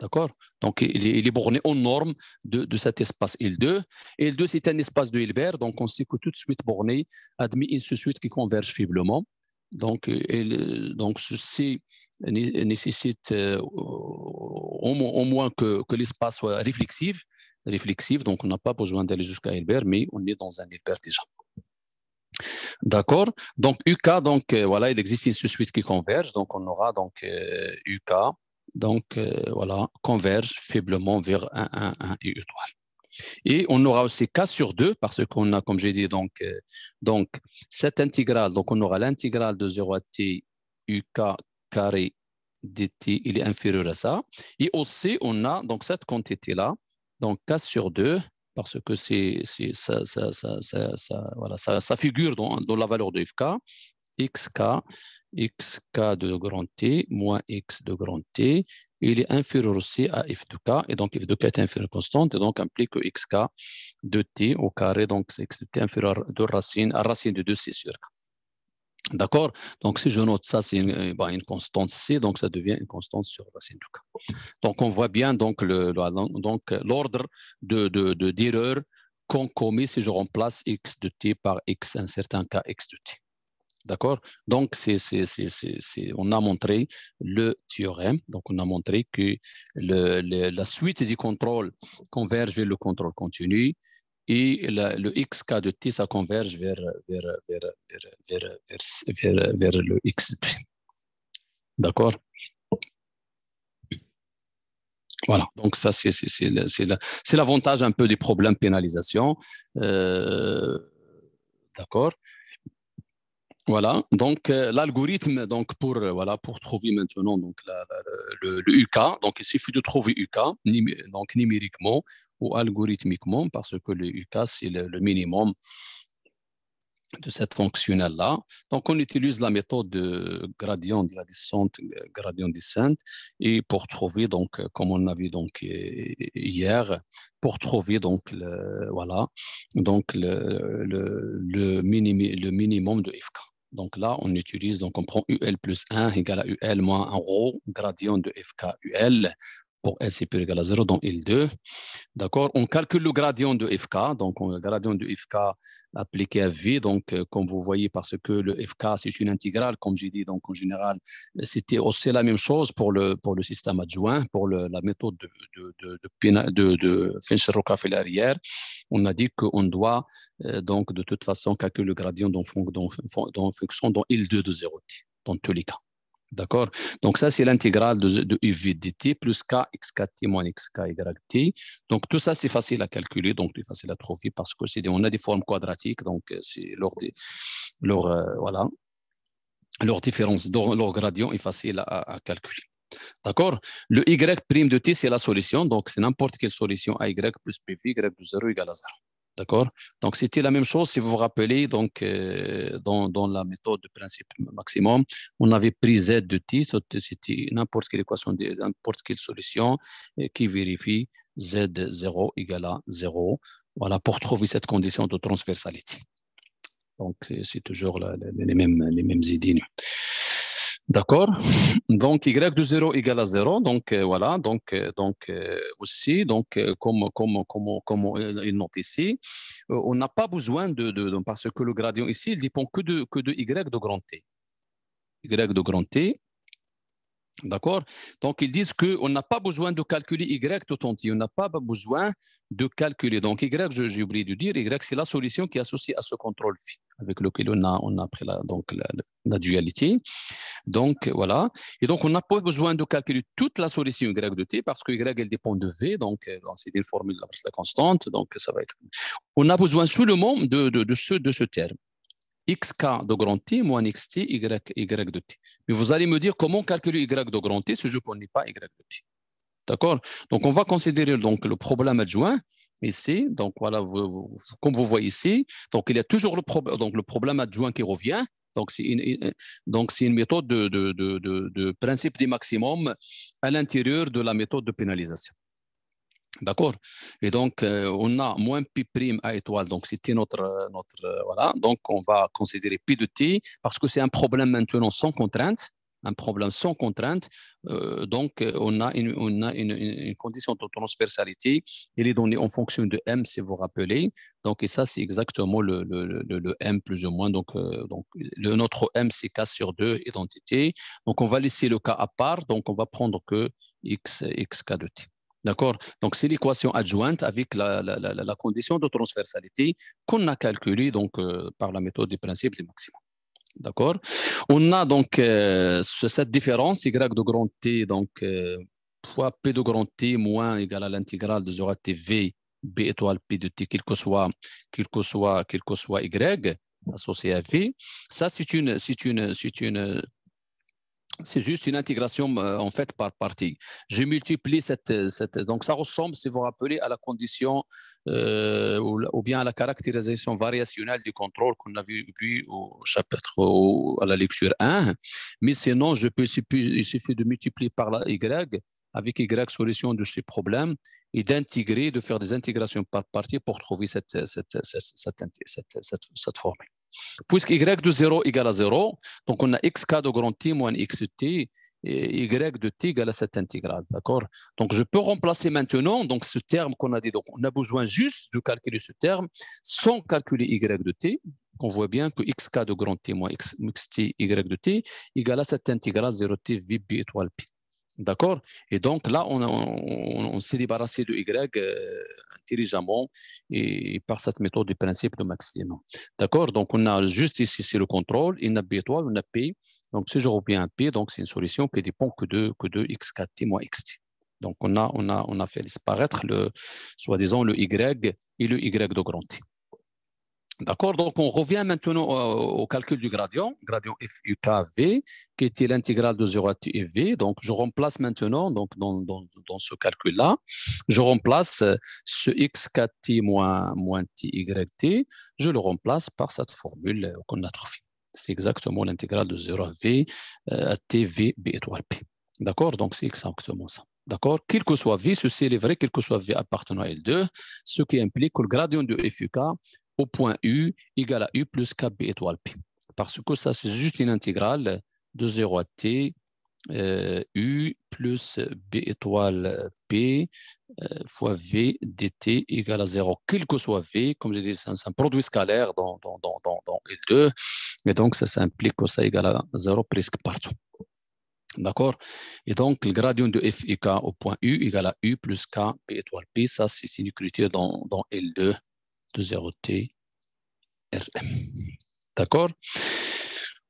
D'accord Donc, il est, borné aux normes de, de cet espace L2. Et L2, c'est un espace de Hilbert, donc on sait que toute suite bornée admet une sous-suite qui converge faiblement. Donc, euh, donc ceci nécessite euh, au, moins, que, que l'espace soit réflexif. réflexif donc, on n'a pas besoin d'aller jusqu'à Hilbert, mais on est dans un Hilbert déjà. D'accord Donc, UK, donc, euh, voilà, il existe une sous-suite qui converge. Donc, on aura donc UK donc, euh, voilà, converge faiblement vers 1, 1, 1 et étoile. Et on aura aussi K sur 2 parce qu'on a, comme j'ai dit, euh, donc, cette intégrale, donc on aura l'intégrale de 0 à t uk carré dt, il est inférieur à ça. Et aussi, on a donc cette quantité-là, donc K sur 2, parce que c'est, ça, figure dans, dans la valeur de fk, xk xk de grand T moins x de grand T, il est inférieur aussi à f de k, et donc f de k est inférieur à constante, et donc implique que xk de t au carré, donc c'est x de t inférieur de racine à racine de 2, c'est sûr. D'accord Donc, si je note ça, c'est euh, bah, une, constante C, donc ça devient une constante sur racine de K. Donc, on voit bien donc l'ordre donc, de, de, qu'on commet si je remplace X de T par X, un certain cas X de T. D'accord Donc, on a montré le théorème, donc on a montré que la suite du contrôle converge vers le contrôle continu et le xk de t, ça converge vers, le x. D'accord voilà, donc ça, c'est, l'avantage un peu des problèmes pénalisation. Euh, d'accord voilà, donc euh, l'algorithme donc pour euh, voilà pour trouver maintenant donc le, UK, donc il suffit de trouver UK donc numériquement ou algorithmiquement parce que le UK c'est le, minimum de cette fonctionnelle là. Donc on utilise la méthode de gradient de la descente gradient descente et pour trouver donc comme on a vu donc euh, hier pour trouver donc voilà donc le, le, le minimum de FK. Donc là, on utilise, donc on prend UL plus 1 égale à UL moins un rho gradient de FKUL pour L, égal à 0 dans L2. D'accord On calcule le gradient de FK, donc le gradient de FK appliqué à V. Donc, euh, comme vous voyez, parce que le FK, c'est une intégrale, comme j'ai dit, donc en général, c'était aussi la même chose pour le, pour le système adjoint, pour la méthode de, de, de, de, de On a dit qu'on doit, euh, donc, de toute façon, calculer le gradient dans, dans, dans fonction dans L2 de 0, dans tous les cas. D'accord Donc, ça, c'est l'intégrale de, de UV dt plus x k t moins t. Donc, tout ça, c'est facile à calculer, donc c'est facile à trouver parce que on a des formes quadratiques, donc euh, c'est leur, euh, leur différence, leur gradient est facile à, calculer. D'accord Le y' de t, c'est la solution, donc c'est n'importe quelle solution à y plus pv, y de 0 égale à 0. D'accord Donc, c'était la même chose, si vous vous rappelez, donc, euh, dans, la méthode de principe maximum, on avait pris Z de t, c'était n'importe quelle équation, n'importe quelle solution qui vérifie Z0 égale à 0, voilà, pour trouver cette condition de transversalité. Donc, c'est toujours les, mêmes, les mêmes idées. D'accord Donc, y de 0 égale à 0. Donc, euh, voilà. Donc, euh, donc euh, aussi, donc, comme, comme, comme, il ici, on n'a pas besoin de, Parce que le gradient ici, il dépend que de, que de y de grand t. y de grand t. D'accord Donc, ils disent qu'on n'a pas besoin de calculer y tout entier. On n'a pas besoin de calculer. Donc, y, j'ai oublié de dire, y, c'est la solution qui est associée à ce contrôle phi, avec lequel on a, on a pris donc, la dualité. Donc, voilà. Et donc, on n'a pas besoin de calculer toute la solution Y de t parce que Y, elle dépend de V. Donc, euh, c'est une formule de la constante. Donc, ça va être. On a besoin seulement de, de, ce, de ce terme xk de grand T moins xt, y, y de T. Mais vous allez me dire comment calculer y de grand T si je ne connais pas y de T. D'accord Donc, on va considérer donc, le problème adjoint ici. Donc, voilà, comme vous voyez ici, donc, il y a toujours le, le problème adjoint qui revient. Donc, c'est une, donc c'est une méthode de, de, de, de, principe des maximum à l'intérieur de la méthode de pénalisation. D'accord Et donc, euh, on a moins pi prime à étoile. Donc, c'était notre. Euh, notre euh, voilà. Donc, on va considérer pi de t parce que c'est un problème maintenant sans contrainte un problème sans contrainte. Euh, donc, euh, on a, une, condition de transversalité. Elle est donnée en fonction de M, si vous vous rappelez. Donc, et ça, c'est exactement le, M plus ou moins. Donc, euh, donc le, notre M, c'est K sur 2 identité. Donc, on va laisser le K à part. Donc, on va prendre que X, X K de T. D'accord Donc, c'est l'équation adjointe avec la, condition de transversalité qu'on a calculée donc, par la méthode des principes du maximum. D'accord On a donc euh, cette différence, y de grand t, donc euh, fois p de grand t moins égal à l'intégrale de 0 à t v b étoile p de t, quel que soit, soit, soit y associé à v. Ça, c'est une, c'est une, c'est une, c'est juste une intégration euh, en fait par partie. Je multiplie cette, donc ça ressemble, si vous vous rappelez, à la condition euh, ou, bien à la caractérisation variationnelle du contrôle qu'on a vu, au chapitre à la lecture 1. Mais sinon, je peux, il suffit de multiplier par la y avec y solution de ce problème et d'intégrer, de faire des intégrations par partie pour trouver cette, cette, cette formule. Puisque y de 0 égale à 0, donc on a xk de grand t moins xt, et y de t égale à cette intégrale. D'accord Donc je peux remplacer maintenant donc, ce terme qu'on a dit. on a besoin juste de calculer ce terme sans calculer y de t. On voit bien que xk de grand t moins xt, y de t égale à cette intégrale 0t v b étoile pi. D'accord Et donc là, on, on, s'est débarrassé de Y euh, intelligemment et, par cette méthode du principe de maximum. D'accord Donc on a juste ici, c'est le contrôle, une B on a P. Donc si je reviens P, donc c'est une solution qui dépend que de, que de X4T moins XT. Donc on a, on a, on a fait disparaître le, soi-disant, le Y et le Y de grand T. D'accord Donc, on revient maintenant au, calcul du gradient, gradient FUKV, qui est l'intégrale de 0 à V. Donc, je remplace maintenant, donc dans, ce calcul-là, je remplace euh, ce xkt moins, moins tyt, je le remplace par cette formule qu'on a trouvée. C'est exactement l'intégrale de 0 à V euh, à TV B étoile P. D'accord Donc, c'est exactement ça. D'accord Quel que soit V, ceci est vrai, quel que soit V appartenant à L2, ce qui implique que le gradient de FUK au point U égale à U plus KB étoile P. Parce que ça, c'est juste une intégrale de 0 à T, euh, U plus B étoile P euh, fois V dt égale à 0, quel que soit V. Comme je dis, c'est un, produit scalaire dans, dans, 2 Et donc, ça, implique que ça égale à 0 presque partout. D'accord Et donc, le gradient de f et k au point U égale à U plus K, P étoile P, ça c'est une écriture dans L2 de 0T Rm. D'accord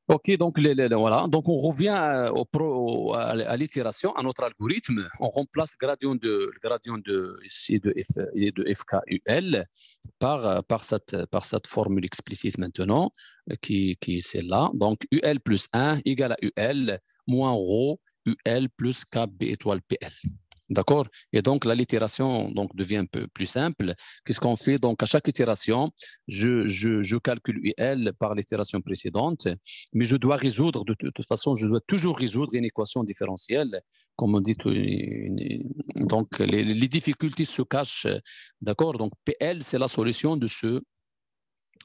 Ok, donc les, voilà. Donc on revient à, euh, au, à, à l'itération, à notre algorithme. On remplace gradient de gradient de ici de, F, de FKUL par par cette par cette formule explicite maintenant qui, qui est là Donc UL plus 1 égale à UL moins rho UL plus KB étoile PL. D'accord Et donc, la donc, devient un peu plus simple. Qu'est-ce qu'on fait Donc, à chaque itération je, je, calcule UL par l'itération précédente, mais je dois résoudre, de toute façon, je dois toujours résoudre une équation différentielle, comme on dit. Donc, les, les difficultés se cachent. D'accord Donc, PL, c'est la solution de ce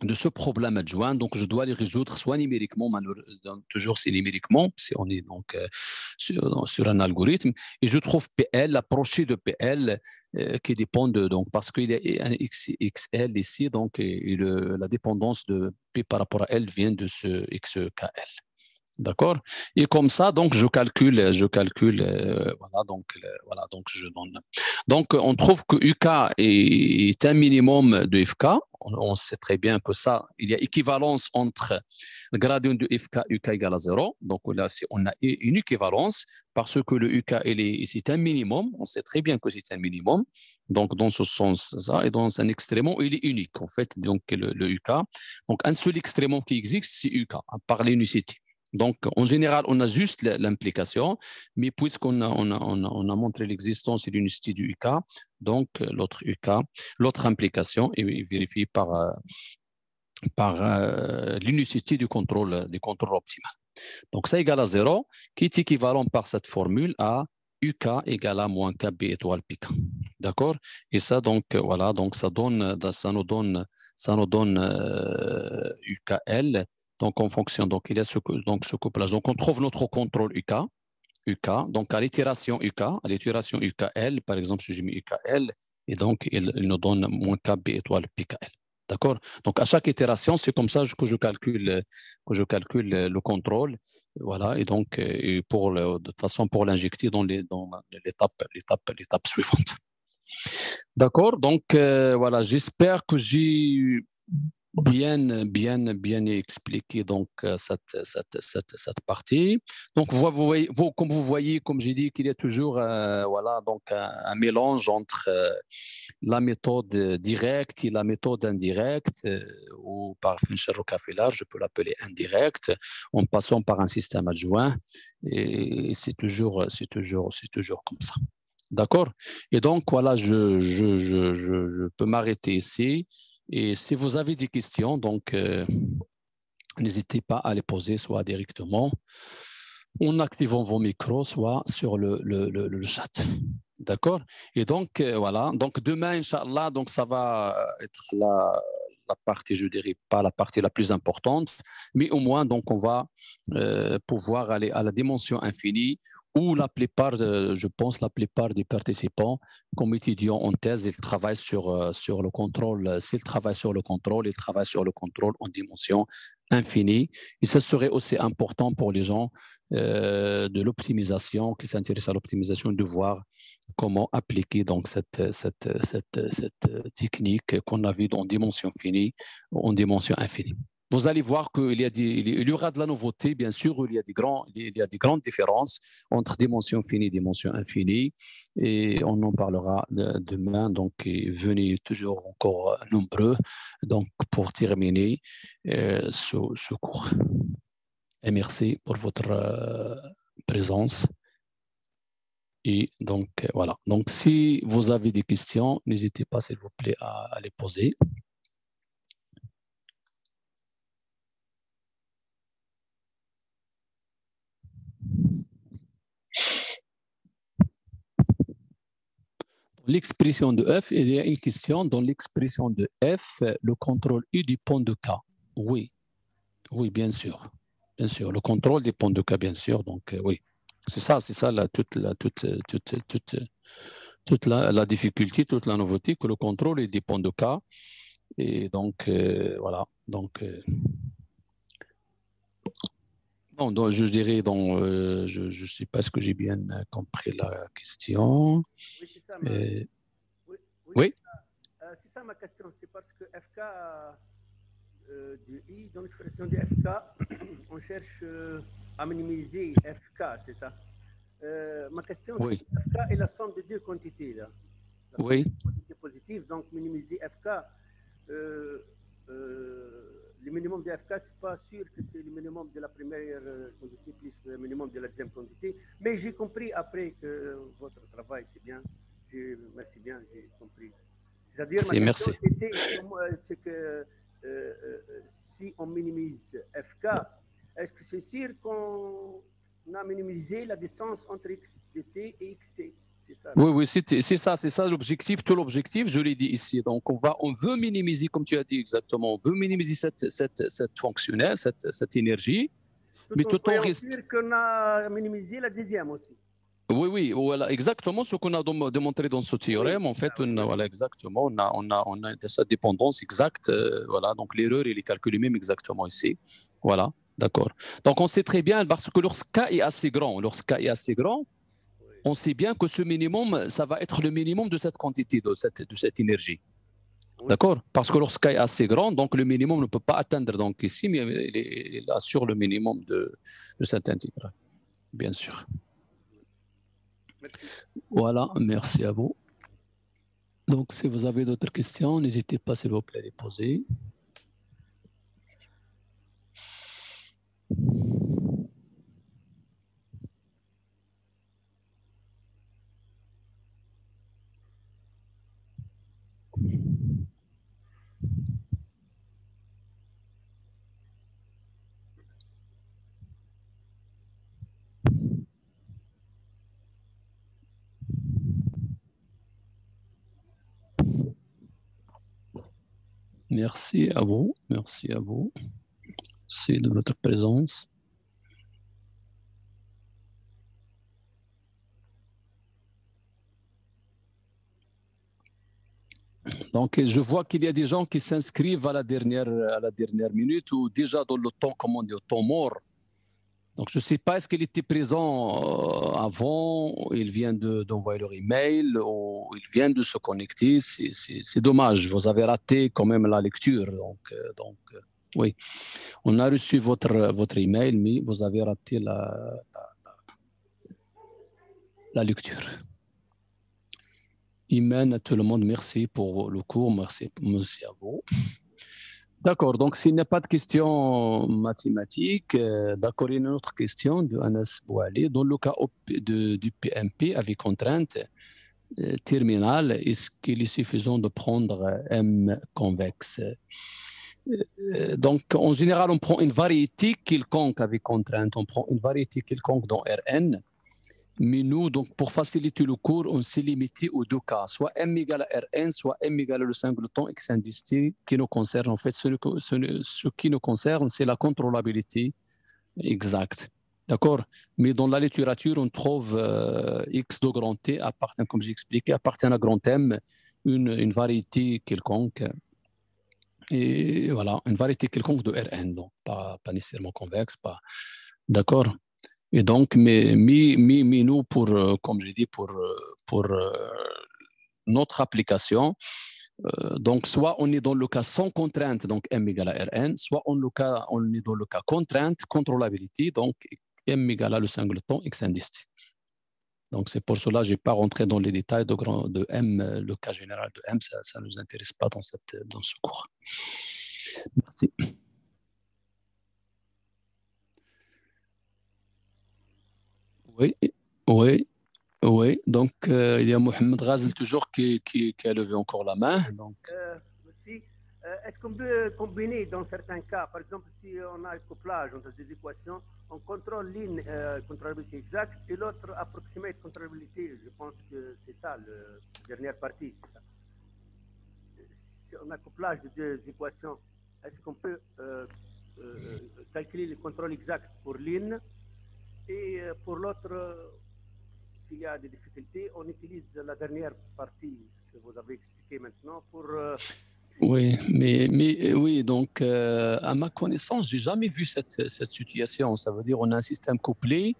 de ce problème adjoint. Donc, je dois les résoudre soit numériquement, toujours c'est numériquement, si on est donc euh, sur, un algorithme. Et je trouve PL, approché de PL euh, qui dépend de, donc, parce qu'il y a un XL ici, donc, la dépendance de P par rapport à L vient de ce XKL. D'accord Et comme ça, donc, je calcule, je calcule, euh, voilà, donc, euh, voilà, donc, je donne. Donc, on trouve que UK est, un minimum de FK. On, sait très bien que ça, il y a équivalence entre le gradient de FK, UK égale à 0. Donc, là, on a une équivalence parce que le UK, c'est un minimum. On sait très bien que c'est un minimum. Donc, dans ce sens, ça, et dans un extrême, il est unique, en fait, donc, le, UK. Donc, un seul extrême qui existe, c'est UK, par l'unicité. Donc, en général, on a juste l'implication, mais puisqu'on a, on a, montré l'existence d'une l'unicité du UK, donc euh, l'autre UK, l'autre implication est vérifiée par, euh, par euh, l'unicité du contrôle, du contrôle optimal. Donc, ça égale à 0, qui est équivalent par cette formule à UK égale à moins KB étoile piquant D'accord Et ça, donc, voilà, donc ça, donne, ça nous donne, ça nous donne UKL donc en fonction, donc il y a ce, donc ce couplage. Donc on trouve notre contrôle UK, UK, donc à l'itération UK, à l'itération UKL, par exemple, si j'ai mis UKL, et donc il, nous donne moins KB étoile PKL. D'accord Donc à chaque itération, c'est comme ça que je calcule, que je calcule le contrôle. Voilà, et donc pour de toute façon pour l'injecter dans l'étape dans l'étape suivante. D'accord Donc euh, voilà, j'espère que j'ai bien, bien, bien expliqué donc euh, cette, cette, cette, partie. Donc vous, voyez, comme vous voyez, comme j'ai dit, qu'il y a toujours euh, voilà donc un, mélange entre euh, la méthode directe et la méthode indirecte, ou par Fincher là je peux l'appeler indirecte, en passant par un système adjoint. Et c'est toujours, c'est toujours, c'est toujours comme ça. D'accord Et donc voilà, je, je, je peux m'arrêter ici. Et si vous avez des questions, donc euh, n'hésitez pas à les poser, soit directement en activant vos micros, soit sur le, le, chat. D'accord Et donc, euh, voilà. Donc, demain, Inch'Allah, donc, ça va euh, être la, la, partie, je dirais pas la partie la plus importante, mais au moins, donc, on va pouvoir aller à la dimension infinie où la plupart, je pense, la plupart des participants, comme étudiants en thèse, ils travaillent sur, euh, sur le contrôle. S'ils travaillent sur le contrôle, ils travaillent sur le contrôle en dimension infinie. Et ce serait aussi important pour les gens euh, de l'optimisation, qui s'intéressent à l'optimisation, de voir comment appliquer donc cette, cette, cette, cette technique qu'on a vue en dimension finie, en dimension infinie vous allez voir qu'il y, y aura de la nouveauté, bien sûr, il y, a des grands, il y des grandes différences entre dimension finie et dimension infinie, et on en parlera demain, donc venez toujours encore nombreux donc, pour terminer euh, ce, cours. Et merci pour votre euh, présence. Et donc, euh, voilà. Donc, si vous avez des questions, n'hésitez pas, s'il vous plaît, à les poser. l'expression de f, il y a une question dans l'expression de f, le contrôle U dépend de k. Oui, oui, bien sûr. Bien sûr, le contrôle dépend de k, bien sûr. Donc, euh, oui, c'est ça, c'est ça la, toute, la, toute, euh, toute, euh, la, difficulté, toute la nouveauté, que le contrôle il dépend de k. Et donc, voilà. Donc, je dirais, euh, je ne sais pas ce que j'ai bien euh, compris la question. Oui, c'est ça, ma... Oui, euh, ça ma question. C'est parce que FK du I, dans l'expression de FK, on cherche à minimiser FK, c'est ça. ma question, c'est que FK est la somme de deux quantités. Là. oui. Quantité positive, donc minimiser FK le minimum de FK, c'est pas sûr que c'est le minimum de la première quantité euh, plus le minimum de la deuxième quantité, mais j'ai compris après que euh, votre travail, c'est bien. Je, merci bien, j'ai compris. C'est-à-dire, ma merci. c'est euh, si on minimise FK, est-ce que c'est sûr qu'on a minimisé la distance entre XDT et XT oui, oui, c'est ça, c'est ça l'objectif, tout l'objectif, je l'ai dit ici. Donc, on, va, on veut minimiser, comme tu as dit exactement, on veut minimiser cette, cette, cette fonctionnelle, cette, énergie. mais tout en dire qu'on a minimisé la deuxième aussi. Oui, oui, voilà, exactement ce qu'on a démontré dans ce théorème. En fait, on, voilà, exactement, on a, on a, on a cette dépendance exacte. Euh, voilà, donc l'erreur, il est calculé même exactement ici. Voilà, d'accord. Donc, on sait très bien, parce que lorsque K est assez grand, lorsque K est assez grand, on sait bien que ce minimum, ça va être le minimum de cette quantité, de cette, de cette énergie. D'accord Parce que lorsqu'elle est assez grand, donc le minimum ne peut pas atteindre. Donc ici, mais il, assure le minimum de, de cette bien sûr. Voilà, merci à vous. Donc, si vous avez d'autres questions, n'hésitez pas, s'il vous plaît, à les poser. Merci à vous, merci à vous. Merci de votre présence. Donc, je vois qu'il y a des gens qui s'inscrivent à, la dernière, à la dernière minute ou déjà dans le temps, comme on dit, au temps mort. Donc, je ne sais pas, est-ce qu'il était présent euh, avant Il vient d'envoyer leur email ou il vient de se connecter C'est dommage, vous avez raté quand même la lecture. Donc, euh, euh, oui, on a reçu votre, votre email, mais vous avez raté la, lecture. Imen à tout le monde, merci pour le cours, merci, merci à vous. D'accord, donc s'il n'y a pas de question mathématique, euh, d'accord, une autre question de Anas Bouali. Dans le cas du PMP avec contrainte euh, terminale, est-ce qu'il est suffisant de prendre M convexe euh, donc, en général, on prend une variété quelconque avec contrainte. On prend une variété quelconque dans Rn mais nous, donc, pour faciliter le cours, on s'est limité aux deux cas, soit M égale à Rn, soit M égale à le singleton X-industrie qui nous concerne. En fait, ce, qui nous concerne, c'est la contrôlabilité exacte. D'accord Mais dans la littérature, on trouve euh, X de grand T appartient, comme j'ai expliqué, appartient à grand M, une, variété quelconque. Et voilà, une variété quelconque de Rn, donc pas, pas nécessairement convexe, pas. D'accord et donc, mais, mi mi nous, pour, euh, comme j'ai dit, pour, euh, euh, notre application, donc soit on est dans le cas sans contrainte, donc M égale à Rn, soit on, le cas, on est dans le cas contrainte, contrôlabilité, donc M égale à le singleton X indice. Donc c'est pour cela que je n'ai pas rentré dans les détails de, de M, le cas général de M, ça ne nous intéresse pas dans, cette, dans ce cours. Merci. Oui, oui, oui. Donc, euh, il y a Mohamed Razel toujours qui, qui, a levé encore la main. Donc. Euh, euh, est-ce qu'on peut combiner dans certains cas Par exemple, si on a un couplage entre deux équations, on contrôle l'une contrôlabilité exacte et l'autre approximate de Je pense que c'est ça, la dernière partie. Ça. Si on a un couplage de deux équations, est-ce qu'on peut calculer le contrôle exact pour l'une et euh, pour l'autre, s'il y a des difficultés, on utilise la dernière partie que vous avez expliquée maintenant pour... Euh, oui, mais, mais euh, oui, donc à ma connaissance, j'ai jamais vu cette, situation. Ça veut dire on a un système couplé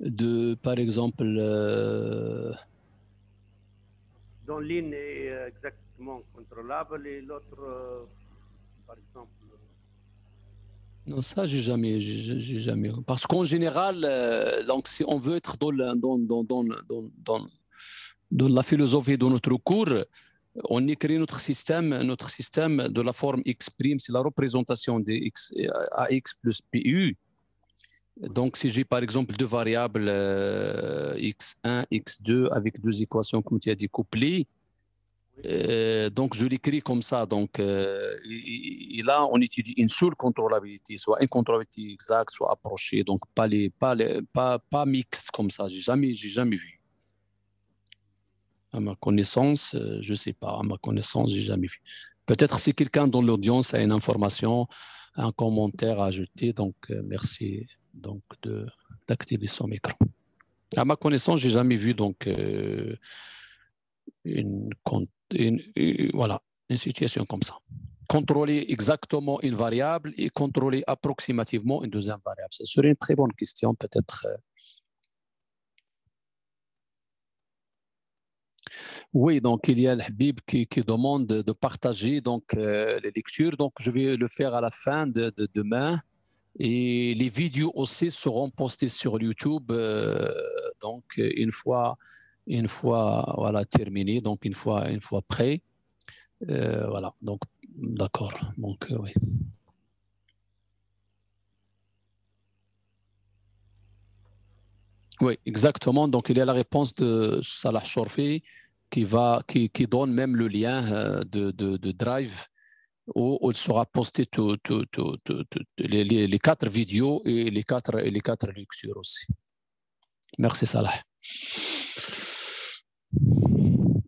de, par exemple... dans l'une est exactement contrôlable et l'autre, par exemple... Non, ça, j'ai jamais, j'ai jamais. Parce qu'en général, euh, donc, si on veut être dans, la, dans, dans, dans, la philosophie de notre cours, on écrit notre système, notre système de la forme x prime, c'est la représentation de x, ax euh, plus pu. Donc, si j'ai par exemple deux variables x1, euh, x2 avec deux équations, comme tu as dit, couplées, euh, donc, je l'écris comme ça. Donc, euh, il a là, on étudie une seule contrôlabilité, soit une contrôlabilité exacte, soit approchée. Donc, pas, les, pas, les, pas, mixte comme ça. J'ai jamais, j'ai jamais vu. À ma connaissance, euh, je sais pas. À ma connaissance, j'ai jamais vu. Peut-être si quelqu'un dans l'audience a une information, un commentaire à ajouter. Donc, merci donc de d'activer son micro. À ma connaissance, j'ai jamais vu donc une compte une, euh, voilà, une situation comme ça. Contrôler exactement une variable et contrôler approximativement une deuxième variable. Ce serait une très bonne question, peut-être. Euh. Oui, donc il y a le Habib qui, qui, demande de partager donc, euh, les lectures. Donc je vais le faire à la fin de, demain. Et les vidéos aussi seront postées sur YouTube. donc une fois une fois voilà, terminé, donc une fois, une fois prêt. Euh, voilà, donc d'accord. Donc, euh, oui. Oui, exactement. Donc, il y a la réponse de Salah Chorfi qui, va, qui, donne même le lien euh, de, Drive où, il sera posté les, quatre vidéos et les quatre, les quatre lectures aussi. Merci, Salah.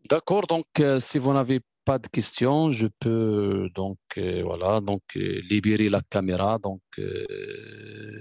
D'accord, donc euh, si vous n'avez pas de questions, je peux donc euh, voilà donc euh, libérer la caméra donc.